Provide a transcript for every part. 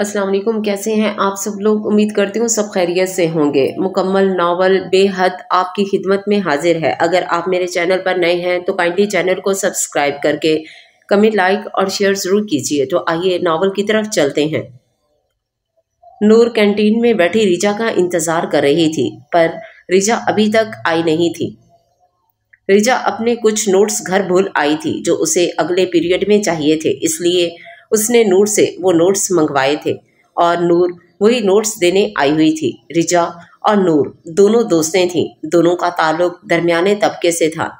अस्सलाम वालेकुम कैसे हैं आप सब लोग उम्मीद करती हूँ सब खैरियत से होंगे मुकम्मल नावल बेहद आपकी खिदमत में हाजिर है अगर आप मेरे चैनल पर नए हैं तो काइंडली चैनल को सब्सक्राइब करके कमेंट लाइक और शेयर ज़रूर कीजिए तो आइए नावल की तरफ चलते हैं नूर कैंटीन में बैठी रिजा का इंतज़ार कर रही थी पर रिजा अभी तक आई नहीं थी रिजा अपने कुछ नोट्स घर भूल आई थी जो उसे अगले पीरियड में चाहिए थे इसलिए उसने नूर से वो नोट्स मंगवाए थे और नूर वही नोट्स देने आई हुई थी रिजा और नूर दोनों दोस्तें थीं दोनों का ताल्लुक दरमियाने तबके से था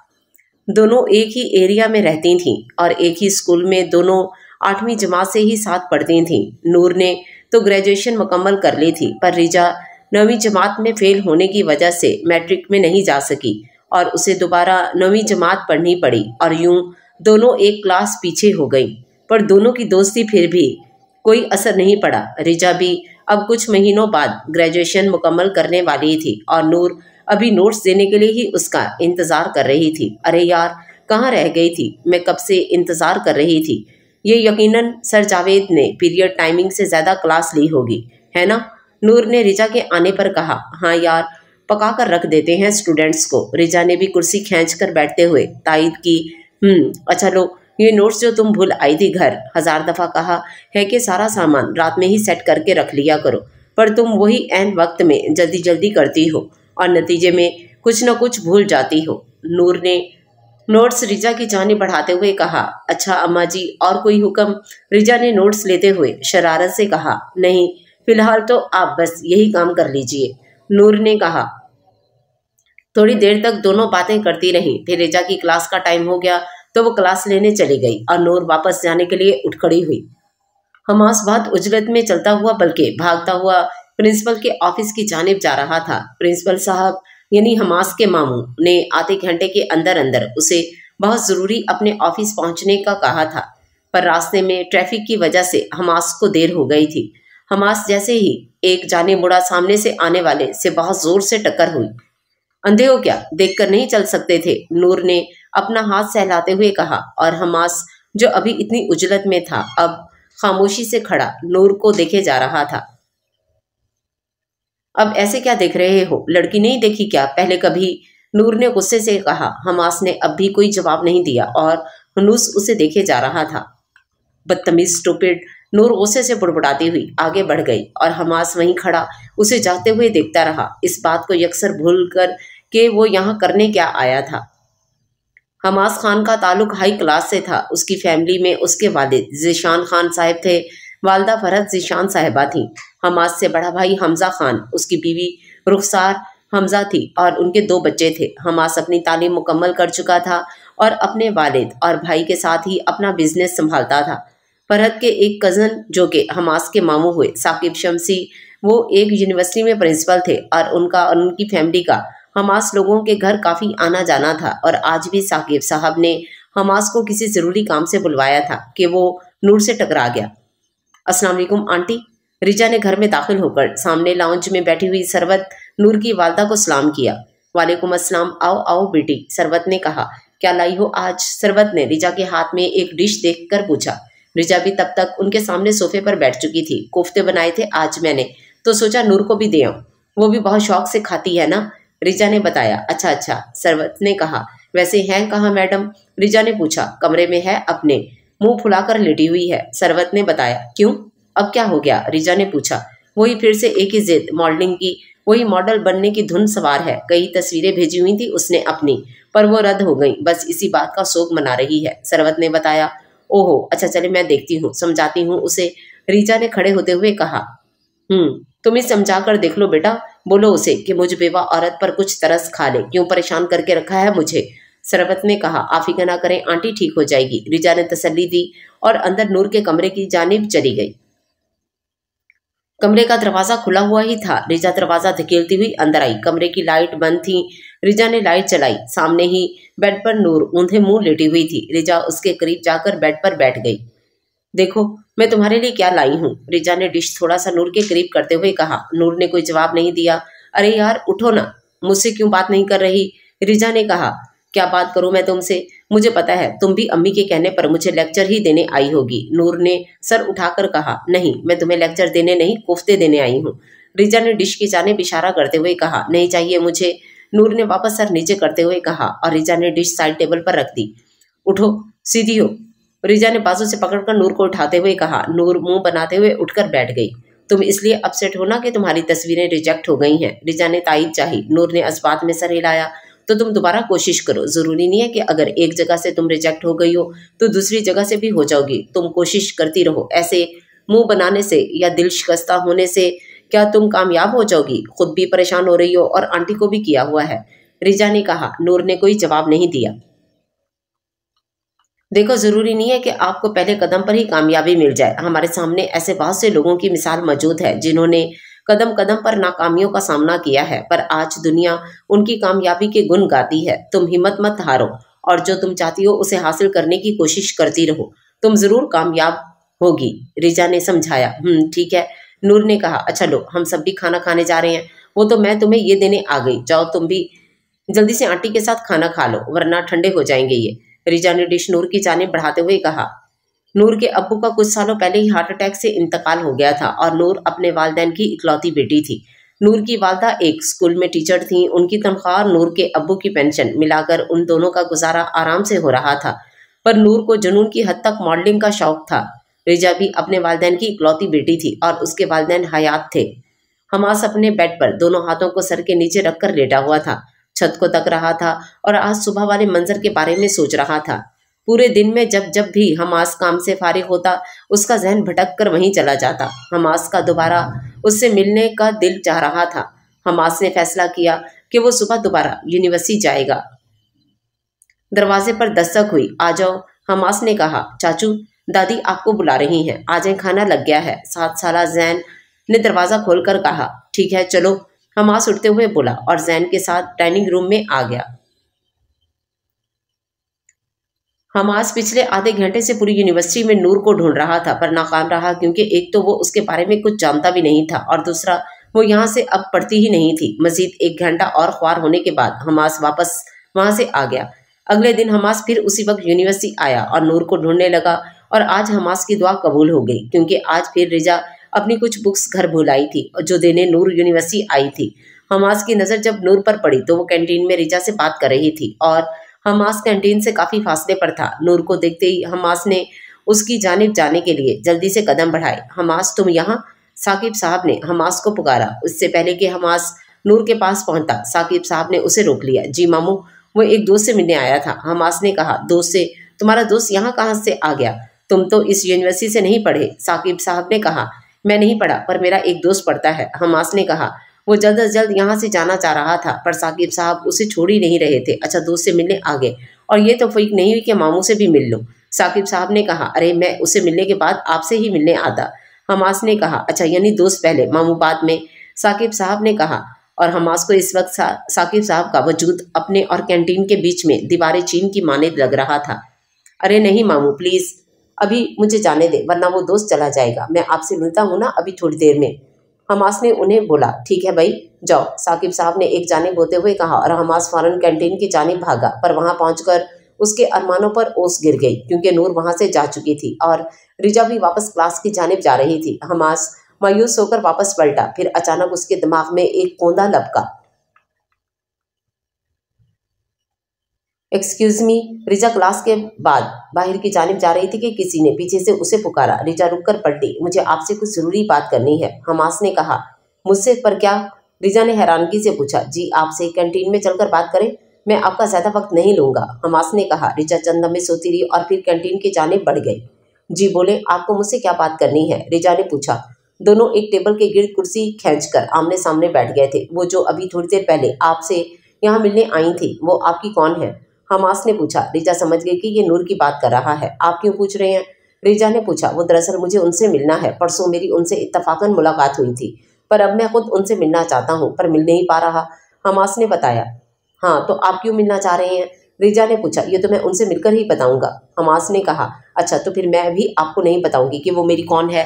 दोनों एक ही एरिया में रहती थीं और एक ही स्कूल में दोनों आठवीं जमात से ही साथ पढ़ती थीं नूर ने तो ग्रेजुएशन मुकम्मल कर ली थी पर रिजा नौवीं जमात में फ़ेल होने की वजह से मैट्रिक में नहीं जा सकी और उसे दोबारा नौवीं जमात पढ़नी पड़ी और यूं दोनों एक क्लास पीछे हो गई पर दोनों की दोस्ती फिर भी कोई असर नहीं पड़ा रिजा भी अब कुछ महीनों बाद ग्रेजुएशन मुकम्मल करने वाली थी और नूर अभी नोट्स देने के लिए ही उसका इंतज़ार कर रही थी अरे यार कहाँ रह गई थी मैं कब से इंतज़ार कर रही थी ये यकीनन सर जावेद ने पीरियड टाइमिंग से ज़्यादा क्लास ली होगी है ना नूर ने रिजा के आने पर कहा हाँ यार पका कर रख देते हैं स्टूडेंट्स को रिजा ने भी कुर्सी खींच कर बैठते हुए तायद की हम्म, अच्छा लो ये नोट्स जो तुम भूल आई थी घर हजार दफ़ा कहा है कि सारा सामान रात में ही सेट करके रख लिया करो पर तुम वही एन वक्त में जल्दी जल्दी करती हो और नतीजे में कुछ न कुछ भूल जाती हो नूर ने नोट्स रिजा की जानी बढ़ाते हुए कहा अच्छा अम्मा जी और कोई हुक्म रिजा ने नोट्स लेते हुए शरारत से कहा नहीं फिलहाल तो आप बस यही काम कर लीजिए नूर ने कहा थोड़ी देर तक दोनों बातें करती रहीं फिर रिजा की क्लास का टाइम हो गया तो वो क्लास लेने चली गई और नूर वापस जाने के लिए उठ खड़ी हुई हमास बहुत उजरत में चलता हुआ बल्कि भागता हुआ प्रिंसिपल के ऑफिस की जानब जा रहा था प्रिंसिपल साहब यानी हमास के मामू ने आधे घंटे के अंदर अंदर उसे बहुत ज़रूरी अपने ऑफिस पहुंचने का कहा था पर रास्ते में ट्रैफिक की वजह से हमास को देर हो गई थी हमास जैसे ही एक जाने मुड़ा सामने से आने वाले से बहुत जोर से टक्कर हुई अंधे हो क्या देखकर नहीं चल सकते थे नूर ने अपना हाथ सहलाते हुए कहा और हमास जो अभी इतनी उजलत में था अब खामोशी से खड़ा नूर को देखे जा रहा था अब ऐसे क्या देख रहे हो लड़की नहीं देखी क्या पहले कभी नूर ने गुस्से से कहा हमास ने अब भी कोई जवाब नहीं दिया और हनूस उसे देखे जा रहा था बदतमीज स्टूपिड नूर गुस्से से बुड़बुड़ाती हुई आगे बढ़ गई और हमास वहीं खड़ा उसे जाते हुए देखता रहा इस बात को यकसर भूल कर के वो यहाँ करने क्या आया था हमास खान का ताल्लुक हाई क्लास से था उसकी फैमिली में उसके वालिद जिशान खान साहब थे वालदा फरहत जीशान साहबा थी हमास से बड़ा भाई हमजा खान उसकी बीवी रुखसार हमजा थी और उनके दो बच्चे थे हमास अपनी तालीम मुकम्मल कर चुका था और अपने वालिद और भाई के साथ ही अपना बिजनेस संभालता था फरहत के एक कज़न जो कि हमास के मामू हुए साकिब शमसी वो एक यूनिवर्सिटी में प्रिंसिपल थे और उनका और उनकी फैमिली का हमास लोगों के घर काफी आना जाना था और आज भी साकिब साहब ने हमास को किसी जरूरी काम से बुलवाया था कि वो नूर से टकरा गया अस्सलाम वालेकुम आंटी रिजा ने घर में दाखिल होकर सामने लाउंज में बैठी हुई सरवत नूर की वालदा को सलाम किया वालेकुम अस्सलाम आओ आओ बेटी सरवत ने कहा क्या लाई हो आज सरवत ने रिजा के हाथ में एक डिश कर पूछा रिजा भी तब तक उनके सामने सोफे पर बैठ चुकी थी कोफ्ते बनाए थे आज मैंने तो सोचा नूर को भी दे आऊं वो भी बहुत शौक से खाती है ना रिजा ने बताया अच्छा अच्छा सरवत ने कहा वैसे हैं कहाँ मैडम रिजा ने पूछा कमरे में है अपने मुंह फुलाकर लेटी हुई है सरवत ने बताया क्यों अब क्या हो गया रिजा ने पूछा वही फिर से एक ही जिद मॉडलिंग की वही मॉडल बनने की धुन सवार है कई तस्वीरें भेजी हुई थी उसने अपनी पर वो रद्द हो गई बस इसी बात का शोक मना रही है सरवत ने बताया ओहो अच्छा चले मैं देखती हूँ समझाती हूँ उसे रिजा ने खड़े होते हुए कहा हम्म तुम्हें समझा कर देख लो बेटा बोलो उसे कि मुझ बेवा औरत पर कुछ तरस खा ले क्यों परेशान करके रखा है मुझे शरबत ने कहा आफिका ना करें आंटी ठीक हो जाएगी रिजा ने तसली दी और अंदर नूर के कमरे की जानब चली गई कमरे का दरवाजा खुला हुआ ही था रिजा दरवाजा धकेलती हुई अंदर आई कमरे की लाइट बंद थी रिजा ने लाइट चलाई सामने ही बेड पर नूर ऊंधे मुंह लेटी हुई थी रिजा उसके करीब जाकर बेड पर बैठ गई देखो मैं तुम्हारे लिए क्या लाई हूँ रिजा ने डिश थोड़ा सा नूर के करीब करते हुए कहा नूर ने कोई जवाब नहीं दिया अरे यार उठो ना मुझसे क्यों बात नहीं कर रही रिजा ने कहा क्या बात करूं मैं तुमसे मुझे पता है तुम भी अम्मी के कहने पर मुझे लेक्चर ही देने आई होगी नूर ने सर उठाकर कहा नहीं मैं तुम्हें लेक्चर देने नहीं कोफ्ते देने आई हूँ रिजा ने डिश की जाने इशारा करते हुए कहा नहीं चाहिए मुझे नूर ने वापस सर नीचे करते हुए कहा और रिजा ने डिश साइड टेबल पर रख दी उठो सीधी हो रिजा ने बाजू से पकड़कर नूर को उठाते हुए कहा नूर मुंह बनाते हुए उठकर बैठ गई तुम इसलिए अपसेट हो ना कि तुम्हारी तस्वीरें रिजेक्ट हो गई हैं रिजा ने ताइद चाही नूर ने अस्पात में सर हिलाया तो तुम दोबारा कोशिश करो ज़रूरी नहीं है कि अगर एक जगह से तुम रिजेक्ट हो गई हो तो दूसरी जगह से भी हो जाओगी तुम कोशिश करती रहो ऐसे मुंह बनाने से या दिल शिकस्ता होने से क्या तुम कामयाब हो जाओगी खुद भी परेशान हो रही हो और आंटी को भी किया हुआ है रिजा ने कहा नूर ने कोई जवाब नहीं दिया देखो ज़रूरी नहीं है कि आपको पहले कदम पर ही कामयाबी मिल जाए हमारे सामने ऐसे बहुत से लोगों की मिसाल मौजूद है जिन्होंने कदम कदम पर नाकामियों का सामना किया है पर आज दुनिया उनकी कामयाबी के गुण गाती है तुम हिम्मत मत हारो और जो तुम चाहती हो उसे हासिल करने की कोशिश करती रहो तुम जरूर कामयाब होगी रिजा ने समझाया हम्म ठीक है नूर ने कहा अच्छा लो हम सब भी खाना खाने जा रहे हैं वो तो मैं तुम्हें ये देने आ गई जाओ तुम भी जल्दी से आंटी के साथ खाना खा लो वरना ठंडे हो जाएंगे ये रिजा ने डिश नूर की जाने बढ़ाते हुए कहा नूर के अबू का कुछ सालों पहले ही हार्ट अटैक से इंतकाल हो गया था और नूर अपने वालदेन की इकलौती बेटी थी नूर की वालदा एक स्कूल में टीचर थी उनकी तनख्वाह और नूर के अबू की पेंशन मिलाकर उन दोनों का गुजारा आराम से हो रहा था पर नूर को जुनून की हद तक मॉडलिंग का शौक था रिजा भी अपने वालदेन की इकलौती बेटी थी और उसके वालदेन हयात थे हमास अपने बेड पर दोनों हाथों को सर के नीचे रखकर लेटा हुआ था छत को तक रहा था और आज सुबह वाले मंजर के बारे में सोच रहा था पूरे दिन में जब जब भी हमास काम से फारिग होता उसका जहन भटक कर वहीं चला जाता हमास का दोबारा उससे मिलने का दिल चाह रहा था हमास ने फैसला किया कि वो सुबह दोबारा यूनिवर्सिटी जाएगा दरवाजे पर दस्तक हुई आ जाओ हमास ने कहा चाचू दादी आपको बुला रही हैं आज खाना लग गया है सात साल जैन ने दरवाज़ा खोलकर कहा ठीक है चलो हमास उठते हुए बोला और जैन के साथ डाइनिंग रूम में आ गया हमास पिछले आधे घंटे से पूरी यूनिवर्सिटी में नूर को ढूंढ रहा था पर नाकाम रहा क्योंकि एक तो वो उसके बारे में कुछ जानता भी नहीं था और दूसरा वो यहाँ से अब पढ़ती ही नहीं थी मजीद एक घंटा और ख्वार होने के बाद हमास वापस वहाँ से आ गया अगले दिन हमास फिर उसी वक्त यूनिवर्सिटी आया और नूर को ढूंढने लगा और आज हमास की दुआ कबूल हो गई क्योंकि आज फिर रिजा अपनी कुछ बुक्स घर भुलाई थी और जो देने नूर यूनिवर्सिटी आई थी हमास की नज़र जब नूर पर पड़ी तो वो कैंटीन में रिचा से बात कर रही थी और हमास कैंटीन से काफ़ी फासले पर था नूर को देखते ही हमास ने उसकी जानब जाने के लिए जल्दी से कदम बढ़ाए हमास तुम यहाँ साकिब साहब ने हमास को पुकारा उससे पहले कि हमास नूर के पास पहुंचता साकिब साहब ने उसे रोक लिया जी मामू वो एक दोस्त से मिलने आया था हमास ने कहा दोस्त से तुम्हारा दोस्त यहाँ कहाँ से आ गया तुम तो इस यूनिवर्सिटी से नहीं पढ़े साकिब साहब ने कहा मैं नहीं पढ़ा पर मेरा एक दोस्त पढ़ता है हमास ने कहा वो जल्द अज जल्द यहाँ से जाना चाह रहा था पर साकिब साहब उसे छोड़ ही नहीं रहे थे अच्छा दोस्त से मिलने आ गए और ये तो फ़ीक नहीं हुई कि मामू से भी मिल लूँ साकिब साहब ने कहा अरे मैं उसे मिलने के बाद आपसे ही मिलने आता हमास ने कहा अच्छा यानी दोस्त पहले मामू बाद में साकिब साहब ने कहा और हमास को इस वक्त सा, साकिब साहब का वजूद अपने और कैंटीन के बीच में दीवारें चीन की माने लग रहा था अरे नहीं मामू प्लीज़ अभी मुझे जाने दे वरना वो दोस्त चला जाएगा मैं आपसे मिलता हूँ ना अभी थोड़ी देर में हमास ने उन्हें बोला ठीक है भाई जाओ साकिब साहब ने एक जाने बोते हुए कहा और हमास फौरन कैंटीन की जानेब भागा पर वहाँ पहुँच उसके अरमानों पर ओस गिर गई क्योंकि नूर वहाँ से जा चुकी थी और रिजा भी वापस क्लास की जानब जा रही थी हमास मायूस होकर वापस पलटा फिर अचानक उसके दिमाग में एक कोंदा लपका एक्सक्यूज मी रिजा क्लास के बाद बाहर की जानब जा रही थी कि किसी ने पीछे से उसे पुकारा रिजा रुक कर पलटी मुझे आपसे कुछ ज़रूरी बात करनी है हमास ने कहा मुझसे पर क्या रिजा ने हैरानगी से पूछा जी आपसे कैंटीन में चलकर बात करें मैं आपका ज़्यादा वक्त नहीं लूँगा हमास ने कहा रिजा चंद में सोती रही और फिर कैंटीन की जानब बढ़ गई जी बोले आपको मुझसे क्या बात करनी है रिजा ने पूछा दोनों एक टेबल के गिर्द कुर्सी खींचकर आमने सामने बैठ गए थे वो जो अभी थोड़ी देर पहले आपसे यहाँ मिलने आई थी वो आपकी कौन है हमास ने पूछा रिजा समझ गई कि ये नूर की बात कर रहा है आप क्यों पूछ रहे हैं रिजा ने पूछा वो दरअसल मुझे उनसे मिलना है परसों मेरी उनसे इतफाकन मुलाकात हुई थी पर अब मैं खुद उनसे मिलना चाहता हूँ पर मिल नहीं पा रहा हमास ने बताया हाँ तो आप क्यों मिलना चाह रहे हैं रिजा ने पूछा ये तो मैं उनसे मिलकर ही बताऊंगा हमास ने कहा अच्छा तो फिर मैं भी आपको नहीं बताऊंगी कि वो मेरी कौन है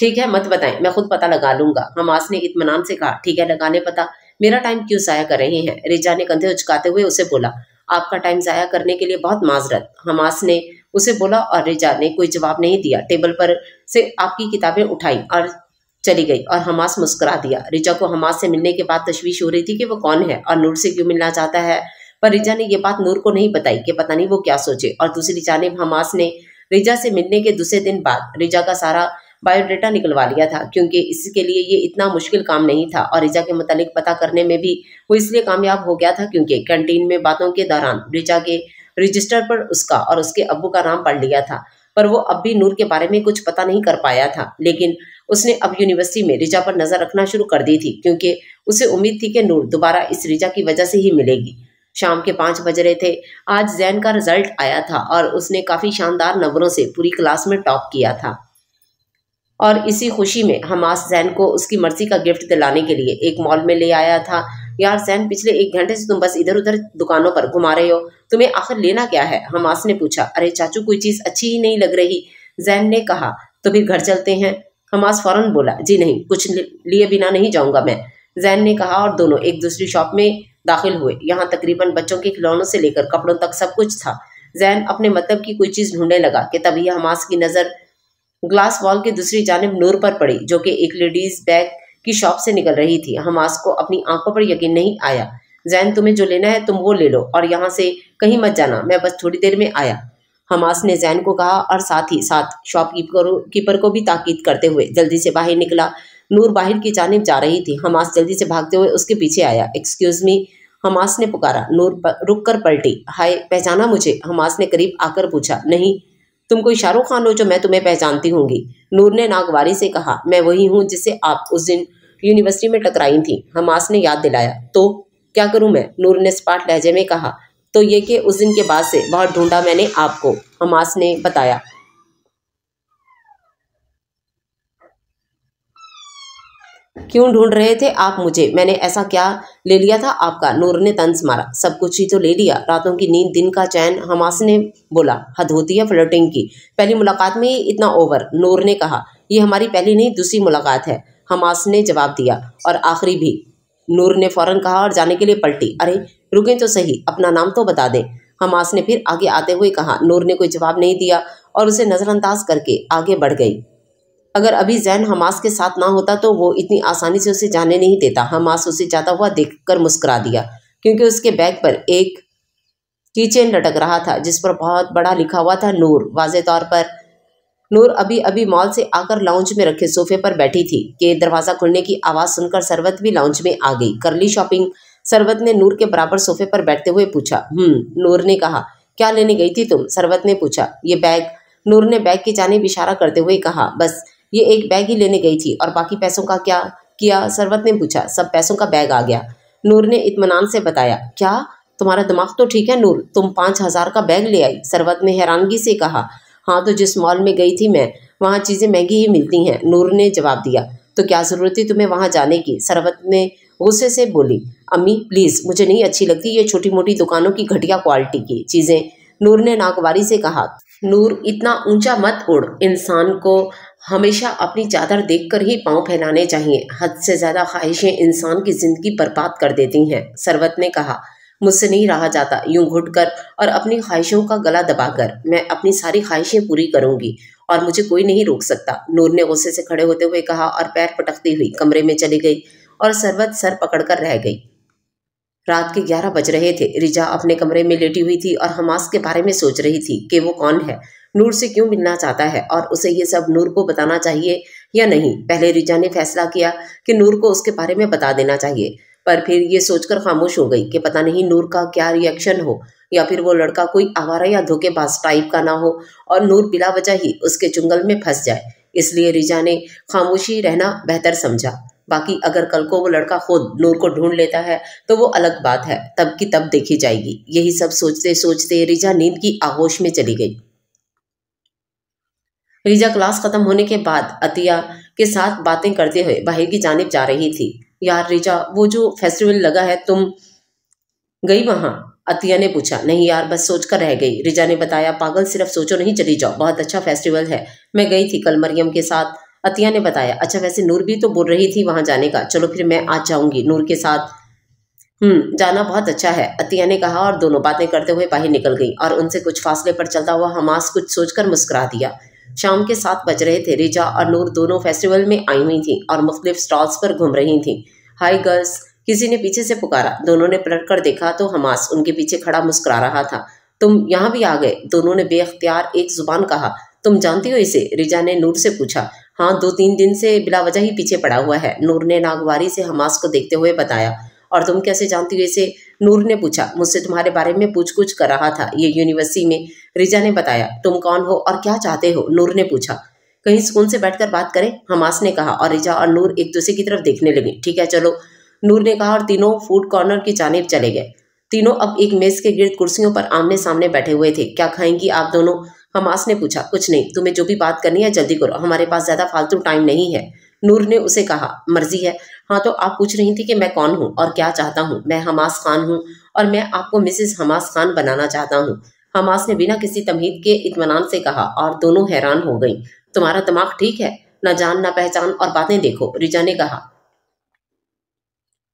ठीक है मत बताएं मैं खुद पता लगा लूंगा हमास ने इतमान से कहा ठीक है लगाने पता मेरा टाइम क्यों साया कर रहे हैं रिजा ने कंधे उचकाते हुए उसे बोला आपका टाइम ज़ाया करने के लिए बहुत माजरत हमास ने उसे बोला और रिजा ने कोई जवाब नहीं दिया टेबल पर से आपकी किताबें उठाई और चली गई और हमास मुस्करा दिया रिजा को हमास से मिलने के बाद तशवीश हो रही थी कि वो कौन है और नूर से क्यों मिलना चाहता है पर रिजा ने यह बात नूर को नहीं बताई कि पता नहीं वो क्या सोचे और दूसरी जानब हमास ने रिजा से मिलने के दूसरे दिन बाद रिजा का सारा बायोडाटा निकलवा लिया था क्योंकि इसके लिए ये इतना मुश्किल काम नहीं था और रिजा के मतलब पता करने में भी वो इसलिए कामयाब हो गया था क्योंकि कैंटीन में बातों के दौरान रिजा के रजिस्टर पर उसका और उसके अबू का नाम पढ़ लिया था पर वो अब भी नूर के बारे में कुछ पता नहीं कर पाया था लेकिन उसने अब यूनिवर्सिटी में रिजा पर नजर रखना शुरू कर दी थी क्योंकि उसे उम्मीद थी कि नूर दोबारा इस रिजा की वजह से ही मिलेगी शाम के पाँच बज रहे थे आज जैन का रिजल्ट आया था और उसने काफ़ी शानदार नंबरों से पूरी क्लास में टॉप किया था और इसी खुशी में हमास जैन को उसकी मर्जी का गिफ्ट दिलाने के लिए एक मॉल में ले आया था यार जैन पिछले एक घंटे से तुम बस इधर उधर दुकानों पर घुमा रहे हो तुम्हें आखिर लेना क्या है हमास ने पूछा अरे चाचू कोई चीज अच्छी ही नहीं लग रही जैन ने कहा तो फिर घर चलते हैं हमास फौरन बोला जी नहीं कुछ लिए बिना नहीं जाऊंगा मैं जैन ने कहा और दोनों एक दूसरी शॉप में दाखिल हुए यहाँ तकरीबन बच्चों के खिलौनों से लेकर कपड़ों तक सब कुछ था जैन अपने मतलब की कोई चीज ढूंढने लगा कि तभी हमास की नजर ग्लास वॉल की दूसरी जानब नूर पर पड़ी जो कि एक लेडीज बैग की शॉप से निकल रही थी हमास को अपनी आंखों पर यकीन नहीं आया जैन तुम्हें जो लेना है तुम वो ले लो और यहाँ से कहीं मत जाना मैं बस थोड़ी देर में आया हमास ने जैन को कहा और साथ ही साथ शॉप कीपर को भी ताकीद करते हुए जल्दी से बाहर निकला नूर बाहर की जानब जा रही थी हमास जल्दी से भागते हुए उसके पीछे आया एक्सक्यूज मी हमास ने पुकारा नूर रुक कर पलटी हाय पहचाना मुझे हमास ने करीब आकर पूछा नहीं तुम कोई शाहरुख खान हो जो मैं तुम्हें पहचानती होंगी नूर ने नागवारी से कहा मैं वही हूँ जिसे आप उस दिन यूनिवर्सिटी में टकराई थी हमास ने याद दिलाया तो क्या करूँ मैं नूर ने स्पाट लहजे में कहा तो ये कि उस दिन के बाद से बहुत ढूंढा मैंने आपको हमास ने बताया क्यों ढूंढ रहे थे आप मुझे मैंने ऐसा क्या ले लिया था आपका नूर ने तंस मारा सब कुछ ही तो ले लिया रातों की नींद दिन का चैन हमास ने बोला हद होती है फ्लोटिंग की पहली मुलाकात में ही इतना ओवर नूर ने कहा ये हमारी पहली नहीं दूसरी मुलाकात है हमास ने जवाब दिया और आखिरी भी नूर ने फौरन कहा और जाने के लिए पलटी अरे रुकें तो सही अपना नाम तो बता दें हमास ने फिर आगे आते हुए कहा नूर ने कोई जवाब नहीं दिया और उसे नज़रअंदाज करके आगे बढ़ गई अगर अभी जैन हमास के साथ ना होता तो वो इतनी आसानी से उसे जाने नहीं देता हमास उसे जाता हुआ देखकर मुस्कुरा दिया क्योंकि उसके बैग पर एक कीचेन लटक रहा था जिस पर बहुत बड़ा लिखा हुआ था नूर वाज तौर पर नूर अभी अभी मॉल से आकर लाउंज में रखे सोफे पर बैठी थी कि दरवाज़ा खुलने की आवाज़ सुनकर सरवत भी लाउंज में आ गई करली शॉपिंग सरवत ने नूर के बराबर सोफे पर बैठते हुए पूछा हम्म नूर ने कहा क्या लेने गई थी तुम सरवत ने पूछा ये बैग नूर ने बैग की जानेब इशारा करते हुए कहा बस ये एक बैग ही लेने गई थी और बाकी पैसों का क्या किया सरवत ने पूछा सब पैसों का बैग आ गया नूर ने इतमान से बताया क्या तुम्हारा दिमाग तो ठीक है नूर तुम पाँच हज़ार का बैग ले आई सरवत ने हैरानगी से कहा हाँ तो जिस मॉल में गई थी मैं वहाँ चीज़ें महंगी ही मिलती हैं नूर ने जवाब दिया तो क्या ज़रूरत थी तुम्हें वहाँ जाने की सरवत ने गुस्से से बोली अम्मी प्लीज़ मुझे नहीं अच्छी लगती ये छोटी मोटी दुकानों की घटिया क्वालिटी की चीज़ें नूर ने नागवारी से कहा नूर इतना ऊंचा मत उड़ इंसान को हमेशा अपनी चादर देखकर ही पांव फैलाने चाहिए हद से ज़्यादा ख्वाहिशें इंसान की ज़िंदगी बर्बाद कर देती हैं सरवत ने कहा मुझसे नहीं रहा जाता यूं घुटकर और अपनी ख्वाहिशों का गला दबाकर मैं अपनी सारी ख्वाहिशें पूरी करूंगी और मुझे कोई नहीं रोक सकता नूर ने गुस्से से खड़े होते हुए कहा और पैर पटकती हुई कमरे में चली गई और सरवत सर पकड़कर रह गई रात के ग्यारह बज रहे थे रिजा अपने कमरे में लेटी हुई थी और हमास के बारे में सोच रही थी कि वो कौन है नूर से क्यों मिलना चाहता है और उसे ये सब नूर को बताना चाहिए या नहीं पहले रिजा ने फैसला किया कि नूर को उसके बारे में बता देना चाहिए पर फिर ये सोचकर खामोश हो गई कि पता नहीं नूर का क्या रिएक्शन हो या फिर वो लड़का कोई आवारा या धोखेबाज टाइप का ना हो और नूर बिला वजह ही उसके चुंगल में फंस जाए इसलिए रिजा ने खामोशी रहना बेहतर समझा बाकी अगर कल को वो लड़का खुद नूर को ढूंढ लेता है तो वो अलग बात है तब की तब देखी जाएगी यही सब सोचते सोचते रिजा नींद की आगोश में चली गई रिजा क्लास खत्म होने के बाद अतिया के साथ बातें करते हुए बाहर की जानब जा रही थी यार रिजा वो जो फेस्टिवल लगा है तुम गई वहां अतिया ने पूछा नहीं यार बस सोचकर रह गई रिजा ने बताया पागल सिर्फ सोचो नहीं चली जाओ बहुत अच्छा फेस्टिवल है मैं गई थी कल मरियम के साथ अतिया ने बताया अच्छा वैसे नूर भी तो बोल रही थी वहां जाने का चलो फिर मैं आज जाऊंगी नूर के साथ हम्म जाना बहुत अच्छा है अतिया ने कहा और दोनों बातें करते हुए बाहर निकल गई और उनसे कुछ फासले पर चलता हुआ हमास कुछ सोचकर मुस्कुरा दिया शाम के सात बज रहे थे रिजा और नूर दोनों फेस्टिवल में आई हुई थी और मुख्तलिफ स्टॉल्स पर घूम रही थी हाई गर्ल्स किसी ने पीछे से पुकारा दोनों ने पलट कर देखा तो हमास उनके पीछे खड़ा मुस्कुरा रहा था तुम यहाँ भी आ गए दोनों ने बेख्तियार एक जुबान कहा तुम जानती हो इसे रिजा ने नूर से पूछा हाँ दो तीन दिन से बिलावजा ही पीछे पड़ा हुआ है नूर ने नागवारी से हमास को देखते हुए बताया और तुम कैसे जानती हो इसे नूर ने पूछा मुझसे तुम्हारे बारे में पूछ कुछ कर रहा था ये यूनिवर्सिटी में रिजा ने बताया तुम कौन हो और क्या चाहते हो नूर ने पूछा कहीं सुकून से बैठकर बात करें हमास ने कहा और रिजा और नूर एक दूसरे की तरफ देखने लगे ठीक है चलो नूर ने कहा और तीनों फूड कॉर्नर की जानेब चले गए तीनों अब एक मेज के गिर्द कुर्सियों पर आमने सामने बैठे हुए थे क्या खाएंगी आप दोनों हमास ने पूछा कुछ नहीं तुम्हें जो भी बात करनी है जल्दी करो हमारे पास ज्यादा फालतू टाइम नहीं है नूर ने उसे कहा मर्जी है हाँ तो आप पूछ रही थी कि मैं कौन हूँ और क्या चाहता हूँ मैं हमास खान हूँ और मैं आपको मिसिज हमास खान बनाना चाहता हूँ हमास ने बिना किसी तमहीद के इतमान से कहा और दोनों हैरान हो गई तुम्हारा दिमाग ठीक है ना जान न पहचान और बातें देखो रिजा ने कहा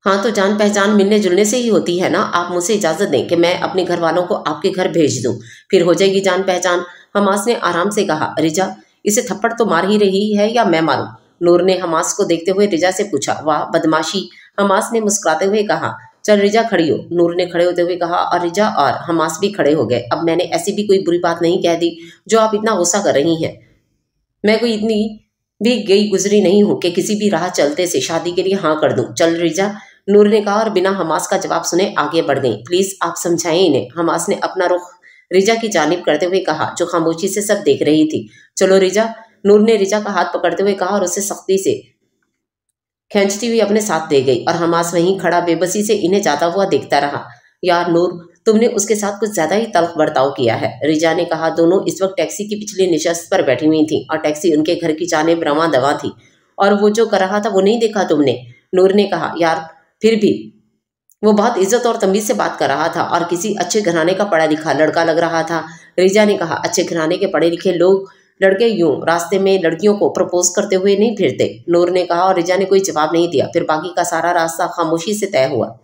हाँ तो जान पहचान मिलने जुलने से ही होती है ना आप मुझे इजाज़त दें कि मैं अपने घर वालों को आपके घर भेज दूं फिर हो जाएगी जान पहचान हमास ने आराम से कहा रिजा इसे थप्पड़ तो मार ही रही है या मैं मारूं नूर ने हमास को देखते हुए रिजा से पूछा वाह बदमाशी हमास ने मुस्कुराते हुए कहा चल रिजा खड़ी हो नूर ने खड़े होते हुए कहा और रिजा और हमास भी खड़े हो गए अब मैंने ऐसी भी कोई बुरी बात नहीं कह दी जो आप इतना गुस्सा कर रही हैं मैं कोई इतनी भी गई गुजरी नहीं हूं कि किसी भी राह चलते से शादी के लिए हाँ कर दूं चल रिजा नूर ने कहा और बिना हमास का जवाब सुने आगे बढ़ गई प्लीज आप समझाएं इन्हें हमास ने अपना रुख रिजा की जानब करते हुए कहा जो खामोशी से सब देख रही थी चलो रिजा नूर ने रिचा का हाथ पकड़ते हुए कहा और उसे सख्ती से खेचती हुई अपने साथ दे गई और हमास वहीं खड़ा बेबसी से इन्हें जाता हुआ देखता रहा यार नूर तुमने उसके साथ कुछ ज्यादा ही तल्ख बर्ताव किया है रिजा ने कहा दोनों इस वक्त टैक्सी की पिछली निशस्त पर बैठी हुई थी और टैक्सी उनके घर की जानेब रवा दवा थी और वो जो कर रहा था वो नहीं देखा तुमने नूर ने कहा यार फिर भी वो बहुत इज्जत और तमीज से बात कर रहा था और किसी अच्छे घराने का पढ़ा लिखा लड़का लग रहा था रिजा ने कहा अच्छे घराने के पढ़े लिखे लोग लड़के यूं रास्ते में लड़कियों को प्रपोज करते हुए नहीं फिरते नूर ने कहा और रिजा ने कोई जवाब नहीं दिया फिर बाकी का सारा रास्ता खामोशी से तय हुआ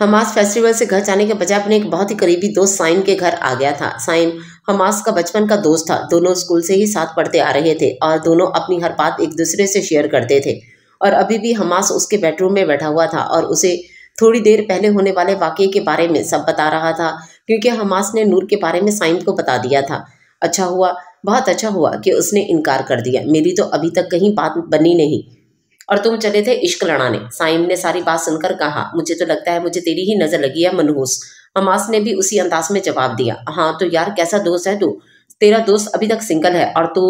हमास फेस्टिवल से घर जाने के बजाय अपने एक बहुत ही करीबी दोस्त साइम के घर आ गया था साइम हमास का बचपन का दोस्त था दोनों स्कूल से ही साथ पढ़ते आ रहे थे और दोनों अपनी हर बात एक दूसरे से शेयर करते थे और अभी भी हमास उसके बेडरूम में बैठा हुआ था और उसे थोड़ी देर पहले होने वाले वाक्य के बारे में सब बता रहा था क्योंकि हमास ने नूर के बारे में साइम को बता दिया था अच्छा हुआ बहुत अच्छा हुआ कि उसने इनकार कर दिया मेरी तो अभी तक कहीं बात बनी नहीं और तुम चले थे इश्क लड़ाने साइम ने सारी बात सुनकर कहा मुझे तो लगता है मुझे तेरी ही नज़र लगी है मनहूस हमास ने भी उसी अंदाज में जवाब दिया हाँ तो यार कैसा दोस्त है तू तेरा दोस्त अभी तक सिंगल है और तू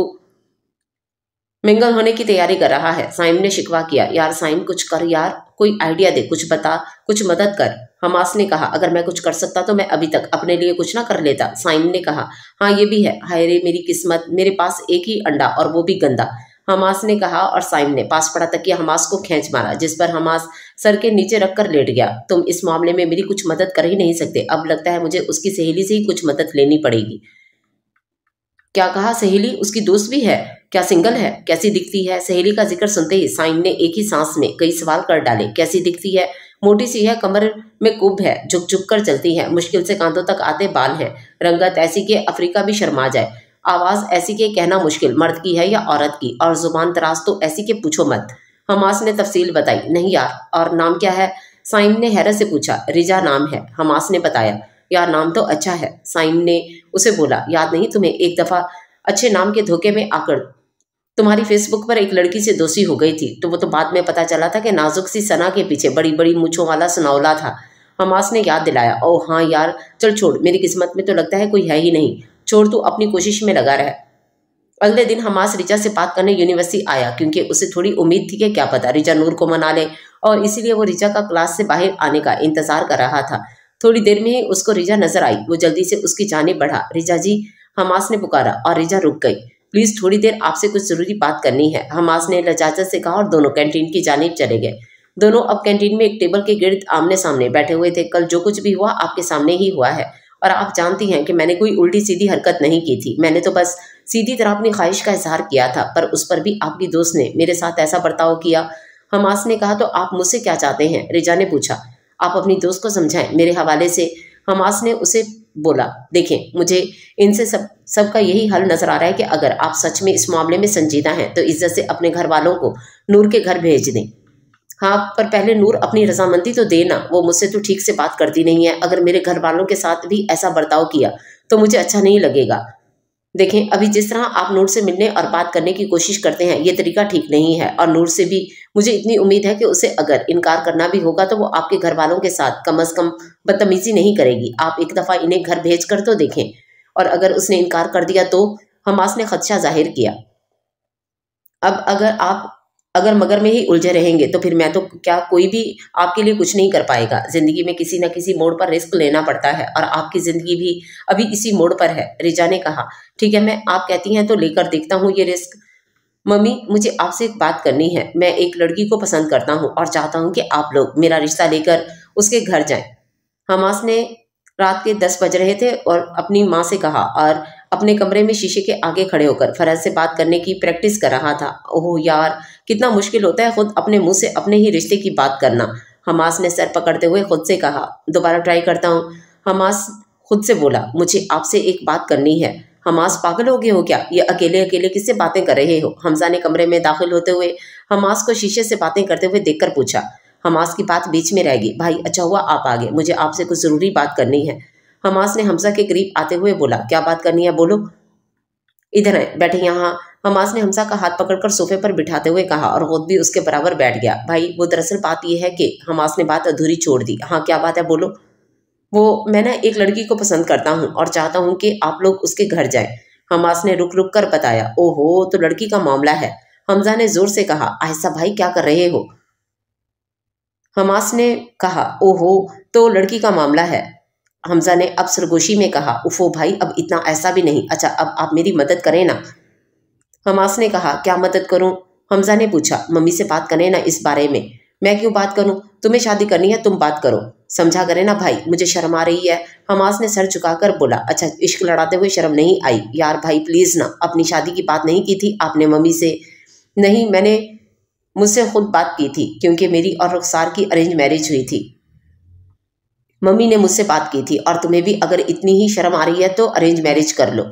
मिंगल होने की तैयारी कर रहा है साइम ने शिकवा किया यार साइम कुछ कर यार कोई आइडिया दे कुछ बता कुछ मदद कर हमास ने कहा अगर मैं कुछ कर सकता तो मैं अभी तक अपने लिए कुछ ना कर लेता साइम ने कहा हाँ ये भी है हाय रे मेरी किस्मत मेरे पास एक ही अंडा और वो भी गंदा हमास ने कहा और साइम ने पास पड़ा कि हमास को खींच मारा जिस पर हमास सर के नीचे रखकर लेट गया तुम इस मामले में मेरी कुछ मदद कर ही नहीं सकते अब लगता है मुझे उसकी सहेली से ही कुछ मदद लेनी पड़ेगी क्या कहा सहेली उसकी दोस्त भी है क्या सिंगल है कैसी दिखती है सहेली का जिक्र सुनते ही साइम ने एक ही सांस में कई सवाल कर डाले कैसी दिखती है मोटी सी है कमर में कुब है झुक झुक कर चलती है मुश्किल से कांधों तक आते बाल हैं रंगत ऐसी कि अफ्रीका भी शर्मा जाए आवाज ऐसी के कहना मुश्किल मर्द की है या औरत की और जुबान तराज तो ऐसी के पूछो मत हमास ने तफसील बताई नहीं यार और नाम क्या है साइम ने हैरत से पूछा रिजा नाम है हमास ने बताया यार नाम तो अच्छा है साइम ने उसे बोला याद नहीं तुम्हें एक दफा अच्छे नाम के धोखे में आकर तुम्हारी फेसबुक पर एक लड़की से दोषी हो गई थी तो वो तो बाद में पता चला था कि नाजुक सी सना के पीछे बड़ी बड़ी मूछों वाला सुनावला था हमास ने याद दिलाया ओ हाँ यार चल छोड़ मेरी किस्मत में तो लगता है कोई है ही नहीं छोड़ तू अपनी कोशिश में लगा रहा अगले दिन हमास रिचा से बात करने यूनिवर्सिटी आया क्योंकि उसे थोड़ी उम्मीद थी कि क्या पता रिचा नूर को मना ले और इसीलिए वो रिचा का क्लास से बाहर आने का इंतजार कर रहा था थोड़ी देर में ही उसको रिजा नजर आई वो जल्दी से उसकी जाने बढ़ा रिजा जी हमास ने पुकारा और रिजा रुक गई प्लीज़ थोड़ी देर आपसे कुछ ज़रूरी बात करनी है हमास ने लजाजत से कहा और दोनों कैंटीन की जानब चले गए दोनों अब कैंटीन में एक टेबल के गिर्द आमने सामने बैठे हुए थे कल जो कुछ भी हुआ आपके सामने ही हुआ है और आप जानती हैं कि मैंने कोई उल्टी सीधी हरकत नहीं की थी मैंने तो बस सीधी तरह अपनी ख्वाहिश का इजहार किया था पर उस पर भी आपकी दोस्त ने मेरे साथ ऐसा बर्ताव किया हमास ने कहा तो आप मुझसे क्या चाहते हैं रिजा ने पूछा आप अपनी दोस्त को समझाएं मेरे हवाले से हमास ने उसे बोला देखें मुझे इनसे सब सबका यही हल नजर आ रहा है कि अगर आप सच में इस मामले में संजीदा हैं तो इज्जत से अपने घर वालों को नूर के घर भेज दें हाँ पर पहले नूर अपनी रजामंदी तो देना वो मुझसे तो ठीक से बात करती नहीं है अगर मेरे घर वालों के साथ भी ऐसा बर्ताव किया तो मुझे अच्छा नहीं लगेगा देखें अभी जिस तरह आप नूर से मिलने और बात करने की कोशिश करते हैं ये तरीका ठीक नहीं है और नूर से भी मुझे इतनी उम्मीद है कि उसे अगर इनकार करना भी होगा तो वो आपके घर वालों के साथ कम अज कम बदतमीजी नहीं करेगी आप एक दफ़ा इन्हें घर भेज कर तो देखें और अगर उसने इनकार कर दिया तो हमास ने खदशा जाहिर किया अब अगर आप अगर मगर में ही उलझे रहेंगे तो फिर मैं तो क्या कोई भी आपके लिए कुछ नहीं कर पाएगा ज़िंदगी में किसी ना किसी मोड़ पर रिस्क लेना पड़ता है और आपकी ज़िंदगी भी अभी इसी मोड़ पर है रिजा ने कहा ठीक है मैं आप कहती हैं तो लेकर देखता हूँ ये रिस्क मम्मी मुझे आपसे एक बात करनी है मैं एक लड़की को पसंद करता हूँ और चाहता हूँ कि आप लोग मेरा रिश्ता लेकर उसके घर जाएं हमास ने रात के दस बज रहे थे और अपनी माँ से कहा और अपने कमरे में शीशे के आगे खड़े होकर फरहत से बात करने की प्रैक्टिस कर रहा था ओह यार कितना मुश्किल होता है खुद अपने मुंह से अपने ही रिश्ते की बात करना हमास ने सर पकड़ते हुए खुद से कहा दोबारा ट्राई करता हूँ हमास खुद से बोला मुझे आपसे एक बात करनी है हमास पागल हो गए हो क्या ये अकेले अकेले किससे बातें कर रहे हो हमजा ने कमरे में दाखिल होते हुए हमास को शीशे से बातें करते हुए देखकर पूछा हमास की बात बीच में रहेगी भाई अच्छा हुआ आप आ गए मुझे आपसे कुछ ज़रूरी बात करनी है हमास ने हमजा के करीब आते हुए बोला क्या बात करनी है बोलो इधर है बैठे यहाँ हमास ने हमजा का हाथ पकड़कर सोफे पर बिठाते हुए कहा और खुद भी उसके बराबर बैठ गया भाई वो दरअसल बात यह है कि हमास ने बात अधूरी छोड़ दी हाँ क्या बात है बोलो वो मैं ना एक लड़की को पसंद करता हूँ और चाहता हूँ कि आप लोग उसके घर जाएं हमास ने रुक रुक कर बताया ओहो तो लड़की का मामला है हमजा ने जोर से कहा आहिस्सा भाई क्या कर रहे हो हमास ने कहा ओहो तो लड़की का मामला है हमजा ने अब सरगोशी में कहा उफो भाई अब इतना ऐसा भी नहीं अच्छा अब आप मेरी मदद करें ना हमास ने कहा क्या मदद करूं हमजा ने पूछा मम्मी से बात करें ना इस बारे में मैं क्यों बात करूं तुम्हें शादी करनी है तुम बात करो समझा करें ना भाई मुझे शर्म आ रही है हमास ने सर झुकाकर बोला अच्छा इश्क लड़ाते हुए शर्म नहीं आई यार भाई प्लीज़ ना अपनी शादी की बात नहीं की थी आपने मम्मी से नहीं मैंने मुझसे खुद बात की थी क्योंकि मेरी और रुखसार की अरेंज मैरिज हुई थी मम्मी ने मुझसे बात की थी और तुम्हें भी अगर इतनी ही शर्म आ रही है तो अरेंज मैरिज कर लो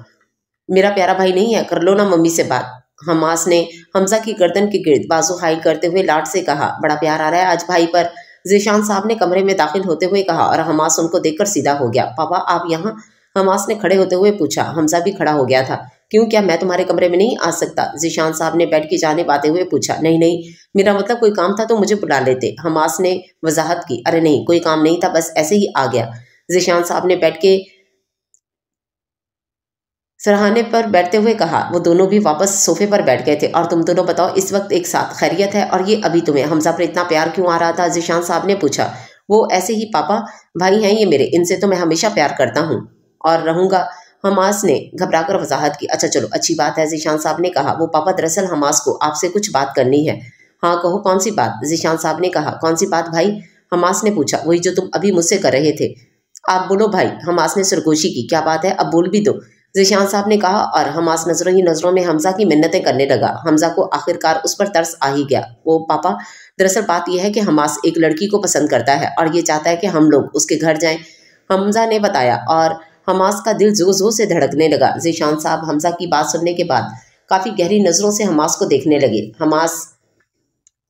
मेरा प्यारा भाई नहीं है कर लो ना मम्मी से बात हमास ने हमजा की गर्दन के गिर्द बाजू हाई करते हुए लाट से कहा बड़ा प्यार आ रहा है आज भाई पर जीशान साहब ने कमरे में दाखिल होते हुए कहा और हमास उनको देखकर सीधा हो गया पापा आप यहाँ हमास ने खड़े होते हुए पूछा हमजा भी खड़ा हो गया था क्यों क्या मैं तुम्हारे कमरे में नहीं आ सकता जिशान साहब ने बेड की जाने पाते हुए पूछा नहीं नहीं मेरा मतलब कोई काम था तो मुझे बुला लेते हमास ने वजाहत की अरे नहीं कोई काम नहीं था बस ऐसे ही आ गया जिशान साहब ने बैठ के सराहाने पर बैठते हुए कहा वो दोनों भी वापस सोफे पर बैठ गए थे और तुम दोनों बताओ इस वक्त एक साथ खैरियत है और ये अभी तुम्हें हमजा पर इतना प्यार क्यों आ रहा था जिशान साहब ने पूछा वो ऐसे ही पापा भाई हैं ये मेरे इनसे तो मैं हमेशा प्यार करता हूँ और रहूँगा हमास ने घबराकर वजाहत की अच्छा चलो अच्छी बात है जीशान साहब ने कहा वो पापा दरअसल हमास को आपसे कुछ बात करनी है हाँ कहो कौन सी बात जीशान साहब ने कहा कौन सी बात भाई हमास ने पूछा वही जो तुम अभी मुझसे कर रहे थे आप बोलो भाई हमास ने सरगोशी की क्या बात है अब बोल भी दो जीशान साहब ने कहा और हमास नजरों ही नजरों में हमजा की मिन्नतें करने लगा हमजा को आखिरकार उस पर तरस आ ही गया वो पापा दरअसल बात यह है कि हमास एक लड़की को पसंद करता है और ये चाहता है कि हम लोग उसके घर जाएं हमजा ने बताया और हमास का दिल जोर जोर से धड़कने लगा जीशान साहब हमजा की बात सुनने के बाद काफ़ी गहरी नज़रों से हमास को देखने लगे हमास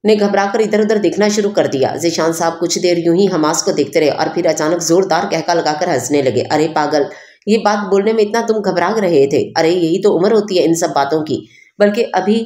ने घबराकर इधर उधर देखना शुरू कर दिया जीशान साहब कुछ देर यूं ही हमास को देखते रहे और फिर अचानक जोरदार कहका लगाकर हंसने लगे अरे पागल ये बात बोलने में इतना तुम घबरा रहे थे अरे यही तो उम्र होती है इन सब बातों की बल्कि अभी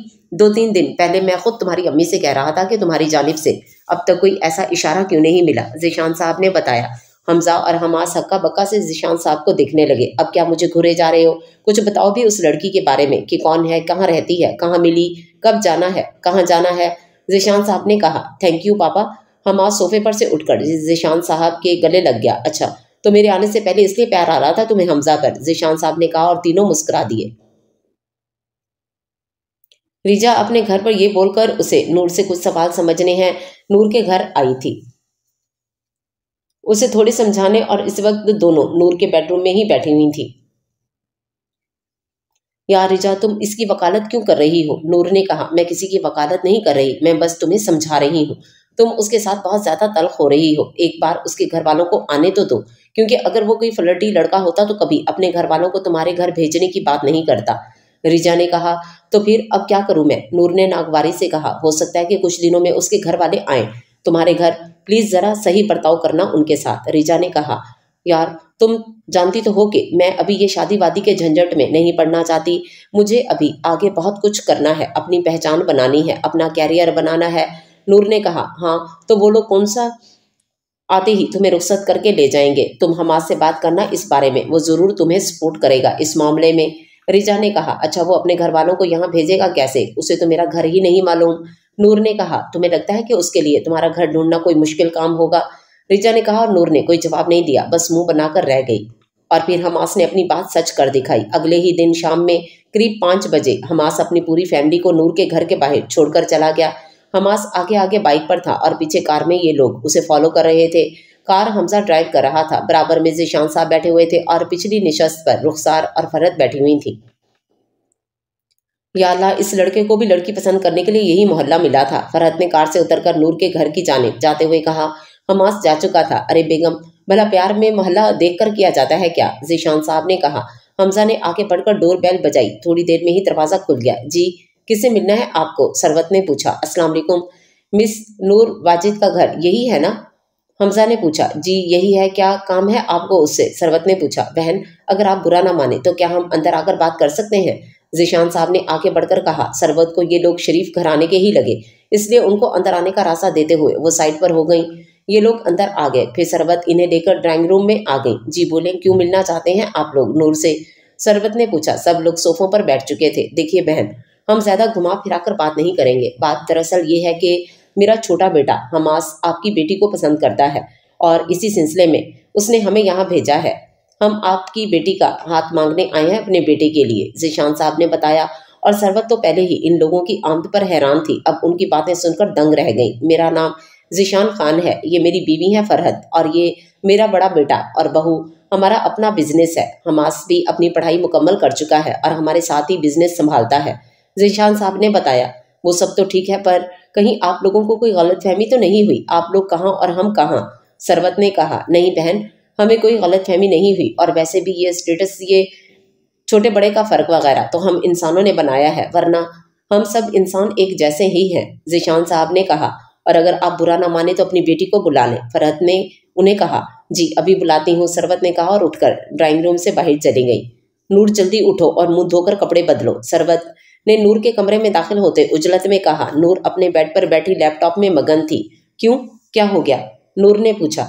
दो तीन दिन पहले मैं खुद तुम्हारी अम्मी से कह रहा था कि तुम्हारी जानब से अब तक कोई ऐसा इशारा क्यों नहीं मिला जीशान साहब ने बताया हमजा और हमास हक्का बक्का से जिशान साहब को देखने लगे अब क्या मुझे घुरे जा रहे हो कुछ बताओ भी उस लड़की के बारे में कि कौन है कहाँ रहती है कहाँ मिली कब जाना है कहाँ जाना है जिशान साहब ने कहा थैंक यू पापा हमास सोफे पर से उठकर जिशान साहब के गले लग गया अच्छा तो मेरे आने से पहले इसलिए प्यार आ रहा था तुम्हें हमजा पर जिशान साहब ने कहा और तीनों मुस्कुरा दिए रिजा अपने घर पर यह बोलकर उसे नूर से कुछ सवाल समझने हैं नूर के घर आई थी उसे थोड़ी समझाने और इस वक्त दोनों नूर के बेडरूम में ही बैठी हुई थी यार रिजा तुम इसकी वकालत क्यों कर रही हो नूर ने कहा मैं किसी की वकालत नहीं कर रही मैं बस तुम्हें समझा रही हूँ तुम उसके साथ बहुत ज्यादा तलख हो रही हो एक बार उसके घर वालों को आने तो दो क्योंकि अगर वो कोई फ्लर्टी लड़का होता तो कभी अपने घर वालों को तुम्हारे घर भेजने की बात नहीं करता रिजा ने कहा तो फिर अब क्या करूं मैं नूर ने नागवारी से कहा हो सकता है कि कुछ दिनों में उसके घर वाले आए तुम्हारे घर प्लीज़ ज़रा सही बर्ताव करना उनके साथ रिजा ने कहा यार तुम जानती तो हो कि मैं अभी ये शादीवादी के झंझट में नहीं पड़ना चाहती मुझे अभी आगे बहुत कुछ करना है अपनी पहचान बनानी है अपना कैरियर बनाना है नूर ने कहा हाँ तो वो लोग कौन सा आते ही तुम्हें रुख्सत करके ले जाएंगे तुम हमाद से बात करना इस बारे में वो ज़रूर तुम्हें सपोर्ट करेगा इस मामले में रिजा ने कहा अच्छा वो अपने घर वालों को यहाँ भेजेगा कैसे उसे तो मेरा घर ही नहीं मालूम नूर ने कहा तुम्हें लगता है कि उसके लिए तुम्हारा घर ढूंढना कोई मुश्किल काम होगा रिजा ने कहा और नूर ने कोई जवाब नहीं दिया बस मुंह बनाकर रह गई और फिर हमास ने अपनी बात सच कर दिखाई अगले ही दिन शाम में करीब पाँच बजे हमास अपनी पूरी फैमिली को नूर के घर के बाहर छोड़कर चला गया हमास आगे आगे बाइक पर था और पीछे कार में ये लोग उसे फॉलो कर रहे थे कार हमजा ड्राइव कर रहा था बराबर में जिशान साहब बैठे हुए थे और पिछली निशस्त पर रुखसार और फरत बैठी हुई थी या अल्लाह इस लड़के को भी लड़की पसंद करने के लिए यही मोहल्ला मिला था फरहत ने कार से उतरकर नूर के घर की जाने जाते हुए कहा हमास जा चुका था अरे बेगम भला प्यार में मोहल्ला देखकर किया जाता है क्या जीशान साहब ने कहा हमजा ने आगे पढ़कर डोर बेल बजाई थोड़ी देर में ही दरवाजा खुल गया जी किससे मिलना है आपको सरवत ने पूछा अस्सलाम वालेकुम मिस नूर वाजिद का घर यही है ना हमजा ने पूछा जी यही है क्या काम है आपको उससे सरवत ने पूछा बहन अगर आप बुरा ना माने तो क्या हम अंदर आकर बात कर सकते हैं जिशान साहब ने आगे बढ़कर कहा सरबत को ये लोग शरीफ घराने के ही लगे इसलिए उनको अंदर आने का रास्ता देते हुए वो साइड पर हो गई ये लोग अंदर आ गए फिर सरबत इन्हें लेकर ड्राइंग रूम में आ गई जी बोले क्यों मिलना चाहते हैं आप लोग नूर से सरबत ने पूछा सब लोग सोफों पर बैठ चुके थे देखिए बहन हम ज्यादा घुमा फिरा कर बात नहीं करेंगे बात दरअसल ये है कि मेरा छोटा बेटा हमास आपकी बेटी को पसंद करता है और इसी सिलसिले में उसने हमें यहाँ भेजा है हम आपकी बेटी का हाथ मांगने आए हैं अपने बेटे के लिए जिशान साहब ने बताया और सरवत तो पहले ही इन लोगों की आमद पर हैरान थी अब उनकी बातें सुनकर दंग रह गई मेरा नाम जिशान खान है ये मेरी बीवी है फरहत और ये मेरा बड़ा बेटा और बहू हमारा अपना बिजनेस है हमास भी अपनी पढ़ाई मुकम्मल कर चुका है और हमारे साथ ही बिजनेस संभालता है जिशान साहब ने बताया वो सब तो ठीक है पर कहीं आप लोगों को कोई गलतफहमी तो नहीं हुई आप लोग कहाँ और हम कहाँ सरवत ने कहा नहीं बहन हमें कोई गलत फहमी नहीं हुई और वैसे भी ये स्टेटस ये छोटे बड़े का फ़र्क वगैरह तो हम इंसानों ने बनाया है वरना हम सब इंसान एक जैसे ही हैं जिशान साहब ने कहा और अगर आप बुरा ना माने तो अपनी बेटी को बुला लें फरहत ने उन्हें कहा जी अभी बुलाती हूँ सरवत ने कहा और उठकर ड्राइंग रूम से बाहर चली गई नूर जल्दी उठो और मुंह धोकर कपड़े बदलो सरवत ने नूर के कमरे में दाखिल होते उजलत में कहा नूर अपने बेड पर बैठी लैपटॉप में मगन थी क्यों क्या हो गया नूर ने पूछा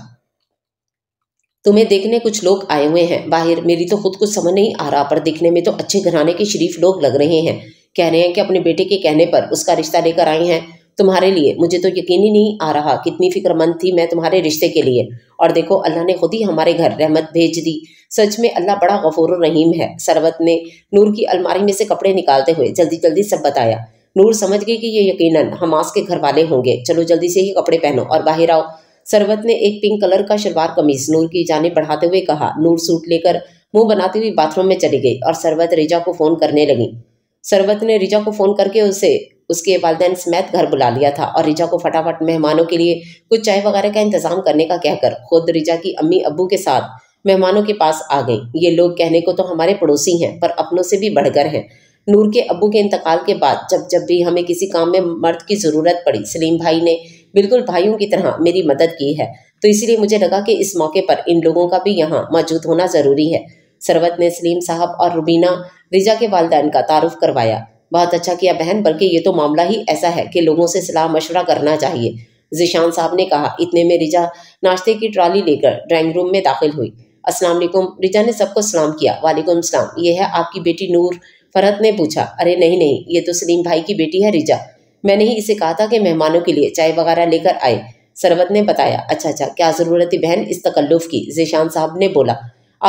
तुम्हें देखने कुछ लोग आए हुए हैं बाहर मेरी तो खुद कुछ समझ नहीं आ रहा पर देखने में तो अच्छे घराने के शरीफ लोग लग रहे हैं कह रहे हैं कि अपने बेटे के कहने पर उसका रिश्ता लेकर आए हैं तुम्हारे लिए मुझे तो यकीन ही नहीं आ रहा कितनी फिक्रमंद थी मैं तुम्हारे रिश्ते के लिए और देखो अल्लाह ने खुद ही हमारे घर रहमत भेज दी सच में अल्लाह बड़ा गफूर रहीम है सरवत ने नूर की अलमारी में से कपड़े निकालते हुए जल्दी जल्दी सब बताया नूर समझ गई कि ये यकीनन हमास के घर वाले होंगे चलो जल्दी से ही कपड़े पहनो और बाहर आओ सरवत ने एक पिंक कलर का शलवार कमीज नूर की जाने बढ़ाते हुए कहा नूर सूट लेकर मुंह बनाती हुई बाथरूम में चली गई और सरवत रिजा को फोन करने लगी सरवत ने रिजा को फोन करके उसे उसके वालदेन समेत घर बुला लिया था और रिजा को फटाफट मेहमानों के लिए कुछ चाय वगैरह का इंतजाम करने का कहकर खुद रिजा की अम्मी अबू के साथ मेहमानों के पास आ गई ये लोग कहने को तो हमारे पड़ोसी हैं पर अपनों से भी बढ़कर हैं नूर के अबू के इंतकाल के बाद जब जब भी हमें किसी काम में मर्द की ज़रूरत पड़ी सलीम भाई ने बिल्कुल भाइयों की तरह मेरी मदद की है तो इसीलिए मुझे लगा कि इस मौके पर इन लोगों का भी यहाँ मौजूद होना ज़रूरी है सरवत ने सलीम साहब और रुबीना रिजा के वालदेन का तारुफ करवाया बहुत अच्छा किया बहन बल्कि ये तो मामला ही ऐसा है कि लोगों से सलाह मशवरा करना चाहिए जिशान साहब ने कहा इतने में रिजा नाश्ते की ट्रॉली लेकर ड्राइंग रूम में दाखिल हुई अस्सलाम रिजा ने सबको सलाम किया वालेकुम सलाम ये है आपकी बेटी नूर फरहत ने पूछा अरे नहीं नहीं ये तो सलीम भाई की बेटी है रिजा मैंने ही इसे कहा था कि मेहमानों के लिए चाय वगैरह लेकर आए सरवत ने बताया अच्छा अच्छा क्या ज़रूरत है बहन इस तकल्लुफ की जीशान साहब ने बोला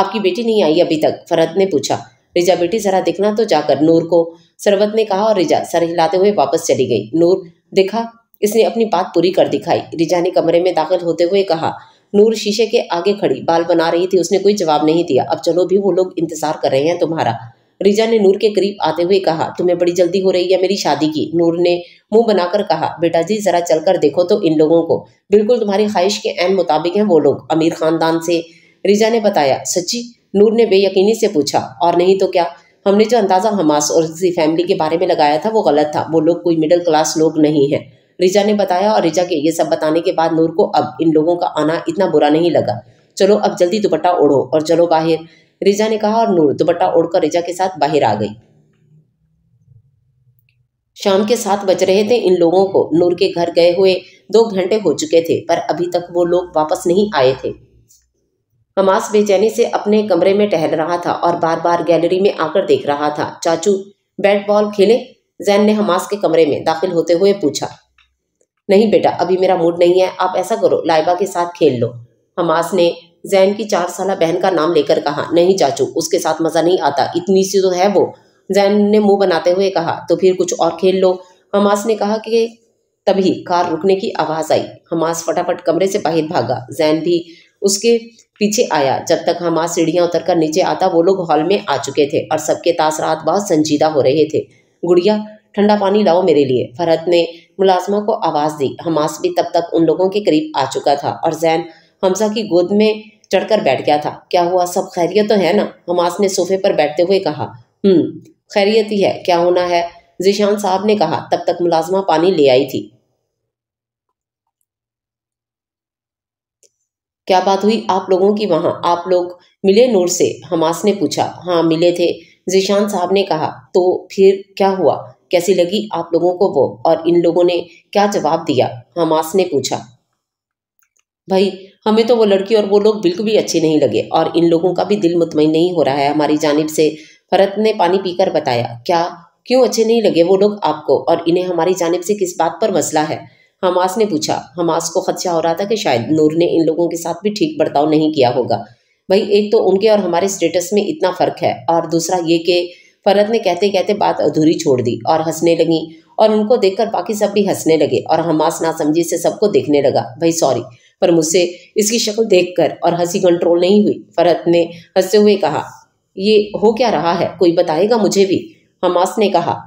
आपकी बेटी नहीं आई अभी तक फरहत ने पूछा रिजा बेटी जरा दिखना तो जाकर नूर को सरवत ने कहा और रिजा सर हिलाते हुए वापस चली गई नूर देखा इसने अपनी बात पूरी कर दिखाई रिजा ने कमरे में दाखिल होते हुए कहा नूर शीशे के आगे खड़ी बाल बना रही थी उसने कोई जवाब नहीं दिया अब चलो भी वो लोग इंतजार कर रहे हैं तुम्हारा रिजा ने नूर के करीब आते हुए कहा तुम्हें बड़ी जल्दी हो रही है मेरी शादी की नूर ने मुंह बनाकर कहा बेटा जी जरा चलकर देखो तो इन लोगों को बिल्कुल तुम्हारी ख्वाहिश के अहम मुताबिक हैं वो लोग अमीर खानदान से रिजा ने बताया सच्ची नूर ने बेयकीनी से पूछा और नहीं तो क्या हमने जो अंदाज़ा हमास और उसकी फैमिली के बारे में लगाया था वो गलत था वो लोग कोई मिडिल क्लास लोग नहीं हैं रिजा ने बताया और रिजा के ये सब बताने के बाद नूर को अब इन लोगों का आना इतना बुरा नहीं लगा चलो अब जल्दी दुपट्टा ओढ़ो और चलो बाहर रिजा ने कहा और नूर दुपट्टा ओढ़कर रिजा के साथ बाहर आ गई शाम के सात बज रहे थे इन लोगों को नूर के घर गए हुए दो घंटे हो चुके थे पर अभी तक वो लोग वापस नहीं आए थे हमास बेचैनी से अपने कमरे में टहल रहा था और बार बार गैलरी में आकर देख रहा था चाचू बैट बॉल खेले जैन ने हमास के कमरे में दाखिल होते हुए पूछा नहीं बेटा अभी मेरा मूड नहीं है आप ऐसा करो लाइबा के साथ खेल लो हमास ने जैन की चार साल बहन का नाम लेकर कहा नहीं चाचू उसके साथ मजा नहीं आता इतनी सी तो है वो जैन ने मुंह बनाते हुए कहा तो फिर कुछ और खेल लो हमास ने कहा कि तभी कार रुकने की आवाज आई हमास फटाफट कमरे से बाहर भागा जैन भी उसके पीछे आया जब तक हमास सीढ़ियां उतरकर नीचे आता वो लोग हॉल में आ चुके थे और सबके रात बहुत संजीदा हो रहे थे गुड़िया ठंडा पानी लाओ मेरे लिए फरहत ने मुलाजमा को आवाज़ दी हमास भी तब तक उन लोगों के करीब आ चुका था और जैन हमजा की गोद में चढ़कर बैठ गया था क्या हुआ सब खैरियत तो है ना हमास ने सोफे पर बैठते हुए कहा हम्म खैरियत ही है क्या होना है जिशान साहब ने कहा तब तक मुलाजमा पानी ले आई थी क्या बात हुई आप लोगों की वहां आप लोग मिले नूर से हमास ने पूछा हाँ मिले थे जिशान साहब ने कहा तो फिर क्या हुआ कैसी लगी आप लोगों को वो और इन लोगों ने क्या जवाब दिया हमास ने पूछा भाई हमें तो वो लड़की और वो लोग बिल्कुल भी अच्छे नहीं लगे और इन लोगों का भी दिल मुतमिन नहीं हो रहा है हमारी जानब से फ़रत ने पानी पीकर बताया क्या क्यों अच्छे नहीं लगे वो लोग आपको और इन्हें हमारी जानब से किस बात पर मसला है हमास ने पूछा हमास को खदशा हो रहा था कि शायद नूर ने इन लोगों के साथ भी ठीक बर्ताव नहीं किया होगा भाई एक तो उनके और हमारे स्टेटस में इतना फ़र्क है और दूसरा ये कि फरत ने कहते कहते बात अधूरी छोड़ दी और हंसने लगी और उनको देखकर बाकी सब भी हंसने लगे और हमास समझी से सबको देखने लगा भाई सॉरी पर मुझसे इसकी शक्ल देखकर और हंसी कंट्रोल नहीं हुई फरहत ने हंसते हुए कहा ये हो क्या रहा है कोई बताएगा मुझे भी हमास ने कहा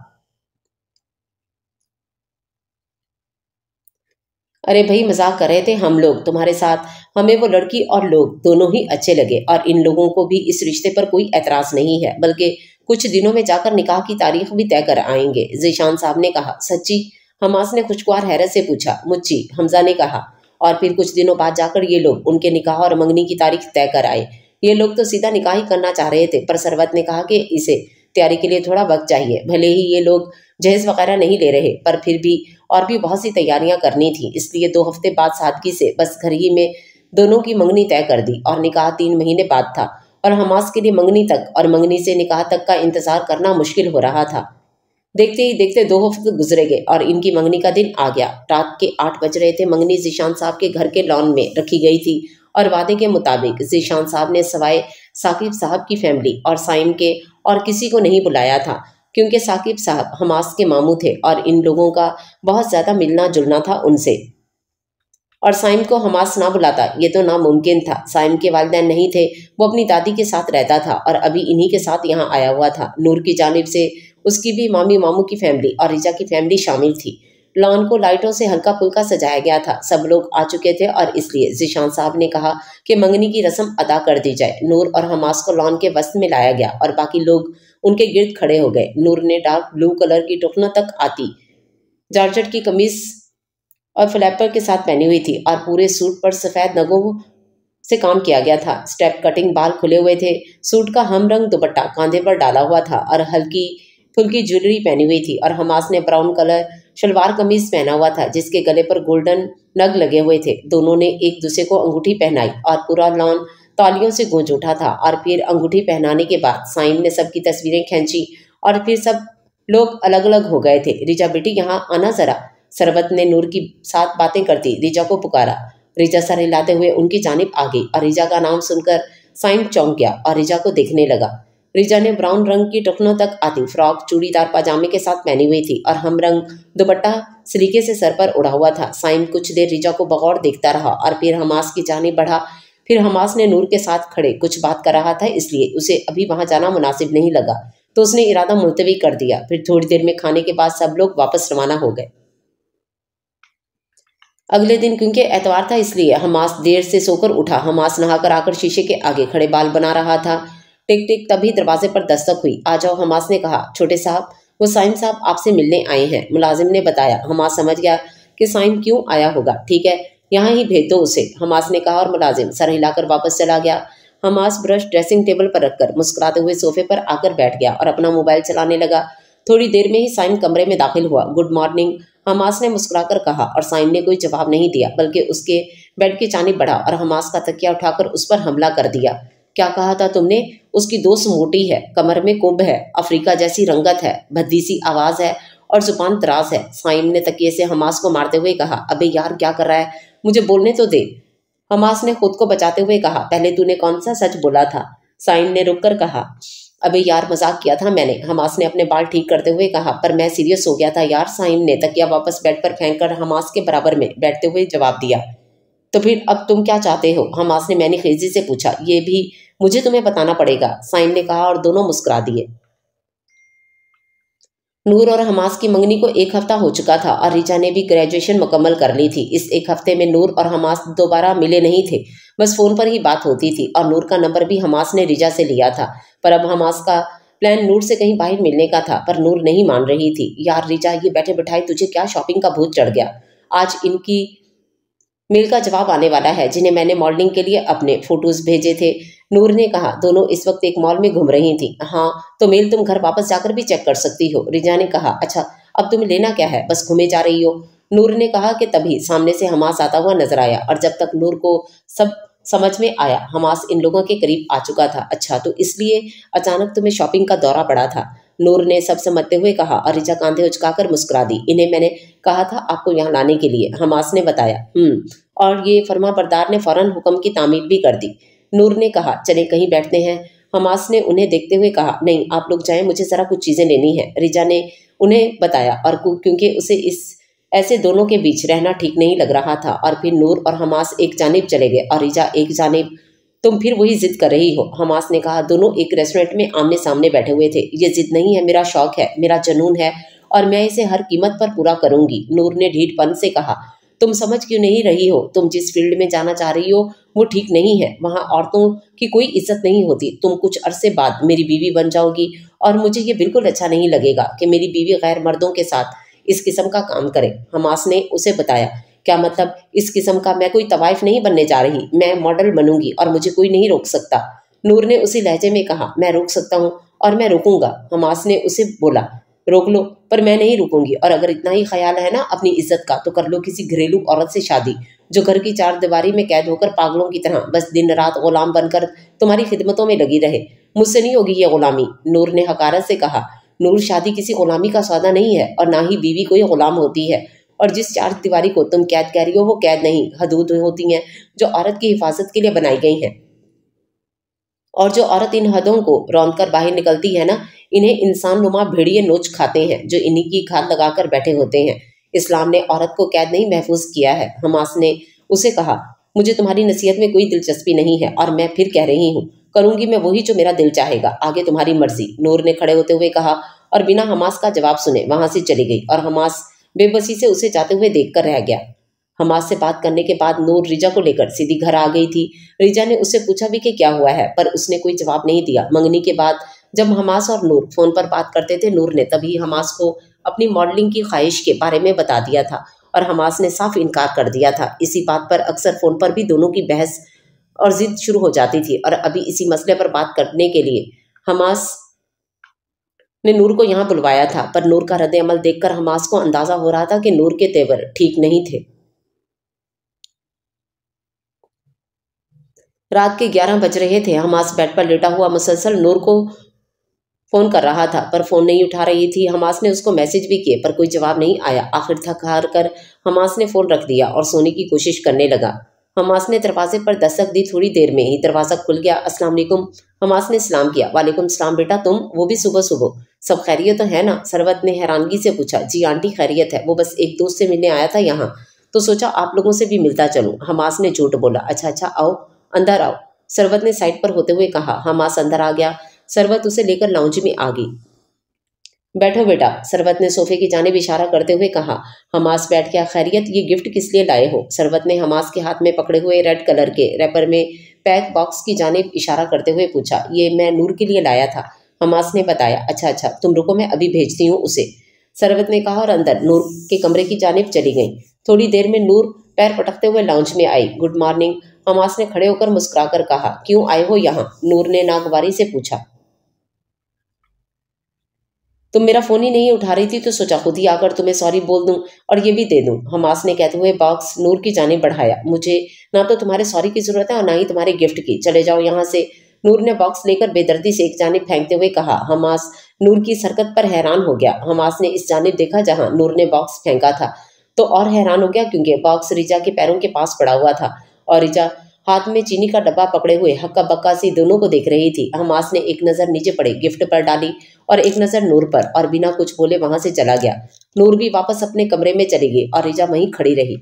अरे भाई मजाक कर रहे थे हम लोग तुम्हारे साथ हमें वो लड़की और लोग दोनों ही अच्छे लगे और इन लोगों को भी इस रिश्ते पर कोई एतराज नहीं है बल्कि कुछ दिनों में जाकर निकाह की तारीख भी तय कर आएंगे जीशान साहब ने कहा सच्ची हमास ने खुशगवार हैरत से पूछा मुच्ची हमजा ने कहा और फिर कुछ दिनों बाद जाकर ये लोग उनके निकाह और मंगनी की तारीख तय कर आए ये लोग तो सीधा निकाह ही करना चाह रहे थे पर सरवत ने कहा कि इसे तैयारी के लिए थोड़ा वक्त चाहिए भले ही ये लोग जहेज वगैरह नहीं ले रहे पर फिर भी और भी बहुत सी तैयारियां करनी थी इसलिए दो हफ्ते बाद सादगी से बस घर ही में दोनों की मंगनी तय कर दी और निकाह तीन महीने बाद था और हमास के लिए मंगनी तक और मंगनी से निकाह तक का इंतजार करना मुश्किल हो रहा था देखते ही देखते दो हफ्ते गुजरे गए और इनकी मंगनी का दिन आ गया रात के आठ बज रहे थे मंगनी जीशान साहब के घर के लॉन में रखी गई थी और वादे के मुताबिक जीशान साहब ने सवाए साकिब साहब की फैमिली और साइम के और किसी को नहीं बुलाया था क्योंकि साकिब साहब हमास के मामू थे और इन लोगों का बहुत ज़्यादा मिलना जुलना था उनसे और साइम को हमास ना बुलाता ये तो नामुमकिन था साइम के वालदे नहीं थे वो अपनी दादी के साथ रहता था और अभी इन्हीं के साथ यहाँ आया हुआ था नूर की जानब से उसकी भी मामी मामू की फैमिली और रिजा की फैमिली शामिल थी लॉन को लाइटों से हल्का फुल्का सजाया गया था सब लोग आ चुके थे और इसलिए जिशान साहब ने कहा कि मंगनी की रस्म अदा कर दी जाए नूर और हमास को लॉन के वस्त में लाया गया और बाकी लोग उनके गिर्द खड़े हो गए नूर ने डार्क ब्लू कलर की टुकनों तक आती जार्जट की कमीज और फ्लैपर के साथ पहनी हुई थी और पूरे सूट पर सफ़ेद नगों से काम किया गया था स्टेप कटिंग बाल खुले हुए थे सूट का हम रंग दुपट्टा कांधे पर डाला हुआ था और हल्की फुल्की ज्वेलरी पहनी हुई थी और हमास ने ब्राउन कलर शलवार कमीज पहना हुआ था जिसके गले पर गोल्डन नग लगे हुए थे दोनों ने एक दूसरे को अंगूठी पहनाई और पूरा लॉन तालियों से गूंज उठा था और फिर अंगूठी पहनाने के बाद साइन ने सबकी तस्वीरें खींची और फिर सब लोग अलग अलग हो गए थे रिजा बेटी यहाँ आना जरा सरबत ने नूर की साथ बातें करती रिजा को पुकारा रिजा सर हिलाते हुए उनकी जानब आ गई और रिजा का नाम सुनकर साइन चौंक गया और रिजा को देखने लगा रिजा ने ब्राउन रंग की टखनों तक आती फ्रॉक चूड़ीदार पाजामे के साथ पहनी हुई थी और हम रंग दुपट्टा सलीके से सर पर उड़ा हुआ था साइम कुछ देर रिजा को बगौर देखता रहा और फिर हमास की जाने बढ़ा फिर हमास ने नूर के साथ खड़े कुछ बात कर रहा था इसलिए उसे अभी वहां जाना मुनासिब नहीं लगा तो उसने इरादा मुलतवी कर दिया फिर थोड़ी देर में खाने के बाद सब लोग वापस रवाना हो गए अगले दिन क्योंकि एतवार था इसलिए हमास देर से सोकर उठा हमास नहाकर आकर शीशे के आगे खड़े बाल बना रहा था टिक टिक तभी दरवाजे पर दस्तक हुई आ जाओ हमास ने कहा छोटे साहब वो साइम साहब आपसे मिलने आए हैं मुलाजिम ने बताया हमास समझ गया कि साइम क्यों आया होगा ठीक है यहाँ ही भेज दो उसे हमास ने कहा और मुलाजिम सर हिलाकर वापस चला गया हमास ब्रश ड्रेसिंग टेबल पर रखकर मुस्कुराते हुए सोफे पर आकर बैठ गया और अपना मोबाइल चलाने लगा थोड़ी देर में ही साइम कमरे में दाखिल हुआ गुड मॉर्निंग हमास ने मुस्कुराकर कहा और साइम ने कोई जवाब नहीं दिया बल्कि उसके बेड की चानी बढ़ा और हमास का तकिया उठाकर उस पर हमला कर दिया क्या कहा था तुमने उसकी दोस्त मोटी है कमर में कुंभ है अफ्रीका जैसी रंगत है भद्दी सी आवाज़ है और जुबान दराज है साइम ने तकिए से हमास को मारते हुए कहा अबे यार क्या कर रहा है मुझे बोलने तो दे हमास ने खुद को बचाते हुए कहा पहले तूने कौन सा सच बोला था साइम ने रुक कर कहा अबे यार मजाक किया था मैंने हमास ने अपने बाल ठीक करते हुए कहा पर मैं सीरियस हो गया था यार साइम ने तकिया वापस बेड पर फेंक कर हमास के बराबर में बैठते हुए जवाब दिया तो फिर अब तुम क्या चाहते हो हमास ने मैंने खेजी से पूछा ये भी मुझे तुम्हें बताना पड़ेगा साइन ने कहा और दोनों मुस्कुरा दिए नूर और हमास की मंगनी को एक हफ्ता हो चुका था और रिचा ने भी ग्रेजुएशन मुकम्मल कर ली थी इस एक हफ्ते में नूर और हमास दोबारा मिले नहीं थे बस फोन पर ही बात होती थी और नूर का नंबर भी हमास ने रिजा से लिया था पर अब हमास का प्लान नूर से कहीं बाहर मिलने का था पर नूर नहीं मान रही थी यार रिजा ये बैठे बैठाए तुझे क्या शॉपिंग का भूत चढ़ गया आज इनकी मिल का जवाब आने वाला है जिन्हें मैंने मॉडलिंग के लिए अपने फोटोज भेजे थे नूर ने कहा दोनों इस वक्त एक मॉल में घूम रही थी हाँ तो मेल तुम घर वापस जाकर भी चेक कर सकती हो रिजा ने कहा अच्छा अब तुम्हें लेना क्या है बस घूमे जा रही हो नूर ने कहा कि तभी सामने से हमास आता हुआ नजर आया और जब तक नूर को सब समझ में आया हमास इन लोगों के करीब आ चुका था अच्छा तो इसलिए अचानक तुम्हें शॉपिंग का दौरा पड़ा था नूर ने सब समझते हुए कहा और रिजा कांधे उचकाकर मुस्कुरा दी इन्हें मैंने कहा था आपको यहाँ लाने के लिए हमास ने बताया हम्म और ये फर्मा बरदार ने फौरन हुक्म की तामील भी कर दी नूर ने कहा चले कहीं बैठते हैं हमास ने उन्हें देखते हुए कहा नहीं आप लोग जाएं मुझे ज़रा कुछ चीज़ें लेनी है रिजा ने उन्हें बताया और क्योंकि उसे इस ऐसे दोनों के बीच रहना ठीक नहीं लग रहा था और फिर नूर और हमास एक जानब चले गए और रिजा एक जानब तुम फिर वही जिद कर रही हो हमास ने कहा दोनों एक रेस्टोरेंट में आमने सामने बैठे हुए थे ये जिद नहीं है मेरा शौक है मेरा जनून है और मैं इसे हर कीमत पर पूरा करूंगी नूर ने ढीठपन से कहा तुम समझ क्यों नहीं रही हो तुम जिस फील्ड में जाना चाह रही हो वो ठीक नहीं है वहाँ औरतों की कोई इज्जत नहीं होती तुम कुछ अरसे बाद मेरी बीवी बन जाओगी और मुझे ये बिल्कुल अच्छा नहीं लगेगा कि मेरी बीवी गैर मर्दों के साथ इस किस्म का काम करे हमास ने उसे बताया क्या मतलब इस किस्म का मैं कोई तवाइफ नहीं बनने जा रही मैं मॉडल बनूंगी और मुझे कोई नहीं रोक सकता नूर ने उसी लहजे में कहा मैं रोक सकता हूँ और मैं रोकूंगा हमास ने उसे बोला रोक लो पर मैं नहीं रुकूंगी और अगर इतना ही ख्याल है ना अपनी इज्जत का तो कर लो किसी घरेलू औरत से शादी जो घर की चार दीवारी में कैद होकर पागलों की तरह बस दिन रात गुलाम बनकर तुम्हारी खिदमतों में लगी रहे मुझसे नहीं होगी ये गुलामी नूर ने हकारत से कहा नूर शादी किसी गुलामी का सौदा नहीं है और ना ही बीवी कोई गुलाम होती है और जिस चार दीवारी को तुम कैद कह रही हो वो कैद नहीं हदूद होती हैं जो औरत की हिफाजत के लिए बनाई गई हैं और जो औरत इन हदों को रौंद कर बाहर निकलती है ना इन्हें इंसान नुमा भेड़िए नोच खाते हैं जो इन्हीं की खाद लगाकर बैठे होते हैं इस्लाम ने औरत को कैद नहीं महफूज किया है हमास ने उसे कहा मुझे तुम्हारी नसीहत में कोई दिलचस्पी नहीं है और मैं फिर कह रही हूँ करूंगी मैं वही जो मेरा दिल चाहेगा आगे तुम्हारी मर्जी नूर ने खड़े होते हुए कहा और बिना हमास का जवाब सुने वहां से चली गई और हमास बेबसी से उसे जाते हुए देख कर रह गया हमास से बात करने के बाद नूर रिजा को लेकर सीधी घर आ गई थी रिजा ने उससे पूछा भी कि क्या हुआ है पर उसने कोई जवाब नहीं दिया मंगनी के बाद जब हमास और नूर फ़ोन पर बात करते थे नूर ने तभी हमास को अपनी मॉडलिंग की ख्वाहिश के बारे में बता दिया था और हमास ने साफ इनकार कर दिया था इसी बात पर अक्सर फ़ोन पर भी दोनों की बहस और जिद शुरू हो जाती थी और अभी इसी मसले पर बात करने के लिए हमास ने नूर को यहाँ बुलवाया था पर नूर का रद्द अमल देखकर हमास को अंदाजा हो रहा था कि नूर के तेवर ठीक नहीं थे रात के ग्यारह बज रहे थे हमास बेड पर लेटा हुआ मुसलसल नूर को फ़ोन कर रहा था पर फ़ोन नहीं उठा रही थी हमास ने उसको मैसेज भी किए पर कोई जवाब नहीं आया आखिर थक हार कर हमास ने फ़ोन रख दिया और सोने की कोशिश करने लगा हमास ने दरवाजे पर दस्तक दी थोड़ी देर में ही दरवाज़ा खुल गया अस्सलाम वालेकुम हमास ने सलाम किया वालेकुम सलाम बेटा तुम वो भी सुबह सुबह सब खैरियत तो है ना सरवत ने हैरानगी से पूछा जी आंटी खैरियत है वो बस एक दोस्त से मिलने आया था यहाँ तो सोचा आप लोगों से भी मिलता चलूँ हमास ने झूठ बोला अच्छा अच्छा आओ अंदर आओ सरवत ने साइड पर होते हुए कहा हमास अंदर आ गया सरवत उसे लेकर लाउंज में आ गई बैठो बेटा सरवत ने सोफे की जानब इशारा करते हुए कहा हमास बैठ गया खैरियत ये गिफ्ट किस लिए लाए हो सरवत ने हमास के हाथ में पकड़े हुए रेड कलर के रैपर में पैक बॉक्स की जानब इशारा करते हुए पूछा ये मैं नूर के लिए लाया था हमास ने बताया अच्छा अच्छा तुम रुको मैं अभी भेजती हूँ उसे सरवत ने कहा और अंदर नूर के कमरे की जानब चली गई थोड़ी देर में नूर पैर पटकते हुए लाउंज में आई गुड मॉर्निंग हमास ने खड़े होकर मुस्कुराकर कहा क्यों आए हो यहाँ नूर ने नागवारी से पूछा तुम मेरा फ़ोन ही नहीं उठा रही थी तो सोचा खुद ही आकर तुम्हें सॉरी बोल दूं और ये भी दे दूं हमास ने कहते हुए बॉक्स नूर की जाने बढ़ाया मुझे ना तो तुम्हारे सॉरी की ज़रूरत है और ना ही तुम्हारे गिफ्ट की चले जाओ यहाँ से नूर ने बॉक्स लेकर बेदर्दी से एक जानब फेंकते हुए कहा हमास नूर की सरकत पर हैरान हो गया हमास ने इस जानब देखा जहाँ नूर ने बॉक्स फेंका था तो और हैरान हो गया क्योंकि बॉक्स रिजा के पैरों के पास पड़ा हुआ था और रिजा हाथ में चीनी का डब्बा पकड़े हुए हक्का बक्का सी दोनों को देख रही थी हमास ने एक नज़र नीचे पड़े गिफ्ट पर डाली और एक नज़र नूर पर और बिना कुछ बोले वहां से चला गया नूर भी वापस अपने कमरे में चली गई और रिजा वहीं खड़ी रही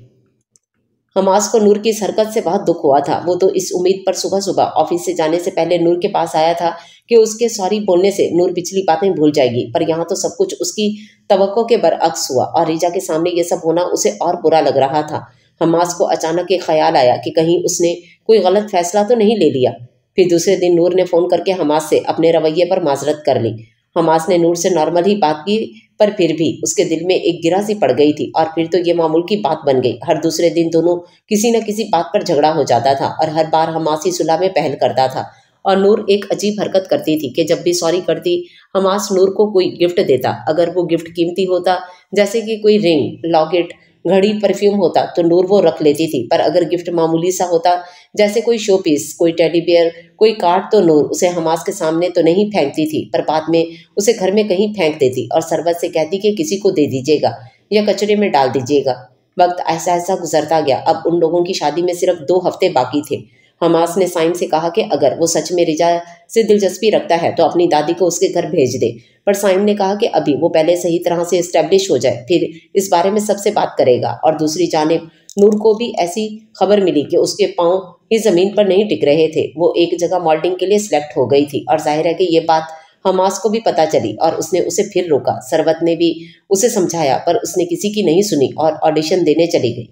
हमास को नूर की हरकत से बहुत दुख हुआ था वो तो इस उम्मीद पर सुबह सुबह ऑफिस से जाने से पहले नूर के पास आया था कि उसके सॉरी बोलने से नूर पिछली बातें भूल जाएगी पर यहाँ तो सब कुछ उसकी तवक्को के बरअक्स हुआ और रिजा के सामने ये सब होना उसे और बुरा लग रहा था हमास को अचानक ये ख्याल आया कि कहीं उसने कोई गलत फैसला तो नहीं ले लिया फिर दूसरे दिन नूर ने फ़ोन करके हमास से अपने रवैये पर माजरत कर ली हमास ने नूर से नॉर्मल ही बात की पर फिर भी उसके दिल में एक गिरा सी पड़ गई थी और फिर तो ये मामूल की बात बन गई हर दूसरे दिन दोनों किसी न किसी बात पर झगड़ा हो जाता था और हर बार हमास ही सुलह में पहल करता था और नूर एक अजीब हरकत करती थी कि जब भी सॉरी करती हमास नूर को कोई गिफ्ट देता अगर वो गिफ्ट कीमती होता जैसे कि कोई रिंग लॉकेट घड़ी परफ्यूम होता तो नूर वो रख लेती थी पर अगर गिफ्ट मामूली सा होता जैसे कोई शो पीस कोई टेडी बियर कोई कार्ड तो नूर उसे हमास के सामने तो नहीं फेंकती थी पर बाद में उसे घर में कहीं फेंक देती और सरबत से कहती कि किसी को दे दीजिएगा या कचरे में डाल दीजिएगा वक्त ऐसा ऐसा गुजरता गया अब उन लोगों की शादी में सिर्फ दो हफ्ते बाकी थे हमास ने साइम से कहा कि अगर वो सच में रिजा से दिलचस्पी रखता है तो अपनी दादी को उसके घर भेज दे पर साइम ने कहा कि अभी वो पहले सही तरह से इस्टेब्लिश हो जाए फिर इस बारे में सबसे बात करेगा और दूसरी जानब नूर को भी ऐसी खबर मिली कि उसके पाँव ही ज़मीन पर नहीं टिक रहे थे वो एक जगह मॉल्डिंग के लिए सिलेक्ट हो गई थी और जाहिर है कि ये बात हमास को भी पता चली और उसने उसे फिर रोका सरवत ने भी उसे समझाया पर उसने किसी की नहीं सुनी और ऑडिशन देने चली गई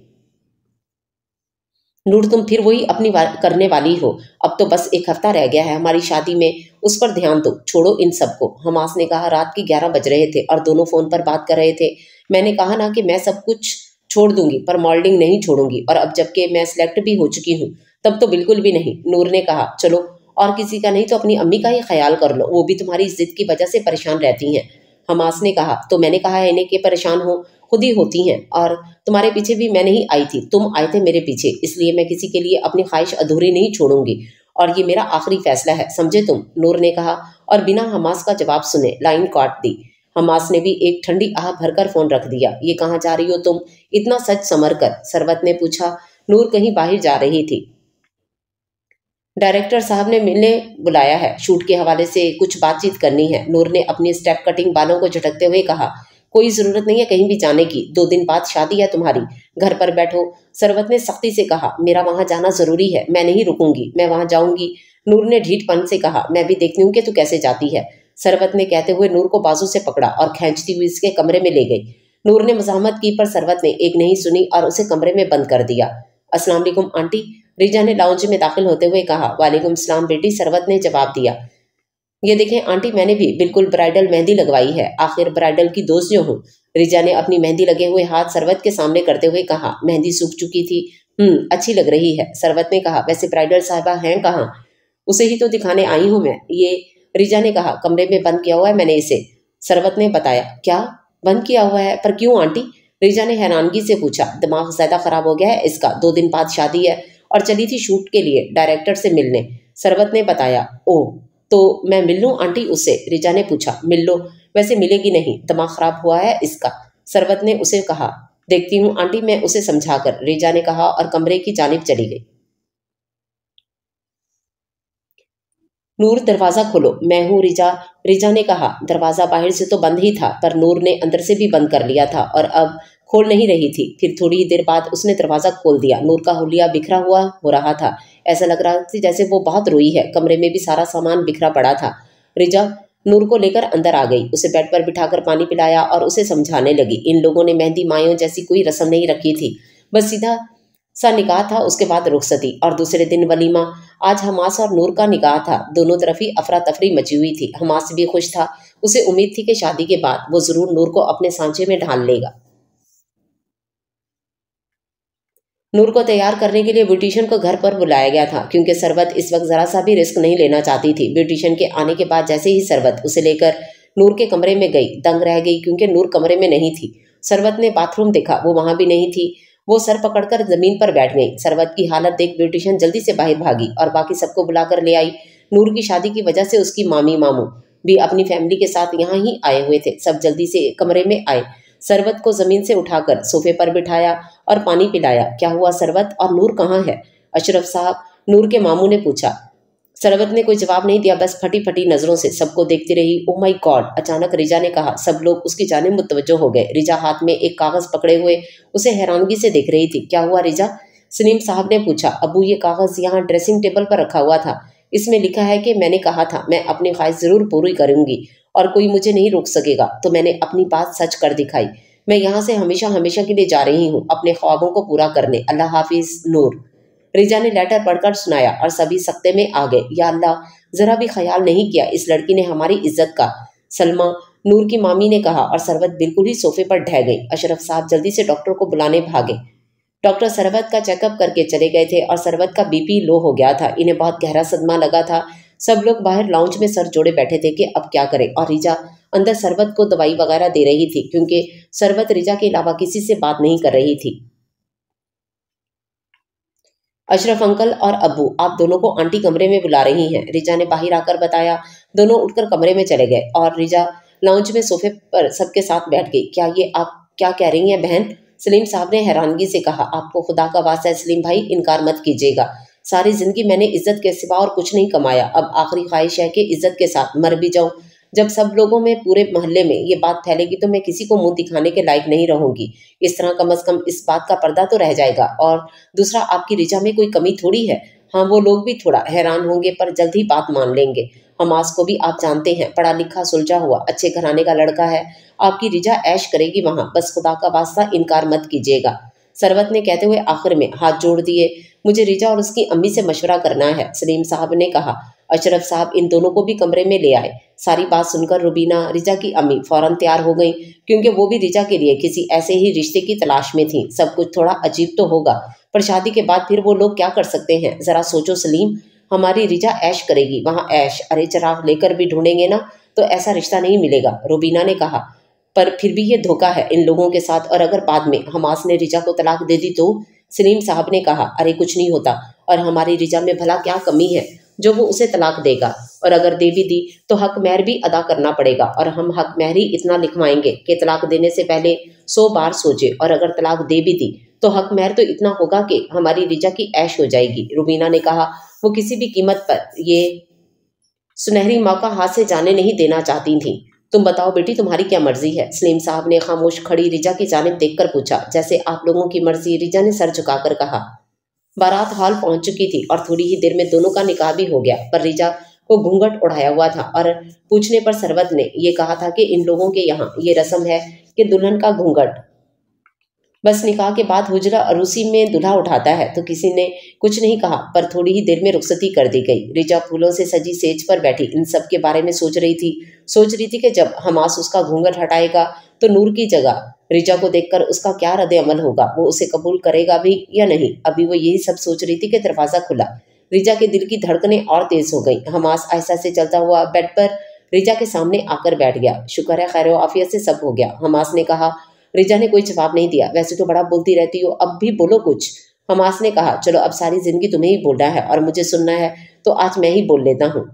नूर तुम फिर वही अपनी वा, करने वाली हो अब तो बस एक हफ्ता रह गया है हमारी शादी में उस पर ध्यान दो छोड़ो इन सबको हमास ने कहा रात के ग्यारह बज रहे थे और दोनों फोन पर बात कर रहे थे मैंने कहा ना कि मैं सब कुछ छोड़ दूंगी पर मॉल्डिंग नहीं छोड़ूंगी और अब जबकि मैं सिलेक्ट भी हो चुकी हूँ तब तो बिल्कुल भी नहीं नूर ने कहा चलो और किसी का नहीं तो अपनी अम्मी का ही ख्याल कर लो वो भी तुम्हारी इज्जत की वजह से परेशान रहती हैं हमास ने कहा तो मैंने कहा है इन्हें कि परेशान हो खुद ही होती हैं और तुम्हारे पीछे भी मैं नहीं आई थी तुम आए थे मेरे पीछे इसलिए मैं किसी के लिए अपनी ख्वाहिश अधूरी नहीं छोड़ूंगी और ये मेरा आखिरी फैसला है समझे तुम नूर ने कहा और बिना हमास का जवाब सुने लाइन काट दी हमास ने भी एक ठंडी आह भरकर फोन रख दिया ये कहाँ जा रही हो तुम इतना सच समर कर सरवत ने पूछा नूर कहीं बाहर जा रही थी डायरेक्टर साहब ने मिलने बुलाया है शूट के हवाले से कुछ बातचीत करनी है नूर ने अपनी स्टेप कटिंग बालों को झटकते हुए कहा कोई ज़रूरत नहीं है कहीं भी जाने की दो दिन बाद शादी है तुम्हारी घर पर बैठो सरवत ने सख्ती से कहा मेरा वहां जाना ज़रूरी है मैं नहीं रुकूंगी मैं वहां जाऊंगी नूर ने ढीठपन से कहा मैं भी देखती हूँ कि तू कैसे जाती है सरवत ने कहते हुए नूर को बाजू से पकड़ा और खींचती हुई इसके कमरे में ले गई नूर ने मजामत की पर सरवत ने एक नहीं सुनी और उसे कमरे में बंद कर दिया असलम आंटी रिजा ने लाउंज में दाखिल होते हुए कहा वालेकुम सलाम बेटी सरवत ने जवाब दिया ये देखें आंटी मैंने भी बिल्कुल ब्राइडल मेहंदी लगवाई है आखिर ब्राइडल की दोस्त जो हूँ रिजा ने अपनी मेहंदी लगे हुए हाथ सरवत के सामने करते हुए कहा मेहंदी सूख चुकी थी हम्म अच्छी लग रही है सरवत ने कहा वैसे ब्राइडल साहबा हैं कहाँ उसे ही तो दिखाने आई हूँ मैं ये रिजा ने कहा कमरे में बंद किया हुआ है मैंने इसे सरवत ने बताया क्या बंद किया हुआ है पर क्यों आंटी रिजा ने हैरानगी से पूछा दिमाग ज्यादा खराब हो गया है इसका दो दिन बाद शादी है और चली थी शूट के लिए डायरेक्टर से मिलने सरवत ने बताया ओह तो मैं मिल लूँ आंटी उससे रिजा ने पूछा मिल लो वैसे मिलेगी नहीं दिमाग खराब हुआ है इसका सरबत ने उसे कहा देखती हूँ आंटी मैं उसे समझा कर रिजा ने कहा और कमरे की जानब चली गई नूर दरवाज़ा खोलो मैं हूँ रिजा रिजा ने कहा दरवाज़ा बाहर से तो बंद ही था पर नूर ने अंदर से भी बंद कर लिया था और अब खोल नहीं रही थी फिर थोड़ी देर बाद उसने दरवाज़ा खोल दिया नूर का होलिया बिखरा हुआ हो रहा था ऐसा लग रहा था जैसे वो बहुत रोई है कमरे में भी सारा सामान बिखरा पड़ा था रिजा नूर को लेकर अंदर आ गई उसे बेड पर बिठाकर पानी पिलाया और उसे समझाने लगी इन लोगों ने मेहंदी मायों जैसी कोई रस्म नहीं रखी थी बस सीधा सा निकाह था उसके बाद रुख सती और दूसरे दिन वलीमा आज हमास और नूर का निकाह था दोनों तरफ ही अफरा तफरी मची हुई थी हमास भी खुश था उसे उम्मीद थी कि शादी के बाद वो जरूर नूर को अपने सांचे में ढाल लेगा नूर को तैयार करने के लिए ब्यूटिशियन को घर पर बुलाया गया था क्योंकि सरबत इस वक्त जरा सा भी रिस्क नहीं लेना चाहती थी ब्यूटिशियन के आने के बाद जैसे ही सरबत उसे लेकर नूर के कमरे में गई दंग रह गई क्योंकि नूर कमरे में नहीं थी सरबत ने बाथरूम देखा वो वहां भी नहीं थी वो सर पकड़कर जमीन पर बैठ गई सरवत की हालत देख ब्यूटिशियन जल्दी से बाहर भागी और बाकी सबको बुलाकर ले आई नूर की शादी की वजह से उसकी मामी मामू भी अपनी फैमिली के साथ यहाँ ही आए हुए थे सब जल्दी से कमरे में आए सरवत को जमीन से उठाकर सोफे पर बिठाया और पानी पिलाया क्या हुआ सरवत और नूर कहाँ है अशरफ साहब नूर के मामू ने पूछा सरवत ने कोई जवाब नहीं दिया बस फटी फटी नजरों से सबको देखती रही ओ माई गॉड अचानक रिजा ने कहा सब लोग उसकी जाने मुतवजो हो गए रिजा हाथ में एक कागज पकड़े हुए उसे हैरानगी से देख रही थी क्या हुआ रिजा सुनीम साहब ने पूछा अबू ये कागज यहाँ ड्रेसिंग टेबल पर रखा हुआ था इसमें लिखा है कि मैंने कहा था मैं अपनी ख्वाहिश जरूर पूरी करूंगी और कोई मुझे नहीं रोक सकेगा तो मैंने अपनी बात सच कर दिखाई मैं यहाँ से हमेशा हमेशा के लिए जा रही हूँ अपने ख्वाबों को पूरा करने अल्लाह हाफिज नूर रिजा ने लेटर पढ़कर सुनाया और सभी सख्ते में आ गए या अल्लाह जरा भी ख्याल नहीं किया इस लड़की ने हमारी इज्जत का सलमा नूर की मामी ने कहा और सरवत बिल्कुल ही सोफे पर ढह गई अशरफ साहब जल्दी से डॉक्टर को बुलाने भागे डॉक्टर सरवत का चेकअप करके चले गए थे और सरवत का बीपी लो हो गया था इन्हें बहुत गहरा सदमा लगा था सब लोग बाहर लाउंज में सर जोड़े बैठे थे कि अब क्या करें और रिजा अंदर सरवत को दवाई वगैरह दे रही थी क्योंकि सरवत रिजा के अलावा किसी से बात नहीं कर रही थी अशरफ अंकल और अबू आप दोनों को आंटी कमरे में बुला रही हैं रिजा ने बाहर आकर बताया दोनों उठकर कमरे में चले गए और रिजा लाउंज में सोफे पर सबके साथ बैठ गई क्या ये आप क्या कह रही हैं बहन सलीम साहब ने हैरानगी से कहा आपको खुदा का वास्त है सलीम भाई इनकार मत कीजिएगा सारी जिंदगी मैंने इज्जत के सिवा और कुछ नहीं कमाया अब आखिरी ख्वाहिश है कि इज्जत के साथ मर भी जाऊं जब सब लोगों में पूरे मोहल्ले में ये बात फैलेगी तो मैं किसी को मुंह दिखाने के लायक नहीं रहूंगी इस तरह कम अज कम इस बात का पर्दा तो रह जाएगा और दूसरा आपकी रिजा में कोई कमी थोड़ी है हाँ वो लोग भी थोड़ा हैरान होंगे पर जल्द ही बात मान लेंगे हमास को भी आप जानते हैं पढ़ा लिखा सुलझा हुआ अच्छे घराने का लड़का है आपकी रिजा ऐश करेगी वहां बस खुदा का वास्ता इनकार मत कीजिएगा सरवत ने कहते हुए आखिर में हाथ जोड़ दिए मुझे रिजा और उसकी अम्मी से मशवरा करना है सलीम साहब ने कहा अशरफ साहब इन दोनों को भी कमरे में ले आए सारी बात सुनकर रुबीना रिजा की अम्मी फौरन तैयार हो गई क्योंकि वो भी रिजा के लिए किसी ऐसे ही रिश्ते की तलाश में थी सब कुछ थोड़ा अजीब तो होगा पर शादी के बाद फिर वो लोग क्या कर सकते हैं जरा सोचो सलीम हमारी रिजा ऐश करेगी वहाँ ऐश अरे चराग लेकर भी ढूंढेंगे ना तो ऐसा रिश्ता नहीं मिलेगा रुबीना ने कहा पर फिर भी ये धोखा है इन लोगों के साथ और अगर बाद में हमास ने रिजा को तलाक दे दी तो सलीम साहब ने कहा अरे कुछ नहीं होता और हमारी रिजा में भला क्या कमी है जो वो उसे तलाक देगा और अगर दे भी दी तो हक महर भी अदा करना पड़ेगा और हम हक महर ही इतना लिखवाएंगे कि तलाक देने से पहले सौ बार सोचे और अगर तलाक दे भी दी तो हक महर तो इतना होगा कि हमारी रिजा की ऐश हो जाएगी रुबीना ने कहा वो किसी भी कीमत पर ये सुनहरी माँ का हाथ से जाने नहीं देना चाहती थी तुम बताओ बेटी तुम्हारी क्या मर्जी है सलीम साहब ने खामोश खड़ी रिजा की जानब देखकर पूछा जैसे आप लोगों की मर्जी रिजा ने सर झुकाकर कहा बारात हॉल पहुंच चुकी थी और थोड़ी ही देर में दोनों का निकाह भी हो गया पर रिजा को घूंघट उड़ाया हुआ था और पूछने पर सरवत ने यह कहा था कि इन लोगों के यहाँ ये रस्म है कि दुल्हन का घूंघट बस निकाह के बाद हुजरा अरूसी में दुल्हा उठाता है तो किसी ने कुछ नहीं कहा पर थोड़ी ही देर में रुखसती कर दी गई रिजा फूलों से सजी सेज पर बैठी इन सब के बारे में सोच रही थी सोच रही थी कि जब हमास उसका घूंघट हटाएगा तो नूर की जगह रिजा को देखकर उसका क्या रद्द अमल होगा वो उसे कबूल करेगा भी या नहीं अभी वो यही सब सोच रही थी कि दरवाजा खुला रिजा के दिल की धड़कने और तेज हो गई हमास ऐसा से चलता हुआ बेड पर रिजा के सामने आकर बैठ गया शुक्र है खैर आफिया से सब हो गया हमास ने कहा रिजा ने कोई जवाब नहीं दिया वैसे तो बड़ा बोलती रहती हो अब भी बोलो कुछ हमास ने कहा चलो अब सारी जिंदगी तुम्हें ही बोलना है और मुझे सुनना है तो आज मैं ही बोल लेता हूँ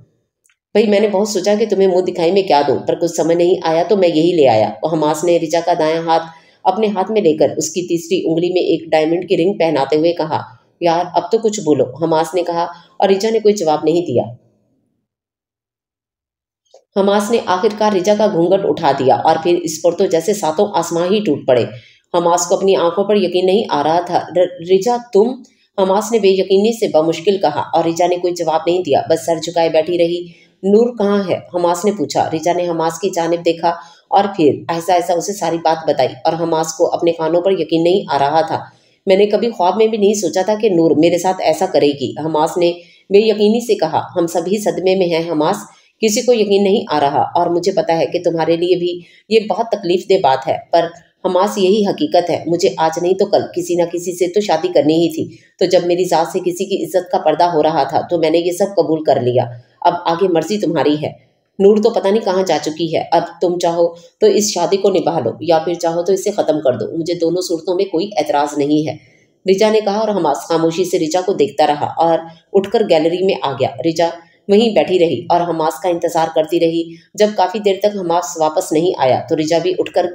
भाई मैंने बहुत सोचा कि तुम्हें मुंह दिखाई में क्या दूं पर कुछ समय नहीं आया तो मैं यही ले आया और हमास ने रिजा का दाया हाथ अपने हाथ में लेकर उसकी तीसरी उंगली में एक डायमंड की रिंग पहनाते हुए कहा यार अब तो कुछ बोलो हमास ने कहा और रिजा ने कोई जवाब नहीं दिया हमास ने आखिरकार रिजा का घूंघट उठा दिया और फिर इस पर तो जैसे सातों आसमां ही टूट पड़े हमास को अपनी आंखों पर यकीन नहीं आ रहा था रिजा तुम हमास ने बेयकीनी से बमुश्किल कहा और रिजा ने कोई जवाब नहीं दिया बस सर झुकाए बैठी रही नूर कहाँ है हमास ने पूछा रिजा ने हमास की जानब देखा और फिर ऐसा ऐसा उसे सारी बात बताई और हमास को अपने कानों पर यकीन नहीं आ रहा था मैंने कभी ख्वाब में भी नहीं सोचा था कि नूर मेरे साथ ऐसा करेगी हमास ने बेयकीनी से कहा हम सभी सदमे में हैं हमास किसी को यकीन नहीं आ रहा और मुझे पता है कि तुम्हारे लिए भी ये बहुत तकलीफ दे बात है पर हमास यही हकीकत है मुझे आज नहीं तो कल किसी ना किसी से तो शादी करनी ही थी तो जब मेरी सास से किसी की इज्जत का पर्दा हो रहा था तो मैंने ये सब कबूल कर लिया अब आगे मर्जी तुम्हारी है नूर तो पता नहीं कहाँ जा चुकी है अब तुम चाहो तो इस शादी को निभा लो या फिर चाहो तो इसे ख़त्म कर दो मुझे दोनों सूरतों में कोई एतराज़ नहीं है रिजा ने कहा और हमास खामोशी से रिजा को देखता रहा और उठकर गैलरी में आ गया रिजा वहीं बैठी रही और हमास का इंतज़ार करती रही जब काफ़ी देर तक हमास वापस नहीं आया तो रिजा भी उठकर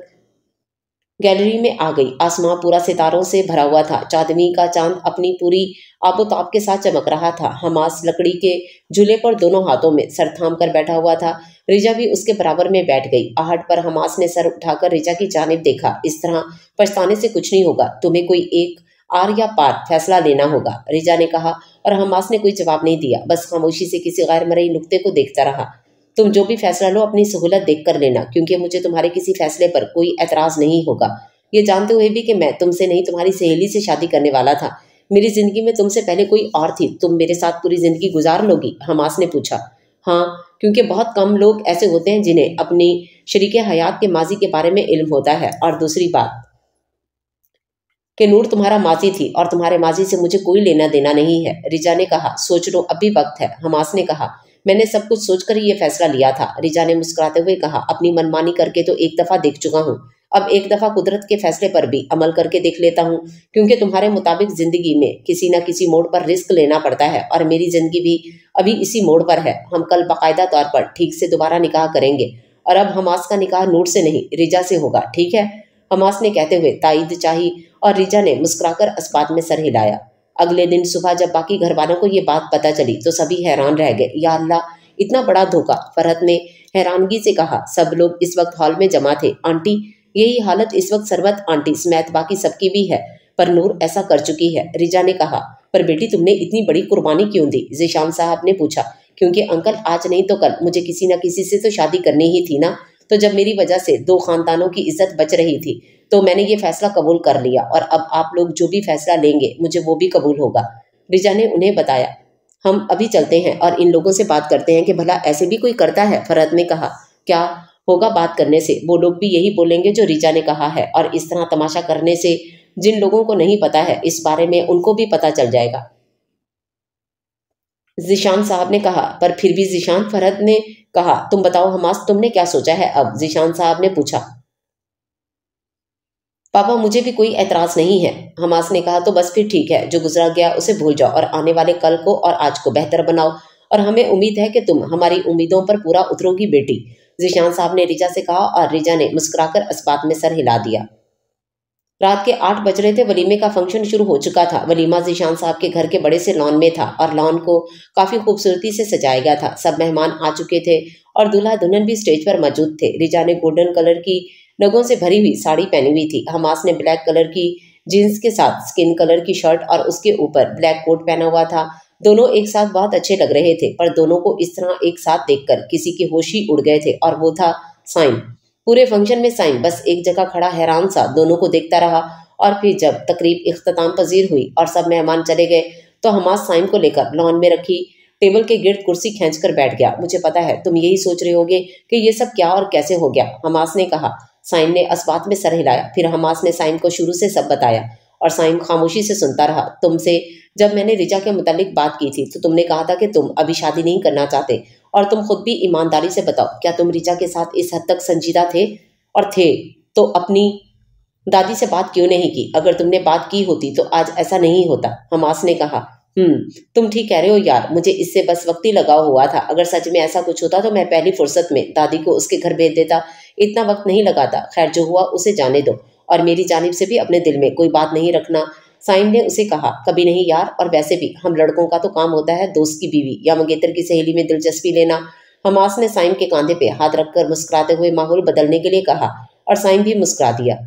गैलरी में आ गई आसमां पूरा सितारों से भरा हुआ था चांदनी का चांद अपनी पूरी आबोताब के साथ चमक रहा था हमास लकड़ी के झूले पर दोनों हाथों में सर थाम कर बैठा हुआ था रिजा भी उसके बराबर में बैठ गई आहट पर हमास ने सर उठाकर रिजा की जानब देखा इस तरह पछताने से कुछ नहीं होगा तुम्हें कोई एक आर या पार फैसला लेना होगा रिजा ने कहा और हमास ने कोई जवाब नहीं दिया बस खामोशी से किसी गैर मरई नुकते को देखता रहा तुम जो भी फैसला लो अपनी सहूलत देख कर लेना क्योंकि मुझे तुम्हारे किसी फैसले पर कोई एतराज़ नहीं होगा ये जानते हुए भी कि मैं तुमसे नहीं तुम्हारी सहेली से शादी करने वाला था मेरी ज़िंदगी में तुमसे पहले कोई और थी तुम मेरे साथ पूरी ज़िंदगी गुजार लोगी हमास ने पूछा हाँ क्योंकि बहुत कम लोग ऐसे होते हैं जिन्हें अपनी शरीक हयात के माजी के बारे में इल्म होता है और दूसरी बात कि नूर तुम्हारा माजी थी और तुम्हारे माजी से मुझे कोई लेना देना नहीं है रिजा ने कहा सोच लो अभी वक्त है हमास ने कहा मैंने सब कुछ सोचकर ही ये फैसला लिया था रिजा ने मुस्कुराते हुए कहा अपनी मनमानी करके तो एक दफ़ा देख चुका हूँ अब एक दफ़ा कुदरत के फैसले पर भी अमल करके देख लेता हूँ क्योंकि तुम्हारे मुताबिक ज़िंदगी में किसी ना किसी मोड़ पर रिस्क लेना पड़ता है और मेरी ज़िंदगी भी अभी इसी मोड़ पर है हम कल बाकायदा तौर पर ठीक से दोबारा निकाह करेंगे और अब हमास का निकाह नूर से नहीं रिजा से होगा ठीक है हमास ने कहते हुए ताइद चाही और रिजा ने मुस्कुराकर अस्पात में सर हिलाया अगले दिन सुबह जब बाकी घर वालों को ये बात पता चली तो सभी हैरान रह गए या अल्लाह इतना बड़ा धोखा फरहत ने हैरानगी से कहा सब लोग इस वक्त हॉल में जमा थे आंटी यही हालत इस वक्त सरबत आंटी समेत बाकी सबकी भी है पर नूर ऐसा कर चुकी है रिजा ने कहा पर बेटी तुमने इतनी बड़ी कुर्बानी क्यों दी जिशान साहब ने पूछा क्योंकि अंकल आज नहीं तो कल मुझे किसी ना किसी से तो शादी करनी ही थी ना तो जब मेरी वजह से दो खानदानों की इज्जत बच रही थी तो मैंने ये फैसला कबूल कर लिया और अब आप लोग जो भी फैसला लेंगे मुझे वो भी कबूल होगा रिजा ने उन्हें बताया हम अभी चलते हैं और इन लोगों से बात करते हैं कि भला ऐसे भी कोई करता है फरहत ने कहा क्या होगा बात करने से वो लोग भी यही बोलेंगे जो रिजा ने कहा है और इस तरह तमाशा करने से जिन लोगों को नहीं पता है इस बारे में उनको भी पता चल जाएगा जिशान साहब ने कहा पर फिर भी जिशान फरहत ने कहा तुम बताओ हमास तुमने क्या सोचा है अब जिशान साहब ने पूछा पापा मुझे भी कोई एतराज़ नहीं है हमास ने कहा तो बस फिर ठीक है जो गुजरा गया उसे भूल जाओ और आने वाले कल को और आज को बेहतर बनाओ और हमें उम्मीद है कि तुम हमारी उम्मीदों पर पूरा उतरोगी बेटी जिशान साहब ने रिजा से कहा और रिजा ने मुस्कुराकर अस्पात में सर हिला दिया रात के आठ बज रहे थे वलीमे का फंक्शन शुरू हो चुका था वलीमा जिशान साहब के घर के बड़े से लॉन में था और लॉन को काफ़ी खूबसूरती से सजाया गया था सब मेहमान आ चुके थे और दूल्हा दुल्हन भी स्टेज पर मौजूद थे रिजा ने गोल्डन कलर की रगों से भरी हुई साड़ी पहनी हुई थी हमास ने ब्लैक कलर की जीन्स के साथ स्किन कलर की शर्ट और उसके ऊपर ब्लैक कोट पहना हुआ था दोनों एक साथ बहुत अच्छे लग रहे थे पर दोनों को इस तरह एक साथ देखकर किसी के होश ही उड़ गए थे और वो था साइन पूरे फंक्शन में साइन बस एक जगह खड़ा हैरान सा दोनों को देखता रहा और फिर जब तकरीब इख्ताम पजीर हुई और सब मेहमान चले गए तो हमास साइन को लेकर लॉन में रखी टेबल के गिर्द कुर्सी खींच कर बैठ गया मुझे पता है तुम यही सोच रहे होगे कि ये सब क्या और कैसे हो गया हमास ने कहा साइन ने असबात में सर हिलाया फिर हमास ने साइन को शुरू से सब बताया और साइम खामोशी से सुनता रहा तुमसे जब मैंने रिजा के मुतालिक बात की थी तो तुमने कहा था कि तुम अभी शादी नहीं करना चाहते और तुम खुद भी ईमानदारी से बताओ क्या तुम रिजा के साथ इस हद तक संजीदा थे और थे तो अपनी दादी से बात क्यों नहीं की अगर तुमने बात की होती तो आज ऐसा नहीं होता हमास ने कहा हम्म तुम ठीक कह रहे हो यार मुझे इससे बस वक्त ही लगाव हुआ था अगर सच में ऐसा कुछ होता तो मैं पहली फुर्सत में दादी को उसके घर भेज देता इतना वक्त नहीं लगाता खैर जो हुआ उसे जाने दो और मेरी जानब से भी अपने दिल में कोई बात नहीं रखना साइन ने उसे कहा कभी नहीं यार और वैसे भी हम लड़कों का तो काम होता है दोस्त की बीवी या मंगेतर की सहेली में दिलचस्पी लेना हमास ने साइन के कंधे पे हाथ रखकर मुस्कुराते हुए माहौल बदलने के लिए कहा और साइन भी मुस्कुरा दिया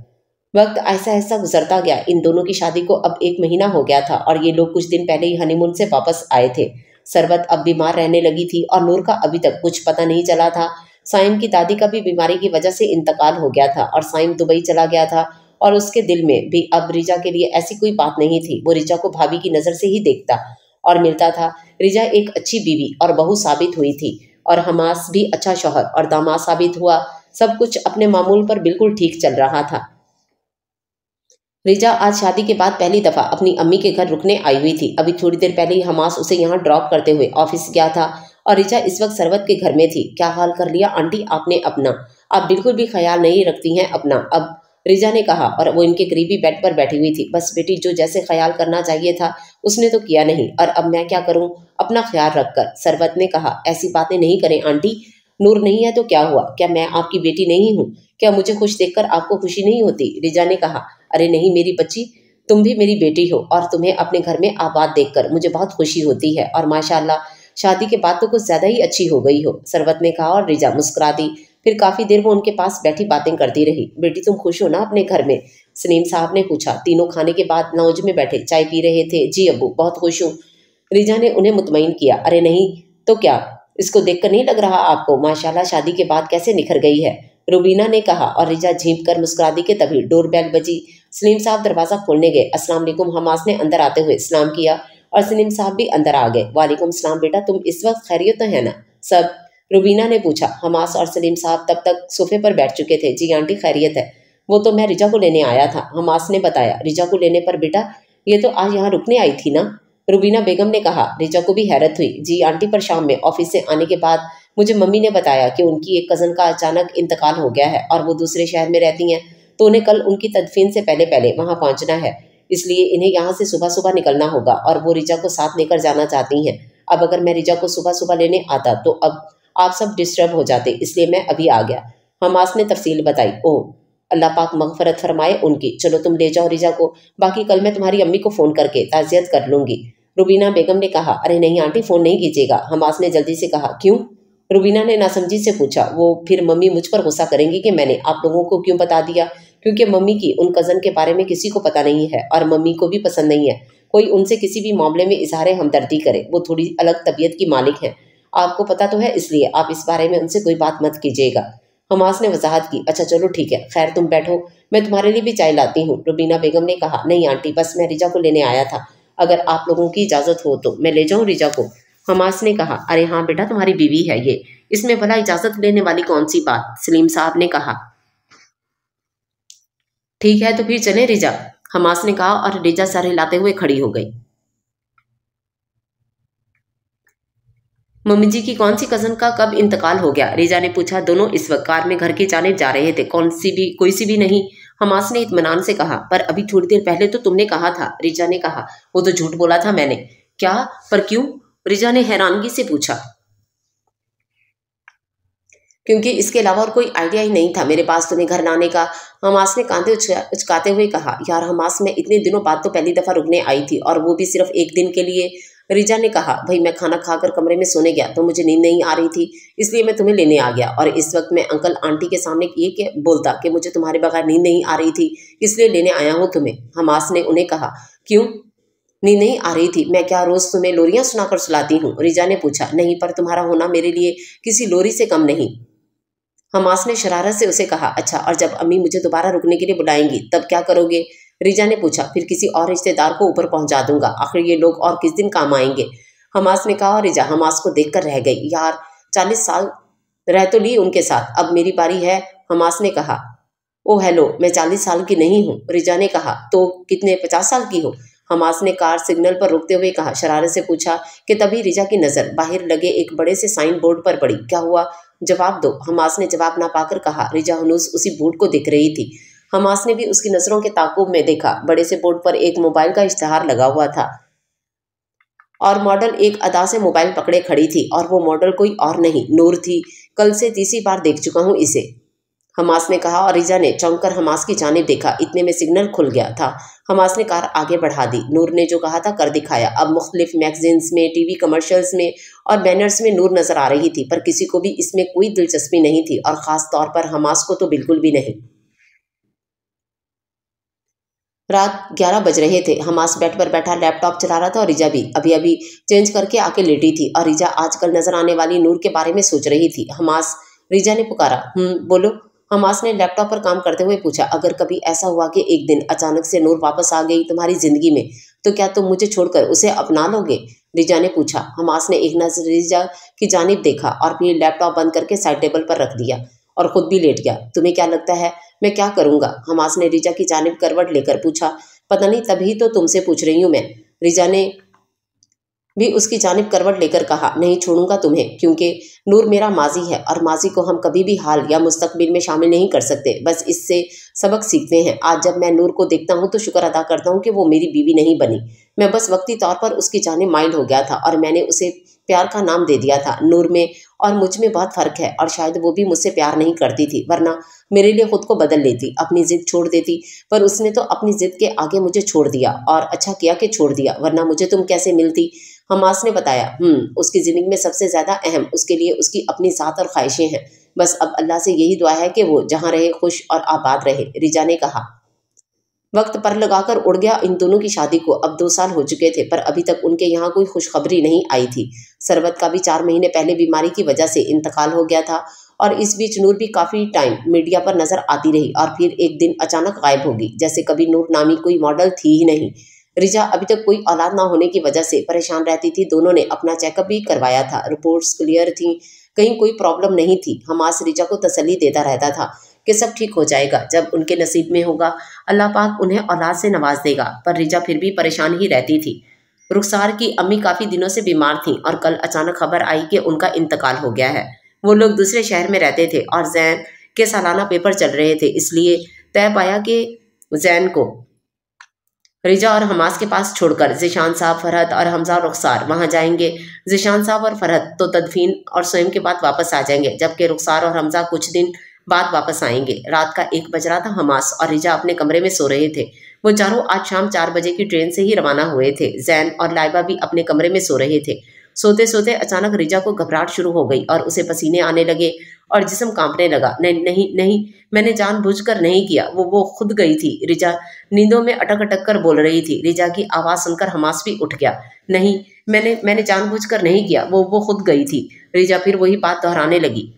वक्त ऐसा ऐसा गुजरता गया इन दोनों की शादी को अब एक महीना हो गया था और ये लोग कुछ दिन पहले ही हनीमून से वापस आए थे सरबत अब बीमार रहने लगी थी और नूर का अभी तक कुछ पता नहीं चला था साइम की दादी का भी बीमारी की वजह से इंतकाल हो गया था और साइम दुबई चला गया था और उसके दिल में भी अब रिजा के लिए ऐसी कोई बात नहीं थी वो रिजा को भाभी की नज़र से ही देखता और मिलता था रिजा एक अच्छी बीवी और बहू साबित हुई थी और हमास भी अच्छा शोहर और दामाद साबित हुआ सब कुछ अपने मामूल पर बिल्कुल ठीक चल रहा था रिजा आज शादी के बाद पहली दफा अपनी अम्मी के घर रुकने आई हुई थी अभी थोड़ी देर पहले ही हमास उसे यहाँ ड्रॉप करते हुए ऑफिस गया था और रिजा इस वक्त सरवत के घर में थी क्या हाल कर लिया आंटी आपने अपना आप बिल्कुल भी ख्याल नहीं रखती हैं अपना अब रिजा ने कहा और वो इनके करीबी बेड पर बैठी हुई थी बस बेटी जो जैसे ख्याल करना चाहिए था उसने तो किया नहीं और अब मैं क्या करूँ अपना ख्याल रखकर सरवत ने कहा ऐसी बातें नहीं करें आंटी नूर नहीं है तो क्या हुआ क्या मैं आपकी बेटी नहीं हूँ क्या मुझे खुश देखकर आपको खुशी नहीं होती रिजा ने कहा अरे नहीं मेरी बच्ची तुम भी मेरी बेटी हो और तुम्हें अपने घर में आबाद देखकर मुझे बहुत खुशी होती है और माशाला शादी के बाद तो कुछ ज्यादा ही अच्छी हो गई हो सरवत ने कहा और रिजा मुस्कुरा दी फिर काफी देर वो उनके पास बैठी बातें करती रही बेटी तुम खुश हो ना अपने घर में सनीम साहब ने पूछा तीनों खाने के बाद लाउज में बैठे चाय पी रहे थे जी अबू बहुत खुश हूँ रिजा ने उन्हें मुतमिन किया अरे नहीं तो क्या इसको देखकर नहीं लग रहा आपको माशाल्लाह शादी के बाद कैसे निखर गई है रुबीना ने कहा और रिजा झीप कर मुस्कुरा दी के तभी डोर बैल बजी सलीम साहब दरवाज़ा खोलने गए अस्सलाम वालेकुम हमास ने अंदर आते हुए सलाम किया और सलीम साहब भी अंदर आ गए वालेकुम सलाम बेटा तुम इस वक्त खैरियत तो है ना सब रुबीना ने पूछा हमास और सलीम साहब तब तक सोफे पर बैठ चुके थे जी आंटी खैरियत है वो तो मैं रिजा को लेने आया था हमास ने बताया रिजा को लेने पर बेटा ये तो आज यहाँ रुकने आई थी ना रुबीना बेगम ने कहा रिजा को भी हैरत हुई जी आंटी पर शाम में ऑफिस से आने के बाद मुझे मम्मी ने बताया कि उनकी एक कज़न का अचानक इंतकाल हो गया है और वो दूसरे शहर में रहती हैं तो उन्हें कल उनकी तदफीन से पहले पहले वहाँ पहुँचना है इसलिए इन्हें यहाँ से सुबह सुबह निकलना होगा और वो रिजा को साथ लेकर जाना चाहती हैं अब अगर मैं रिजा को सुबह सुबह लेने आता तो अब आप सब डिस्टर्ब हो जाते इसलिए मैं अभी आ गया हमास ने तफसील बताई ओ अल्लाह पाक मगफरत फरमाए उनकी चलो तुम ले जाओ रिजा को बाकी कल मैं तुम्हारी अम्मी को फ़ोन करके ताज़ियत कर लूँगी रुबीना बेगम ने कहा अरे नहीं आंटी फ़ोन नहीं कीजिएगा हमास ने जल्दी से कहा क्यों रुबीना ने नासमझी से पूछा वो फिर मम्मी मुझ पर गुस्सा करेंगी कि मैंने आप लोगों को क्यों बता दिया क्योंकि मम्मी की उन कज़न के बारे में किसी को पता नहीं है और मम्मी को भी पसंद नहीं है कोई उनसे किसी भी मामले में इजहार हमदर्दी करे वो थोड़ी अलग तबीयत की मालिक हैं आपको पता तो है इसलिए आप इस बारे में उनसे कोई बात मत कीजिएगा हमास ने वजाहत की अच्छा चलो ठीक है खैर तुम बैठो मैं तुम्हारे लिए भी चाय लाती हूँ रुबीना बेगम ने कहा नहीं आंटी बस मैं रिजा को लेने आया था अगर आप लोगों की इजाज़त हो तो मैं ले जाऊँ रिजा को हमास ने कहा अरे हाँ बेटा तुम्हारी बीवी है ये इसमें भला इजाजत लेने वाली कौन सी बात सलीम साहब ने कहा ठीक है तो फिर चले रिजा हमास ने कहा और रिजा सर हिलाते हुए खड़ी हो गई मम्मी जी की कौन सी कजन का कब इंतकाल हो गया रिजा ने पूछा दोनों इस वक्त कार में घर की जाने जा रहे थे कौन सी भी कोई सी भी नहीं हमास ने इतमान से कहा पर अभी थोड़ी देर पहले तो तुमने कहा था रिजा ने कहा वो तो झूठ बोला था मैंने क्या पर क्यों रिजा ने हैरानगी से पूछा क्योंकि इसके अलावा और कोई आइडिया ही नहीं था मेरे पास तुम्हें घर लाने का हमास ने कांधे उचकाते हुए कहा यार हमास में इतने दिनों बाद तो पहली दफ़ा रुकने आई थी और वो भी सिर्फ एक दिन के लिए रिजा ने कहा भाई मैं खाना खाकर कमरे में सोने गया तो मुझे नींद नहीं आ रही थी इसलिए मैं तुम्हें लेने आ गया और इस वक्त मैं अंकल आंटी के सामने ये के बोलता कि मुझे तुम्हारे बगैर नींद नहीं आ रही थी इसलिए लेने आया हूँ तुम्हें हमास ने उन्हें कहा क्यों नींद नहीं आ रही थी मैं क्या रोज तुम्हें लोरियां सुनाकर सुलाती हूँ रिजा ने पूछा नहीं पर तुम्हारा होना मेरे लिए किसी लोरी से कम नहीं हमास ने शरारत से उसे कहा अच्छा और जब अम्मी मुझे दोबारा रुकने के लिए बुलाएंगी तब क्या करोगे रिजा ने पूछा फिर किसी और रिश्तेदार को ऊपर पहुंचा दूंगा आखिर ये लोग और किस दिन काम आएंगे हमास ने कहा और रिजा हमास को देखकर रह गई यार चालीस साल रह तो ली उनके साथ अब मेरी बारी है हमास ने कहा ओ हेलो मैं चालीस साल की नहीं हूँ रिजा ने कहा तो कितने पचास साल की हो हमास ने कार सिग्नल पर रोकते हुए कहा शरारत से पूछा कि तभी रिजा की नज़र बाहर लगे एक बड़े से साइन बोर्ड पर पड़ी क्या हुआ जवाब दो हमास ने जवाब ना पाकर कहा रिजा हनुस उसी बोर्ड को देख रही थी हमास ने भी उसकी नज़रों के ताकुब में देखा बड़े से बोर्ड पर एक मोबाइल का इश्तहार लगा हुआ था और मॉडल एक अदा से मोबाइल पकड़े खड़ी थी और वो मॉडल कोई और नहीं नूर थी कल से तीसरी बार देख चुका हूँ इसे हमास ने कहा और रिजा ने कर हमास की जानब देखा इतने में सिग्नल खुल गया था हमास ने कार आगे बढ़ा दी नूर ने जो कहा था कर दिखाया अब मुख्तलिफ मैगजीन्स में टीवी कमर्शल्स में और बैनर्स में नूर नजर आ रही थी पर किसी को भी इसमें कोई दिलचस्पी नहीं थी और ख़ास तौर पर हमास को तो बिल्कुल भी नहीं रात ग्यारह बज रहे थे हमास बेड पर बैठा लैपटॉप चला रहा था और रिजा भी अभी अभी चेंज करके आके लेटी थी और रिजा आजकल नजर आने वाली नूर के बारे में सोच रही थी हमास रिजा ने पुकारा हम्म बोलो हमास ने लैपटॉप पर काम करते हुए पूछा अगर कभी ऐसा हुआ कि एक दिन अचानक से नूर वापस आ गई तुम्हारी जिंदगी में तो क्या तुम मुझे छोड़कर उसे अपना लोगे रिजा ने पूछा हमास ने एक नजर रिजा की जानब देखा और फिर लैपटॉप बंद करके साइड टेबल पर रख दिया और खुद भी लेट गया तुम्हें क्या लगता है मैं क्या करूंगा हमास ने रिजा की जानब करवट लेकर पूछा पता नहीं तभी तो तुमसे पूछ रही हूँ मैं रिजा ने भी उसकी जानब करवट लेकर कहा नहीं छोड़ूंगा तुम्हें क्योंकि नूर मेरा माजी है और माजी को हम कभी भी हाल या मुस्तबिल में शामिल नहीं कर सकते बस इससे सबक सीखते हैं आज जब मैं नूर को देखता हूँ तो शुक्र अदा करता हूँ कि वो मेरी बीवी नहीं बनी मैं बस वक्ती तौर पर उसकी जाने माइल हो गया था और मैंने उसे प्यार का नाम दे दिया था नूर में और मुझ में बहुत फ़र्क है और शायद वो भी मुझसे प्यार नहीं करती थी वरना मेरे लिए खुद को बदल लेती अपनी ज़िद छोड़ देती पर उसने तो अपनी ज़िद के आगे मुझे छोड़ दिया और अच्छा किया कि छोड़ दिया वरना मुझे तुम कैसे मिलती हमास ने बताया हम्म, उसकी ज़िंदगी में सबसे ज़्यादा अहम उसके लिए उसकी अपनी ज़ात और ख्वाहिशें हैं बस अब अल्लाह से यही दुआ है कि वो जहाँ रहे खुश और आबाद रहे रिजा ने कहा वक्त पर लगाकर उड़ गया इन दोनों की शादी को अब दो साल हो चुके थे पर अभी तक उनके यहाँ कोई खुशखबरी नहीं आई थी सरबत का भी चार महीने पहले बीमारी की वजह से इंतकाल हो गया था और इस बीच नूर भी काफ़ी टाइम मीडिया पर नज़र आती रही और फिर एक दिन अचानक गायब होगी जैसे कभी नूर नामी कोई मॉडल थी ही नहीं रिजा अभी तक कोई औलाद ना होने की वजह से परेशान रहती थी दोनों ने अपना चेकअप भी करवाया था रिपोर्ट्स क्लियर थी कहीं कोई प्रॉब्लम नहीं थी हम आज रिजा को तसली देता रहता था कि सब ठीक हो जाएगा जब उनके नसीब में होगा अल्लाह पाक उन्हें औलाद से नवाज देगा पर रिजा फिर भी परेशान ही रहती थी रुखसार की अम्मी काफ़ी दिनों से बीमार थीं और कल अचानक खबर आई कि उनका इंतकाल हो गया है वो लोग दूसरे शहर में रहते थे और जैन के सालाना पेपर चल रहे थे इसलिए तय पाया कि जैन को रिजा और हमास के पास छोड़कर जिशान साहब फरहत और हमजा रुखसार वहां जाएंगे जिशान साहब और फरहत तो तदफीन और स्वयं के बाद वापस आ जाएंगे जबकि रुखसार और हमजा कुछ दिन बाद वापस आएंगे रात का एक बज रहा था हमास और रिजा अपने कमरे में सो रहे थे वो चारों आज शाम चार बजे की ट्रेन से ही रवाना हुए थे जैन और लाइबा भी अपने कमरे में सो रहे थे सोते सोते अचानक रिजा को घबराहट शुरू हो गई और उसे पसीने आने लगे और जिसम कांपने लगा नहीं नहीं नहीं मैंने जानबूझकर नहीं किया वो वो खुद गई थी रिजा नींदों में अटक अटक कर बोल रही थी रिजा की आवाज़ सुनकर हमास भी उठ गया नहीं मैंने मैंने जानबूझकर नहीं किया वो वो खुद गई थी रिजा फिर वही बात दोहराने लगी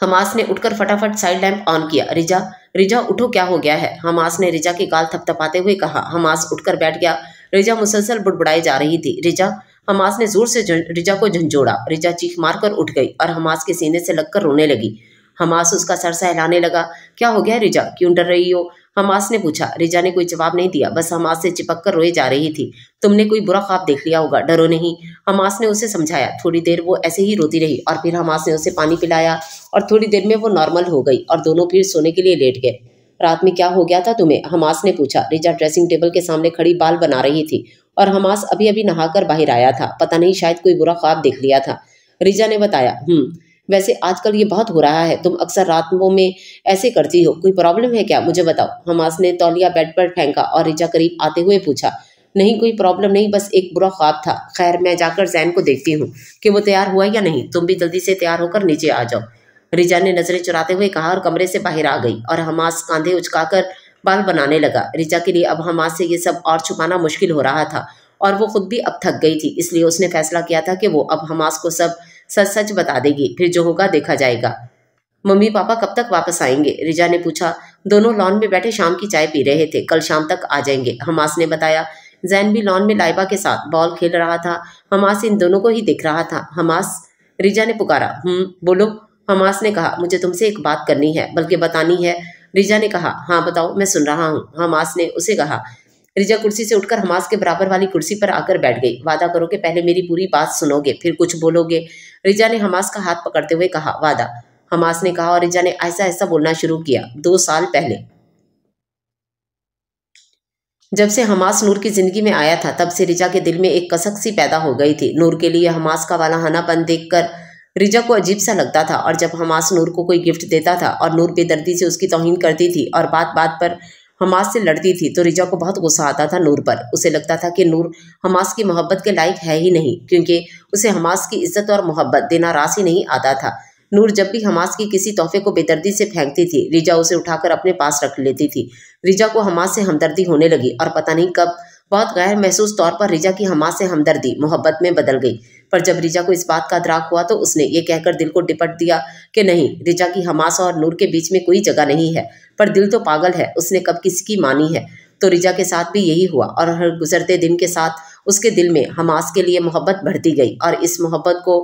हमास ने उठकर फटाफट साइड लैंप ऑन किया रिजा रिजा उठो क्या हो गया है हमास ने रिजा के गाल थपथपाते हुए कहा हमास उठकर बैठ गया रिजा मुसलसल बुड़बुड़ाई जा रही थी रिजा हमास ने जोर से रिजा को झंझोड़ा रिजा चीख मारकर उठ गई और हमास के सीने से लगकर रोने लगी हमास उसका सर सहलाने लगा क्या हो गया रिजा क्यों डर रही हो हमास ने पूछा रिजा ने कोई जवाब नहीं दिया बस हमास से चिपक कर रोए जा रही थी तुमने कोई बुरा ख्वाब देख लिया होगा डरो नहीं हमास ने उसे समझाया थोड़ी देर वो ऐसे ही रोती रही और फिर हमास ने उसे पानी पिलाया और थोड़ी देर में वो नॉर्मल हो गई और दोनों फिर सोने के लिए लेट गए रात में क्या हो गया था तुम्हें हमास ने पूछा रिजा ड्रेसिंग टेबल के सामने खड़ी बाल बना रही थी और हमास अभी अभी नहाकर बाहर आया था पता नहीं शायद कोई बुरा ख्वाब देख लिया था रिजा ने बताया हम्म वैसे आजकल ये बहुत हो रहा है तुम अक्सर रातों में ऐसे करती हो कोई प्रॉब्लम है क्या मुझे बताओ हमास ने तौलिया बेड पर फेंका और रिजा करीब आते हुए पूछा नहीं कोई प्रॉब्लम नहीं बस एक बुरा ख्वाब था खैर मैं जाकर जैन को देखती हूँ कि वो तैयार हुआ या नहीं तुम भी जल्दी से तैयार होकर नीचे आ जाओ रिजा ने नजरें चुराते हुए कहा और कमरे से बाहर आ गई और हमास कांधे उचकाकर बाल बनाने लगा रिचा के लिए अब हमास से ये सब और छुपाना मुश्किल हो रहा था और वो खुद भी अब थक गई थी इसलिए उसने फैसला किया था कि वो अब हमास को सब सच सच बता देगी फिर जो होगा देखा जाएगा मम्मी पापा कब तक वापस आएंगे रिजा ने पूछा दोनों लॉन में बैठे शाम की चाय पी रहे थे कल शाम तक आ जाएंगे हमास ने बताया जैन भी लॉन में लाइबा के साथ बॉल खेल रहा था हमास इन दोनों को ही दिख रहा था हमास रिजा ने पुकारा हम्म बोलो हमास ने कहा मुझे तुमसे एक बात करनी है बल्कि बतानी है रिजा ने कहा हाँ बताओ मैं सुन रहा हूँ हमास हाँ, ने उसे कहा रिजा कुर्सी से उठकर हमास के बराबर वाली कुर्सी पर आकर बैठ गई वादा करो कि पहले मेरी पूरी बात सुनोगे फिर कुछ बोलोगे रिजा ने हमास का हाथ पकड़ते हुए कहा वादा हमास ने कहा और रिजा ने ऐसा ऐसा बोलना शुरू किया दो साल पहले जब से हमास नूर की जिंदगी में आया था तब से रिजा के दिल में एक कसक सी पैदा हो गई थी नूर के लिए हमास का वाला हनापन देखकर रिजा को अजीब सा लगता था और जब हमास नूर को कोई गिफ्ट देता था और नूर बेदर्दी से उसकी तोहन करती थी और बात बात पर हमास से लड़ती थी तो रिजा को बहुत गुस्सा आता था नूर पर उसे लगता था कि नूर हमास की मोहब्बत के लायक है ही नहीं क्योंकि उसे हमास की इज्जत और मोहब्बत देना रास ही नहीं आता था नूर जब भी हमास की किसी तोहफे को बेदर्दी से फेंकती थी रिजा उसे उठाकर अपने पास रख लेती थी रिजा को हमास से हमदर्दी होने लगी और पता नहीं कब बहुत गैर महसूस तौर पर रिजा की हमास से हमदर्दी मोहब्बत में बदल गई पर जब रिजा को इस बात का अदराक हुआ तो उसने ये कहकर दिल को डिपट दिया कि नहीं रिजा की हमास और नूर के बीच में कोई जगह नहीं है पर दिल तो पागल है उसने कब किसकी मानी है तो रिजा के साथ भी यही हुआ और हर गुजरते दिन के साथ उसके दिल में हमास के लिए मोहब्बत बढ़ती गई और इस मोहब्बत को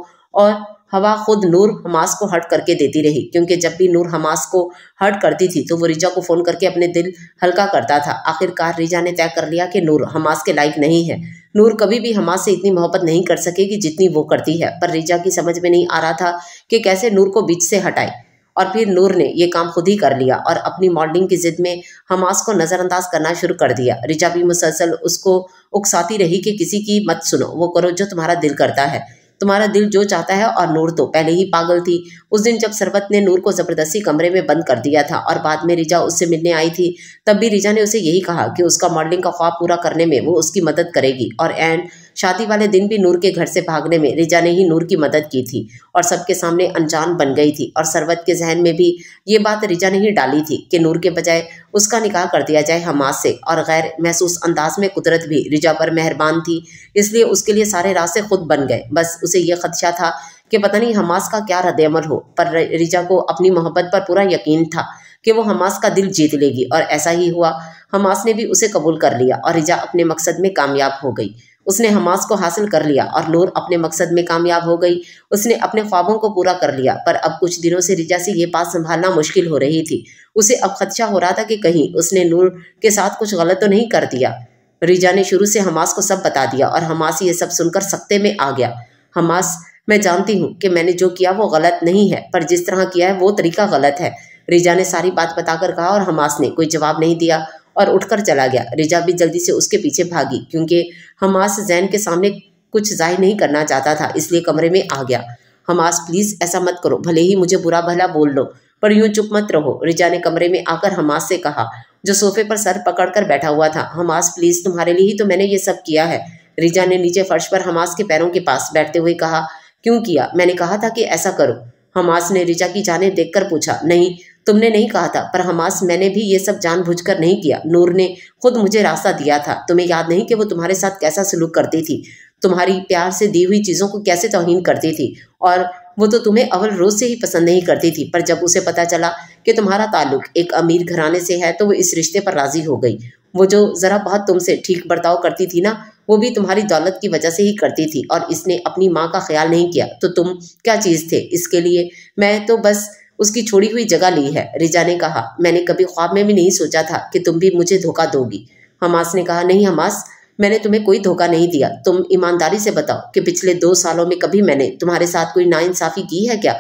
और हवा खुद नूर हमास को हट करके देती रही क्योंकि जब भी नूर हमास को हट करती थी तो वो रिजा को फ़ोन करके अपने दिल हल्का करता था आखिरकार रिजा ने तय कर लिया कि नूर हमास के लायक नहीं है नूर कभी भी हमास से इतनी मोहब्बत नहीं कर सकेगी जितनी वो करती है पर रिजा की समझ में नहीं आ रहा था कि कैसे नूर को बीच से हटाए और फिर नूर ने ये काम खुद ही कर लिया और अपनी मॉडलिंग की जिद में हमास को नज़रअंदाज करना शुरू कर दिया रिजा भी मुसलसल उसको उकसाती रही कि किसी की मत सुनो वो करो जो तुम्हारा दिल करता है तुम्हारा दिल जो चाहता है और नूर तो पहले ही पागल थी उस दिन जब सरबत ने नूर को ज़बरदस्ती कमरे में बंद कर दिया था और बाद में रिजा उससे मिलने आई थी तब भी रिजा ने उसे यही कहा कि उसका मॉडलिंग का ख्वाब पूरा करने में वो उसकी मदद करेगी और एंड शादी वाले दिन भी नूर के घर से भागने में रिजा ने ही नूर की मदद की थी और सबके सामने अनजान बन गई थी और सरवत के जहन में भी ये बात रिजा ने ही डाली थी कि नूर के बजाय उसका निकाह कर दिया जाए हमास से और गैर महसूस अंदाज में कुदरत भी रिजा पर मेहरबान थी इसलिए उसके लिए सारे रास्ते खुद बन गए बस उसे यह खदशा था कि पता नहीं हमास का क्या रद्दमल हो पर रिजा को अपनी मोहब्बत पर पूरा यकीन था कि वो हमास का दिल जीत लेगी और ऐसा ही हुआ हमास ने भी उसे कबूल कर लिया और रिजा अपने मकसद में कामयाब हो गई उसने हमास को हासिल कर लिया और नूर अपने मकसद में कामयाब हो गई उसने अपने ख्वाबों को पूरा कर लिया पर अब कुछ दिनों से रिजा से ये बात संभालना मुश्किल हो रही थी उसे अब खदशा हो रहा था कि कहीं उसने नूर के साथ कुछ गलत तो नहीं कर दिया रिजा ने शुरू से हमास को सब बता दिया और हमास ये सब सुनकर सख्ते में आ गया हमास मैं जानती हूँ कि मैंने जो किया वो गलत नहीं है पर जिस तरह किया है वो तरीका गलत है रिजा ने सारी बात बताकर कहा और हमास ने कोई जवाब नहीं दिया और उठकर चला गया रिजा भी जल्दी से उसके पीछे भागी क्योंकि हमास जैन के सामने कुछ जाहिर नहीं करना चाहता था इसलिए कमरे में आ गया हमास प्लीज़ ऐसा मत करो भले ही मुझे बुरा भला बोल लो पर यूं चुप मत रहो रिजा ने कमरे में आकर हमास से कहा जो सोफे पर सर पकड़कर बैठा हुआ था हमास प्लीज़ तुम्हारे लिए ही तो मैंने ये सब किया है रिजा ने नीचे फर्श पर हमास के पैरों के पास बैठते हुए कहा क्यों किया मैंने कहा था कि ऐसा करो हमास ने रिजा की जाने देखकर पूछा नहीं तुमने नहीं कहा था पर हमास मैंने भी ये सब जानबूझकर नहीं किया नूर ने खुद मुझे रास्ता दिया था तुम्हें याद नहीं कि वो तुम्हारे साथ कैसा सलूक करती थी तुम्हारी प्यार से दी हुई चीज़ों को कैसे तोहन करती थी और वो तो तुम्हें अवल रोज़ से ही पसंद नहीं करती थी पर जब उसे पता चला कि तुम्हारा ताल्लुक एक अमीर घराने से है तो वो इस रिश्ते पर राज़ी हो गई वो जो ज़रा बहुत तुमसे ठीक बर्ताव करती थी ना वो भी तुम्हारी दौलत की वजह से ही करती थी और इसने अपनी माँ का ख्याल नहीं किया तो तुम क्या चीज़ थे इसके लिए मैं तो बस उसकी छोड़ी हुई जगह ली है रिजा ने कहा मैंने कभी ख्वाब में भी नहीं सोचा था कि तुम भी मुझे धोखा दोगी हमास ने कहा नहीं हमास मैंने तुम्हें कोई धोखा नहीं दिया तुम ईमानदारी से बताओ कि पिछले दो सालों में कभी मैंने तुम्हारे साथ कोई नाइंसाफ़ी की है क्या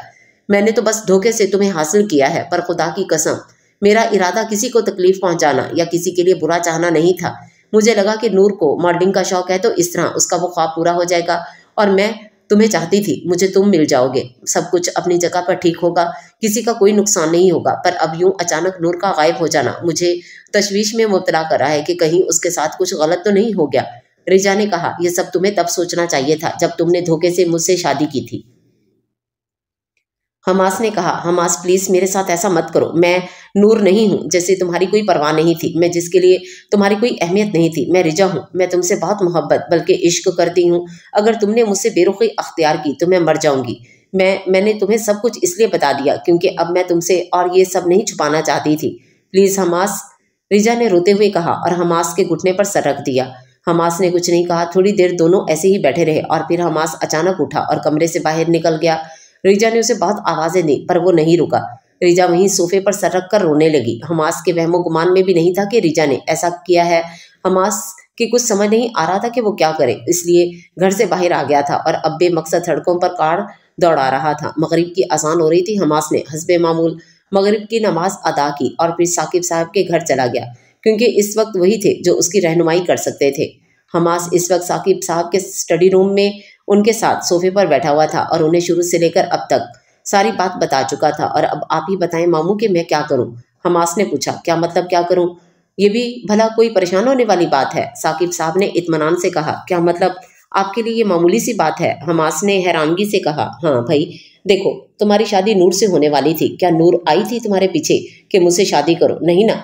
मैंने तो बस धोखे से तुम्हें हासिल किया है पर खुदा की कसम मेरा इरादा किसी को तकलीफ पहुंचाना या किसी के लिए बुरा चाहना नहीं था मुझे लगा कि नूर को मॉडलिंग का शौक है तो इस तरह उसका वो ख्वाब पूरा हो जाएगा और मैं तुम्हें चाहती थी मुझे तुम मिल जाओगे सब कुछ अपनी जगह पर ठीक होगा किसी का कोई नुकसान नहीं होगा पर अब यूं अचानक नूर का गायब हो जाना मुझे तशवीश में मुबतला कर रहा है कि कहीं उसके साथ कुछ गलत तो नहीं हो गया रिजा ने कहा यह सब तुम्हें तब सोचना चाहिए था जब तुमने धोखे से मुझसे शादी की थी हमास ने कहा हमास प्लीज़ मेरे साथ ऐसा मत करो मैं नूर नहीं हूँ जैसे तुम्हारी कोई परवाह नहीं थी मैं जिसके लिए तुम्हारी कोई अहमियत नहीं थी मैं रिजा हूँ मैं तुमसे बहुत मोहब्बत बल्कि इश्क करती हूँ अगर तुमने मुझसे बेरुखी अख्तियार की तो मैं मर जाऊँगी मैं मैंने तुम्हें सब कुछ इसलिए बता दिया क्योंकि अब मैं तुमसे और ये सब नहीं छुपाना चाहती थी प्लीज़ हमास रिजा ने रोते हुए कहा और हमास के घुटने पर सर रख दिया हमास ने कुछ नहीं कहा थोड़ी देर दोनों ऐसे ही बैठे रहे और फिर हमास अचानक उठा और कमरे से बाहर निकल गया रिजा ने उसे बहुत आवाज़ें दी पर वो नहीं रुका रिजा वहीं सोफे पर सरक कर रोने लगी हमास के वहमो गुमान में भी नहीं था कि रिजा ने ऐसा किया है हमास कि कुछ समझ नहीं आ रहा था कि वो क्या करे इसलिए घर से बाहर आ गया था और अब मकसद सड़कों पर कार दौड़ा रहा था मगरिब की आसान हो रही थी हमास ने हसब मामूल मगरिब की नमाज अदा की और फिर साकिब साहब के घर चला गया क्योंकि इस वक्त वही थे जो उसकी रहनुमाई कर सकते थे हमास इस वक्त साकिब साहब के स्टडी रूम में उनके साथ सोफे पर बैठा हुआ था और उन्हें शुरू से लेकर अब तक सारी बात बता चुका था और अब आप ही बताएं मामू कि मैं क्या करूं हमास ने पूछा क्या मतलब क्या करूं ये भी भला कोई परेशान होने वाली बात है साकिब साहब ने इतमान से कहा क्या मतलब आपके लिए ये मामूली सी बात है हमास ने हैरानगी से कहा हाँ भाई देखो तुम्हारी शादी नूर से होने वाली थी क्या नूर आई थी तुम्हारे पीछे कि मुझसे शादी करो नहीं ना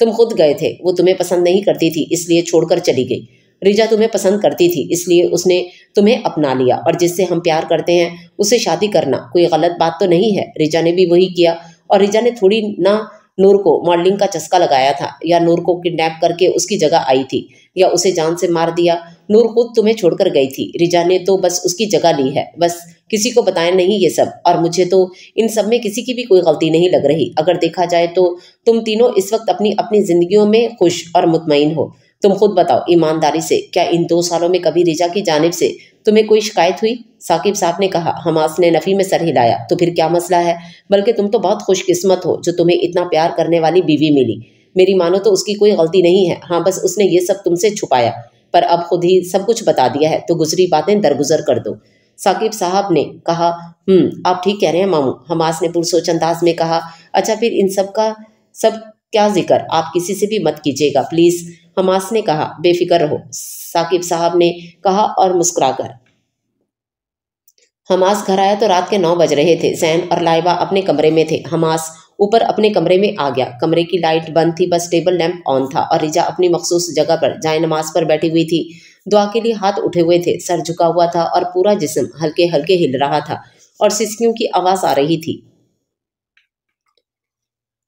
तुम खुद गए थे वो तुम्हें पसंद नहीं करती थी इसलिए छोड़कर चली गई रिजा तुम्हें पसंद करती थी इसलिए उसने तुम्हें अपना लिया और जिससे हम प्यार करते हैं उससे शादी करना कोई गलत बात तो नहीं है रिजा ने भी वही किया और रिजा ने थोड़ी ना नूर को मॉडलिंग का चस्का लगाया था या नूर को किडनैप करके उसकी जगह आई थी या उसे जान से मार दिया नूर खुद तुम्हें छोड़कर गई थी रिजा ने तो बस उसकी जगह ली है बस किसी को बताया नहीं ये सब और मुझे तो इन सब में किसी की भी कोई गलती नहीं लग रही अगर देखा जाए तो तुम तीनों इस वक्त अपनी अपनी जिंदगियों में खुश और मुतमिन हो तुम खुद बताओ ईमानदारी से क्या इन दो सालों में कभी रिजा की जानब से तुम्हें कोई शिकायत हुई साकिब साहब ने कहा हमास ने नफ़ी में सर हिलाया तो फिर क्या मसला है बल्कि तुम तो बहुत खुशकिस्मत हो जो तुम्हें इतना प्यार करने वाली बीवी मिली मेरी मानो तो उसकी कोई गलती नहीं है हाँ बस उसने ये सब तुमसे छुपाया पर अब खुद ही सब कुछ बता दिया है तो गुजरी बातें दरगुजर कर दो साकिब साहब ने कहा हम्म आप ठीक कह रहे हैं मामू हमास ने पुरसोच अंदाज में कहा अच्छा फिर इन सब का सब क्या जिक्र आप किसी से भी मत कीजिएगा प्लीज़ हमास ने कहा बेफिक्र रहो साकिब साहब ने कहा और मुस्कुराकर हमास घर आया तो रात के नौ बज रहे थे जैन और लाइबा अपने कमरे में थे हमास ऊपर अपने कमरे में आ गया कमरे की लाइट बंद थी बस टेबल लैंप ऑन था और रिजा अपनी मखसूस जगह पर जाए नमाज पर बैठी हुई थी दुआ के लिए हाथ उठे हुए थे सर झुका हुआ था और पूरा जिस्म हल्के हल्के हिल रहा था और सिस्कियों की आवाज़ आ रही थी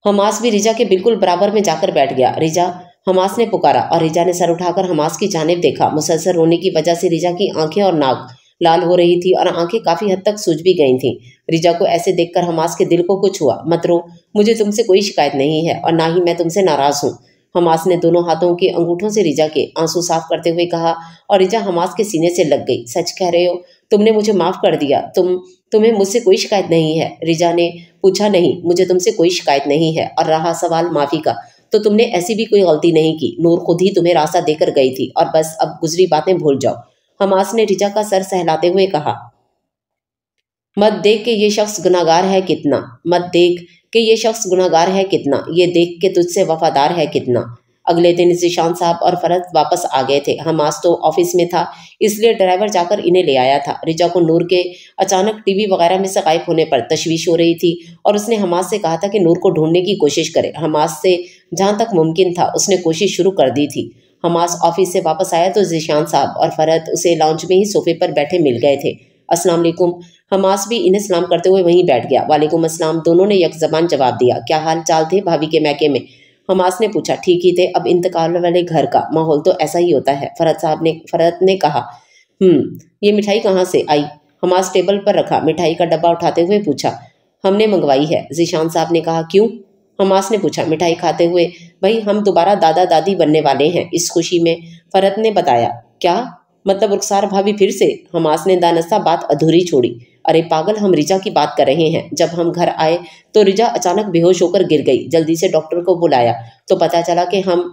हमास भी रिजा के बिल्कुल बराबर में जाकर बैठ गया रिजा हमास ने पुकारा और रिजा ने सर उठाकर हमास की जानब देखा मुसलसल रोने की वजह से रिजा की आंखें और नाक लाल हो रही थी और आंखें काफी हद तक सूज भी गई थीं रिजा को ऐसे देखकर हमास के दिल को कुछ हुआ मत रो मुझे तुमसे कोई शिकायत नहीं है और ना ही मैं तुमसे नाराज हूँ हमास ने दोनों हाथों के अंगूठों से रिजा के आंसू साफ करते हुए कहा और रिजा हमास के सीने से लग गई सच कह रहे हो तुमने मुझे माफ़ कर दिया तुम तुम्हें मुझसे कोई शिकायत नहीं है रिजा ने पूछा नहीं मुझे तुमसे कोई शिकायत नहीं है और रहा सवाल माफ़ी का तो तुमने ऐसी भी कोई गलती नहीं की नूर खुद ही तुम्हें रास्ता देकर गई थी और बस अब गुजरी बातें भूल जाओ हमास ने रिजा का सर सहलाते हुए कहा मत देख के ये शख्स गुनागार है कितना मत देख के ये शख्स गुनागार है कितना ये देख के तुझसे वफादार है कितना अगले दिन जिशान साहब और फ़रद वापस आ गए थे हमास तो ऑफिस में था इसलिए ड्राइवर जाकर इन्हें ले आया था रिजा को नूर के अचानक टीवी वगैरह में से गायब होने पर तशवीश हो रही थी और उसने हमास से कहा था कि नूर को ढूंढने की कोशिश करे हमास से जहाँ तक मुमकिन था उसने कोशिश शुरू कर दी थी हमास ऑफिस से वापस आया तो जिशान साहब और फरहत उसे लॉन्च में ही सोफे पर बैठे मिल गए थे असलम हमास भी इन्हें सलाम करते हुए वहीं बैठ गया वालेकुम असलम दोनों ने यक जबान जवाब दिया क्या हाल चाल थे भाभी के मैके में हमास ने पूछा ठीक ही थे अब इंतकाल वाले घर का माहौल तो ऐसा ही होता है फरहत साहब ने फरहत ने कहा हम्म ये मिठाई कहाँ से आई हमास टेबल पर रखा मिठाई का डब्बा उठाते हुए पूछा हमने मंगवाई है जीशान साहब ने कहा क्यों हमास ने पूछा मिठाई खाते हुए भाई हम दोबारा दादा दादी बनने वाले हैं इस खुशी में फरहत ने बताया क्या मतलब रुखसार भाभी फिर से हमास ने दानस्ता बात अधूरी छोड़ी अरे पागल हम रिजा की बात कर रहे हैं जब हम घर आए तो रिजा अचानक बेहोश होकर गिर गई जल्दी से डॉक्टर को बुलाया तो पता चला कि हम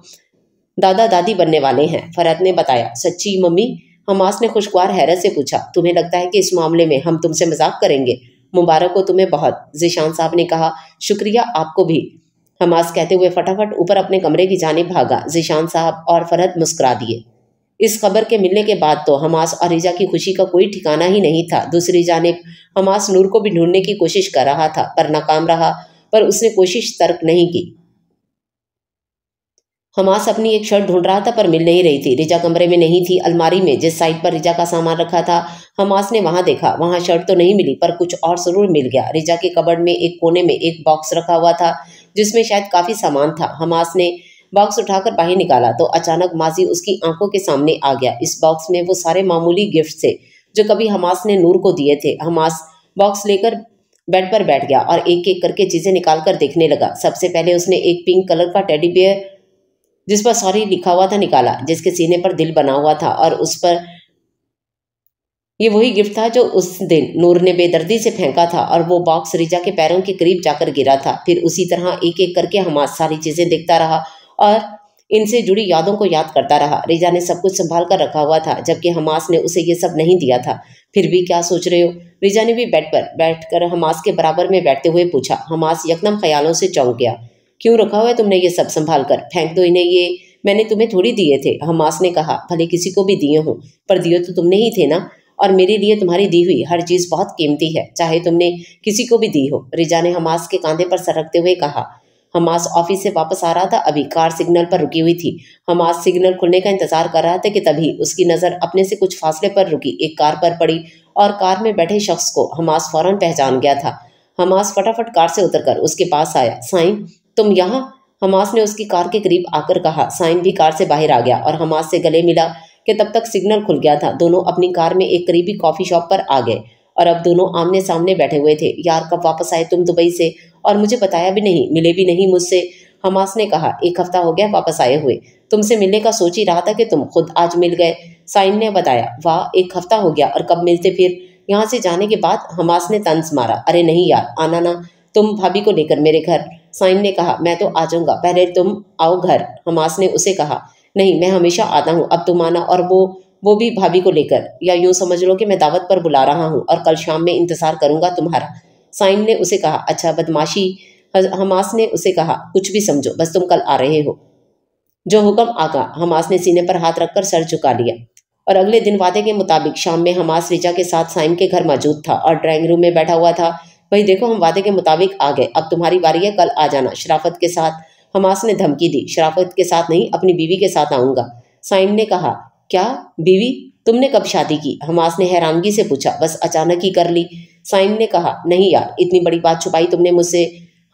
दादा दादी बनने वाले हैं फरहत ने बताया सच्ची मम्मी हमास ने खुशगवार हैरत से पूछा तुम्हें लगता है कि इस मामले में हम तुमसे मजाक करेंगे मुबारक हो तुम्हें बहुत जिशान साहब ने कहा शुक्रिया आपको भी हमास कहते हुए फटाफट ऊपर अपने कमरे की जाने भागा जिशान साहब और फरहत मुस्करा दिए इस खबर के मिलने के बाद तो हमास और रिजा की खुशी का कोई ठिकाना ही नहीं था दूसरी जानब हमास नूर को भी ढूंढने की कोशिश कर रहा था पर नाकाम रहा पर उसने कोशिश तर्क नहीं की हमास अपनी एक शर्ट ढूंढ रहा था पर मिल नहीं रही थी रिजा कमरे में नहीं थी अलमारी में जिस साइड पर रिजा का सामान रखा था हमास ने वहां देखा वहां शर्ट तो नहीं मिली पर कुछ और जरूर मिल गया रिजा के कबड़ में एक कोने में एक बॉक्स रखा हुआ था जिसमें शायद काफी सामान था हमास ने बॉक्स उठाकर बाहर निकाला तो अचानक माजी उसकी आंखों के सामने आ गया इस बॉक्स में वो सारे मामूली गिफ्ट थे जो कभी हमास ने नूर को दिए थे हमास बॉक्स लेकर बेड पर बैठ गया और एक एक करके चीज़ें निकाल कर देखने लगा सबसे पहले उसने एक पिंक कलर का टेडी बियर जिस पर सॉरी लिखा हुआ था निकाला जिसके सीने पर दिल बना हुआ था और उस पर ये वही गिफ्ट था जो उस दिन नूर ने बेदर्दी से फेंका था और वो बॉक्स रिजा के पैरों के करीब जाकर गिरा था फिर उसी तरह एक एक करके हमास सारी चीज़ें देखता रहा और इनसे जुड़ी यादों को याद करता रहा रिजा ने सब कुछ संभाल कर रखा हुआ था जबकि हमास ने उसे ये सब नहीं दिया था फिर भी क्या सोच रहे हो रिजा ने भी बेड पर बैठकर हमास के बराबर में बैठते हुए पूछा हमास यकदम ख्यालों से चौंक गया क्यों रखा हुआ है तुमने ये सब संभाल कर फेंक दो इन्हें ये मैंने तुम्हें थोड़ी दिए थे हमास ने कहा भले किसी को भी दिए हों पर दिए तो तुमने ही थे ना और मेरे लिए तुम्हारी दी हुई हर चीज़ बहुत कीमती है चाहे तुमने किसी को भी दी हो रिजा ने हमास के कांधे पर सरकते हुए कहा हमास ऑफिस से वापस आ रहा था अभी कार सिग्नल पर रुकी हुई थी हमास सिग्नल खुलने का इंतजार कर रहा था कि तभी उसकी नज़र अपने से कुछ फासले पर रुकी एक कार पर पड़ी और कार में बैठे शख्स को हमास फौरन पहचान गया था हमास फटाफट कार से उतरकर उसके पास आया साइन तुम यहाँ हमास ने उसकी कार के करीब आकर कहा साइन भी कार से बाहर आ गया और हमास से गले मिला कि तब तक सिग्नल खुल गया था दोनों अपनी कार में एक करीबी कॉफ़ी शॉप पर आ गए और अब दोनों आमने सामने बैठे हुए थे यार कब वापस आए तुम दुबई से और मुझे बताया भी नहीं मिले भी नहीं मुझसे हमास ने कहा एक हफ्ता हो गया वापस आए हुए तुमसे मिलने का सोच ही रहा था कि तुम खुद आज मिल गए साइम ने बताया वाह एक हफ्ता हो गया और कब मिलते फिर यहाँ से जाने के बाद हमास ने तंस मारा अरे नहीं यार आना ना तुम भाभी को लेकर मेरे घर साइम ने कहा मैं तो आ जाऊंगा पहले तुम आओ घर हमास ने उसे कहा नहीं मैं हमेशा आता हूँ अब तुम आना और वो वो भी भाभी को लेकर या यूं समझ लो कि मैं दावत पर बुला रहा हूँ और कल शाम में इंतजार करूंगा तुम्हारा साइम ने उसे कहा अच्छा बदमाशी हमास ने उसे कहा कुछ भी समझो बस तुम कल आ रहे हो जो हुक्म आका हमास ने सीने पर हाथ रखकर सर झुका लिया और अगले दिन वादे के मुताबिक शाम में हमास रिजा के साथ साइम के घर मौजूद था और ड्राइंग रूम में बैठा हुआ था भाई देखो हम वादे के मुताबिक आ गए अब तुम्हारी बारी है कल आ जाना शराफत के साथ हमास ने धमकी दी शराफत के साथ नहीं अपनी बीवी के साथ आऊँगा साइम ने कहा क्या बीवी तुमने कब शादी की हमास ने हैरानगी से पूछा बस अचानक ही कर ली साइन ने कहा नहीं यार इतनी बड़ी बात छुपाई तुमने मुझसे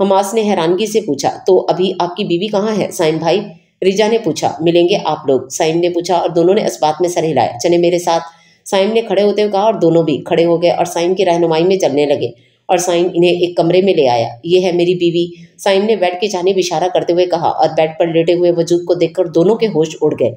हमास ने हैरानगी से पूछा तो अभी आपकी बीवी कहाँ है साइन भाई रिजा ने पूछा मिलेंगे आप लोग साइन ने पूछा और दोनों ने इस बात में सर हिलाया चले मेरे साथ साइन ने खड़े होते हुए कहा और दोनों भी खड़े हो गए और साइन की रहनुमाई में चलने लगे और साइन इन्हें एक कमरे में ले आया ये है मेरी बीवी साइन ने बेड के जाने इशारा करते हुए कहा और बेड पर लेटे हुए वजूद को देखकर दोनों के होश उड़ गए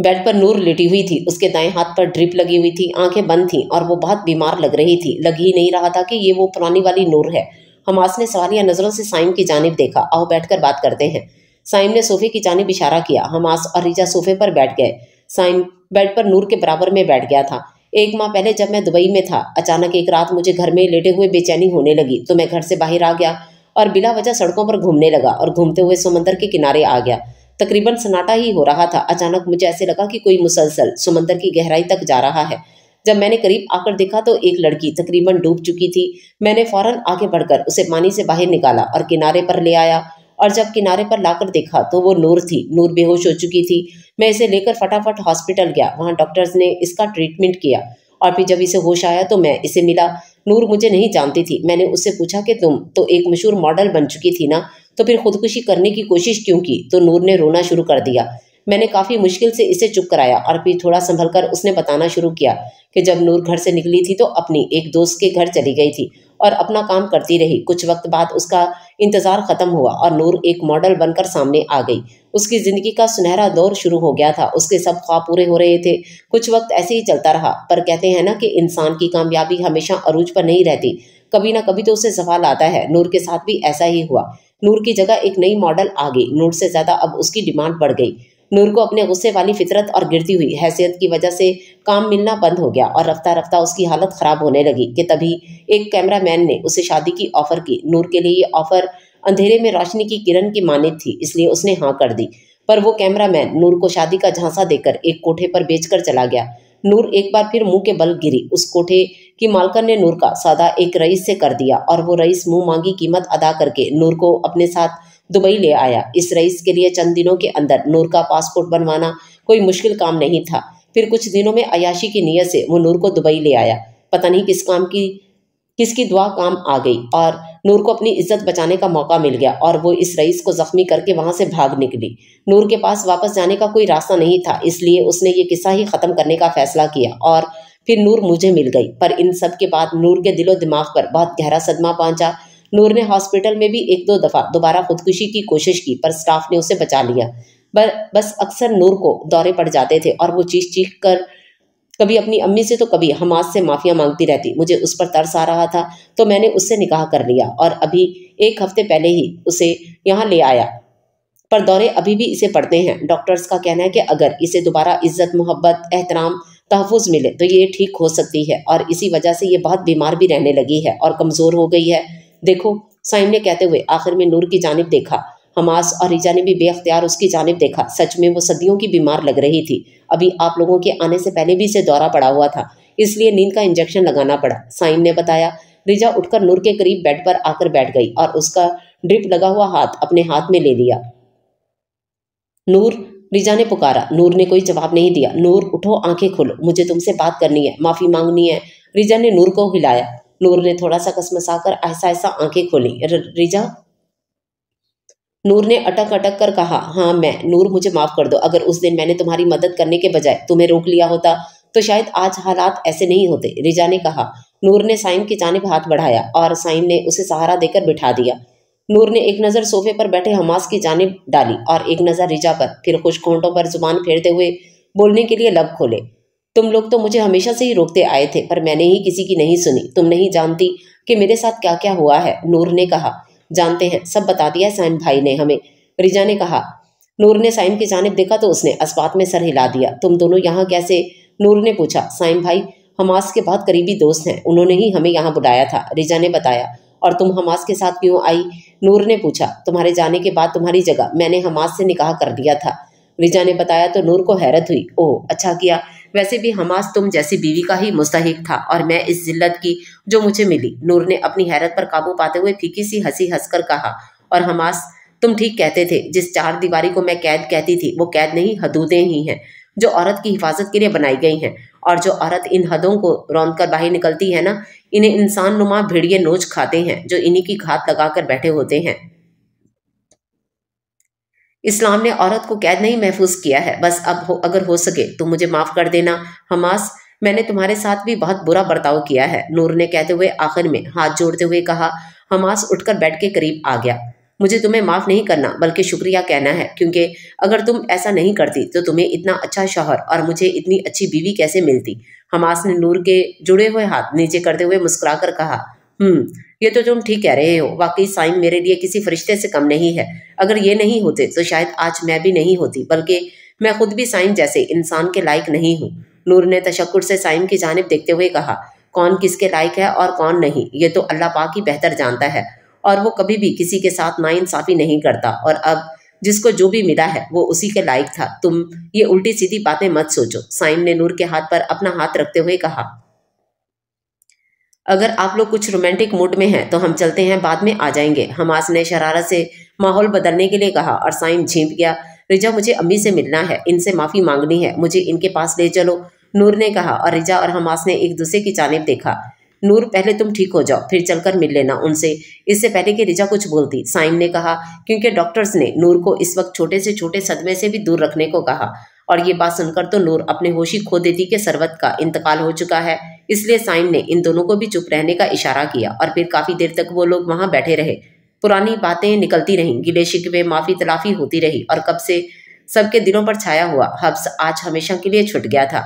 बेड पर नूर लेटी हुई थी उसके दाएं हाथ पर ड्रिप लगी हुई थी आंखें बंद थीं और वो बहुत बीमार लग रही थी लग ही नहीं रहा था कि ये वो पुरानी वाली नूर है हमास ने सवालिया नज़रों से साइम की जानब देखा आओ बैठकर बात करते हैं साइम ने सोफे की जानब इशारा किया हमास और रिजा सोफे पर बैठ गए साइम बेड पर नूर के बराबर में बैठ गया था एक माह पहले जब मैं दुबई में था अचानक एक रात मुझे घर में लेटे हुए बेचैनी होने लगी तो मैं घर से बाहर आ गया और बिला वजह सड़कों पर घूमने लगा और घूमते हुए समंदर के किनारे आ गया तकरीबन सन्नाटा ही हो रहा था अचानक मुझे ऐसे लगा कि कोई मुसलसल समंदर की गहराई तक जा रहा है जब मैंने करीब आकर देखा तो एक लड़की तकरीबन डूब चुकी थी मैंने फौरन आगे बढ़कर उसे पानी से बाहर निकाला और किनारे पर ले आया और जब किनारे पर लाकर देखा तो वो नूर थी नूर बेहोश हो चुकी थी मैं इसे लेकर फटाफट हॉस्पिटल गया वहाँ डॉक्टर्स ने इसका ट्रीटमेंट किया और फिर जब इसे होश आया तो मैं इसे मिला नूर मुझे नहीं जानती थी मैंने उससे पूछा कि तुम तो एक मशहूर मॉडल बन चुकी थी ना तो फिर खुदकुशी करने की कोशिश क्यों की तो नूर ने रोना शुरू कर दिया मैंने काफ़ी मुश्किल से इसे चुप कराया और फिर थोड़ा संभल कर उसने बताना शुरू किया कि जब नूर घर से निकली थी तो अपनी एक दोस्त के घर चली गई थी और अपना काम करती रही कुछ वक्त बाद उसका इंतज़ार ख़त्म हुआ और नूर एक मॉडल बनकर सामने आ गई उसकी ज़िंदगी का सुनहरा दौर शुरू हो गया था उसके सब ख्वाब पूरे हो रहे थे कुछ वक्त ऐसे ही चलता रहा पर कहते हैं ना कि इंसान की कामयाबी हमेशा अरूज पर नहीं रहती कभी ना कभी तो उसे सवाल आता है नूर के साथ भी ऐसा ही हुआ नूर की जगह एक नई मॉडल आ गई नूर से ज़्यादा अब उसकी डिमांड बढ़ गई नूर को अपने गुस्से वाली फितरत और गिरती हुई हैसियत की वजह से काम मिलना बंद हो गया और रफ्ता रफ्ता उसकी हालत ख़राब होने लगी कि तभी एक कैमरामैन ने उसे शादी की ऑफ़र की नूर के लिए ये ऑफ़र अंधेरे में रोशनी की किरण की मानित थी इसलिए उसने हाँ कर दी पर वो कैमरामैन नूर को शादी का झांसा देकर एक कोठे पर बेचकर चला गया नूर एक बार फिर मुंह के बल गिरी उस कोठे कि मालकन ने नूर का सौदा एक रईस से कर दिया और वो रईस मुंह मांगी कीमत अदा करके नूर को अपने साथ दुबई ले आया इस रईस के लिए चंद दिनों के अंदर नूर का पासपोर्ट बनवाना कोई मुश्किल काम नहीं था फिर कुछ दिनों में अयाशी की नीयत से वो नूर को दुबई ले आया पता नहीं किस काम की किसकी दुआ काम आ गई और नूर को अपनी इज्जत बचाने का मौका मिल गया और वो इस रईस को जख्मी करके वहां से भाग निकली नूर के पास वापस जाने का कोई रास्ता नहीं था इसलिए उसने ये किस्सा ही ख़त्म करने का फैसला किया और फिर नूर मुझे मिल गई पर इन सब के बाद नूर के दिलो दिमाग पर बहुत गहरा सदमा पहुंचा नूर ने हॉस्पिटल में भी एक दो दफ़ा दोबारा खुदकुशी की कोशिश की पर स्टाफ ने उसे बचा लिया बस अक्सर नूर को दौरे पड़ जाते थे और वो चीख चीख कर कभी अपनी अम्मी से तो कभी हमास से माफ़िया मांगती रहती मुझे उस पर तरस आ रहा था तो मैंने उससे निकाह कर लिया और अभी एक हफ्ते पहले ही उसे यहाँ ले आया पर दौरे अभी भी इसे पड़ते हैं डॉक्टर्स का कहना है कि अगर इसे दोबारा इज्जत मोहब्बत एहतराम तहफ़ मिले तो ये ठीक हो सकती है और इसी वजह से ये बहुत बीमार भी रहने लगी है और कमज़ोर हो गई है देखो साइम ने कहते हुए आखिर में नूर की जानब देखा हमास और रिजा ने भी बेअ्तियार उसकी जानब देखा सच में वो सदियों की बीमार लग रही थी अभी आप लोगों के आने से पहले भी इसे दौरा पड़ा हुआ था इसलिए नींद का इंजेक्शन लगाना पड़ा साइम ने बताया रिजा उठकर नूर के करीब बेड पर आकर बैठ गई और उसका ड्रिप लगा हुआ हाथ अपने हाथ में ले लिया नूर रीजा ने पुकारा नूर ने कोई जवाब नहीं दिया नूर उठो आंखें खोलो मुझे तुमसे बात करनी है माफ़ी मांगनी है रिजा ने नूर को हिलाया नूर ने थोड़ा सा कर ऐसा ऐसा आंखें खोली रिजा नूर ने अटक अटक कर कहा हाँ मैं नूर मुझे माफ़ कर दो अगर उस दिन मैंने तुम्हारी मदद करने के बजाय तुम्हें रोक लिया होता तो शायद आज हालात ऐसे नहीं होते रिजा ने कहा नूर ने साइम की जानब हाथ बढ़ाया और साइम ने उसे सहारा देकर बिठा दिया नूर ने एक नज़र सोफे पर बैठे हमास की जानब डाली और एक नज़र रिजा पर फिर खुश खोंटों पर जुबान फेरते हुए बोलने के लिए लब खोले तुम लोग तो मुझे हमेशा से ही रोकते आए थे पर मैंने ही किसी की नहीं सुनी तुम नहीं जानती कि मेरे साथ क्या क्या हुआ है नूर ने कहा जानते हैं सब बता दिया साइम भाई ने हमें रिजा ने कहा नूर ने साइम की जानब देखा तो उसने अस्पात में सर हिला दिया तुम दोनों यहाँ कैसे नूर ने पूछा साइम भाई हमास के बहुत करीबी दोस्त हैं उन्होंने ही हमें यहाँ बुलाया था रिजा ने बताया और तुम हमास के साथ क्यों आई नूर ने पूछा तुम्हारे जाने के बाद तुम्हारी जगह मैंने हमास से निकाह कर दिया था रिजा ने बताया तो नूर को हैरत हुई ओह अच्छा किया वैसे भी हमास तुम जैसी बीवी का ही मुस्तक था और मैं इस जिल्लत की जो मुझे मिली नूर ने अपनी हैरत पर काबू पाते हुए फीकी सी हंसी हंसकर कहा और हमास तुम ठीक कहते थे जिस चार दीवारी को मैं कैद कहती थी वो कैद नहीं हदूदें ही हैं जो औरत की हिफाजत के लिए बनाई गई हैं और जो औरत इन हदों को रौंद कर बाहर निकलती है ना इन्हें इंसान नुमा भेड़िए नोच खाते हैं जो इन्हीं की घात लगाकर बैठे होते हैं इस्लाम ने औरत को कैद नहीं महफूज किया है बस अब हो, अगर हो सके तो मुझे माफ कर देना हमास मैंने तुम्हारे साथ भी बहुत बुरा बर्ताव किया है नूर ने कहते हुए आखिर में हाथ जोड़ते हुए कहा हमास उठकर बैठ के करीब आ गया मुझे तुम्हें माफ़ नहीं करना बल्कि शुक्रिया कहना है क्योंकि अगर तुम ऐसा नहीं करती तो तुम्हें इतना अच्छा शौहर और मुझे इतनी अच्छी बीवी कैसे मिलती हमास ने नूर के जुड़े हुए हाथ नीचे करते हुए मुस्कुरा कर कहा हम्म ये तो तुम ठीक कह रहे हो वाकई साइम मेरे लिए किसी फरिश्ते से कम नहीं है अगर ये नहीं होते तो शायद आज मैं भी नहीं होती बल्कि मैं खुद भी साइन जैसे इंसान के लायक नहीं हूँ नूर ने तशक्कुर से साइम की जानब देखते हुए कहा कौन किसके लायक है और कौन नहीं ये तो अल्लाह पाक ही बेहतर जानता है और वो कभी भी किसी के साथ नाइंसाफ़ी नहीं करता और अब जिसको जो भी मिला है वो उसी के लायक था तुम ये उल्टी सीधी बातें मत सोचो साइम ने नूर के हाथ पर अपना हाथ रखते हुए कहा अगर आप लोग कुछ रोमांटिक मूड में हैं तो हम चलते हैं बाद में आ जाएंगे हमास ने शरारत से माहौल बदलने के लिए कहा और साइम झीप गया रिजा मुझे अम्मी से मिलना है इनसे माफ़ी मांगनी है मुझे इनके पास ले चलो नूर ने कहा और रिजा और हमास ने एक दूसरे की जानब देखा नूर पहले तुम ठीक हो जाओ फिर चलकर मिल लेना उनसे इससे पहले कि रिजा कुछ बोलती साइम ने कहा क्योंकि डॉक्टर्स ने नूर को इस वक्त छोटे से छोटे सदमे से भी दूर रखने को कहा और ये बात सुनकर तो नूर अपने होशी खो देती कि सरवत का इंतकाल हो चुका है इसलिए साइम ने इन दोनों को भी चुप रहने का इशारा किया और फिर काफ़ी देर तक वो लोग वहाँ बैठे रहे पुरानी बातें निकलती रहीं गिले शिकवे माफ़ी तलाफ़ी होती रही और कब से सबके दिलों पर छाया हुआ हब्स आज हमेशा के लिए छुट गया था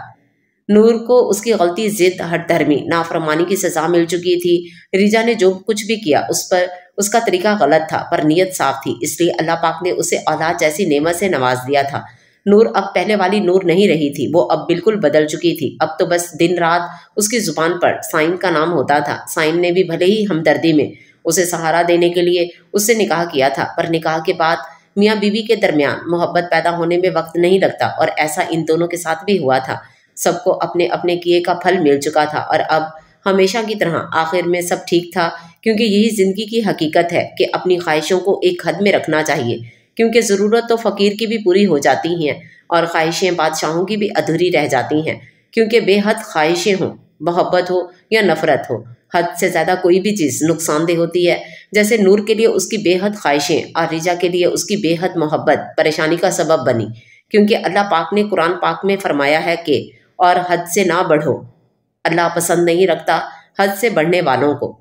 नूर को उसकी गलती जिद हट धर्मी नाफरमानी की सजा मिल चुकी थी रिजा ने जो कुछ भी किया उस पर उसका तरीका गलत था पर नीयत साफ थी इसलिए अल्लाह पाक ने उसे औलाद जैसी नेमत से नवाज दिया था नूर अब पहले वाली नूर नहीं रही थी वो अब बिल्कुल बदल चुकी थी अब तो बस दिन रात उसकी जुबान पर साइन का नाम होता था साइन ने भी भले ही हमदर्दी में उसे सहारा देने के लिए उससे निकाह किया था पर निकाह के बाद मियाँ बीवी के दरमियान मोहब्बत पैदा होने में वक्त नहीं लगता और ऐसा इन दोनों के साथ भी हुआ था सबको अपने अपने किए का फल मिल चुका था और अब हमेशा की तरह आखिर में सब ठीक था क्योंकि यही ज़िंदगी की हकीकत है कि अपनी ख्वाहिशों को एक हद में रखना चाहिए क्योंकि ज़रूरत तो फ़कीर की भी पूरी हो जाती हैं और ख्वाहिशें बादशाहों की भी अधूरी रह जाती हैं क्योंकि बेहद ख्वाहिशें हों मोहब्बत हो या नफ़रत हो हद से ज़्यादा कोई भी चीज़ नुकसानदेह होती है जैसे नूर के लिए उसकी बेहद ख्वाहिशें और रिजा के लिए उसकी बेहद मोहब्बत परेशानी का सबब बनी क्योंकि अल्लाह पाक ने कुरान पाक में फरमाया है कि और हद से ना बढ़ो अल्लाह पसंद नहीं रखता हद से बढ़ने वालों को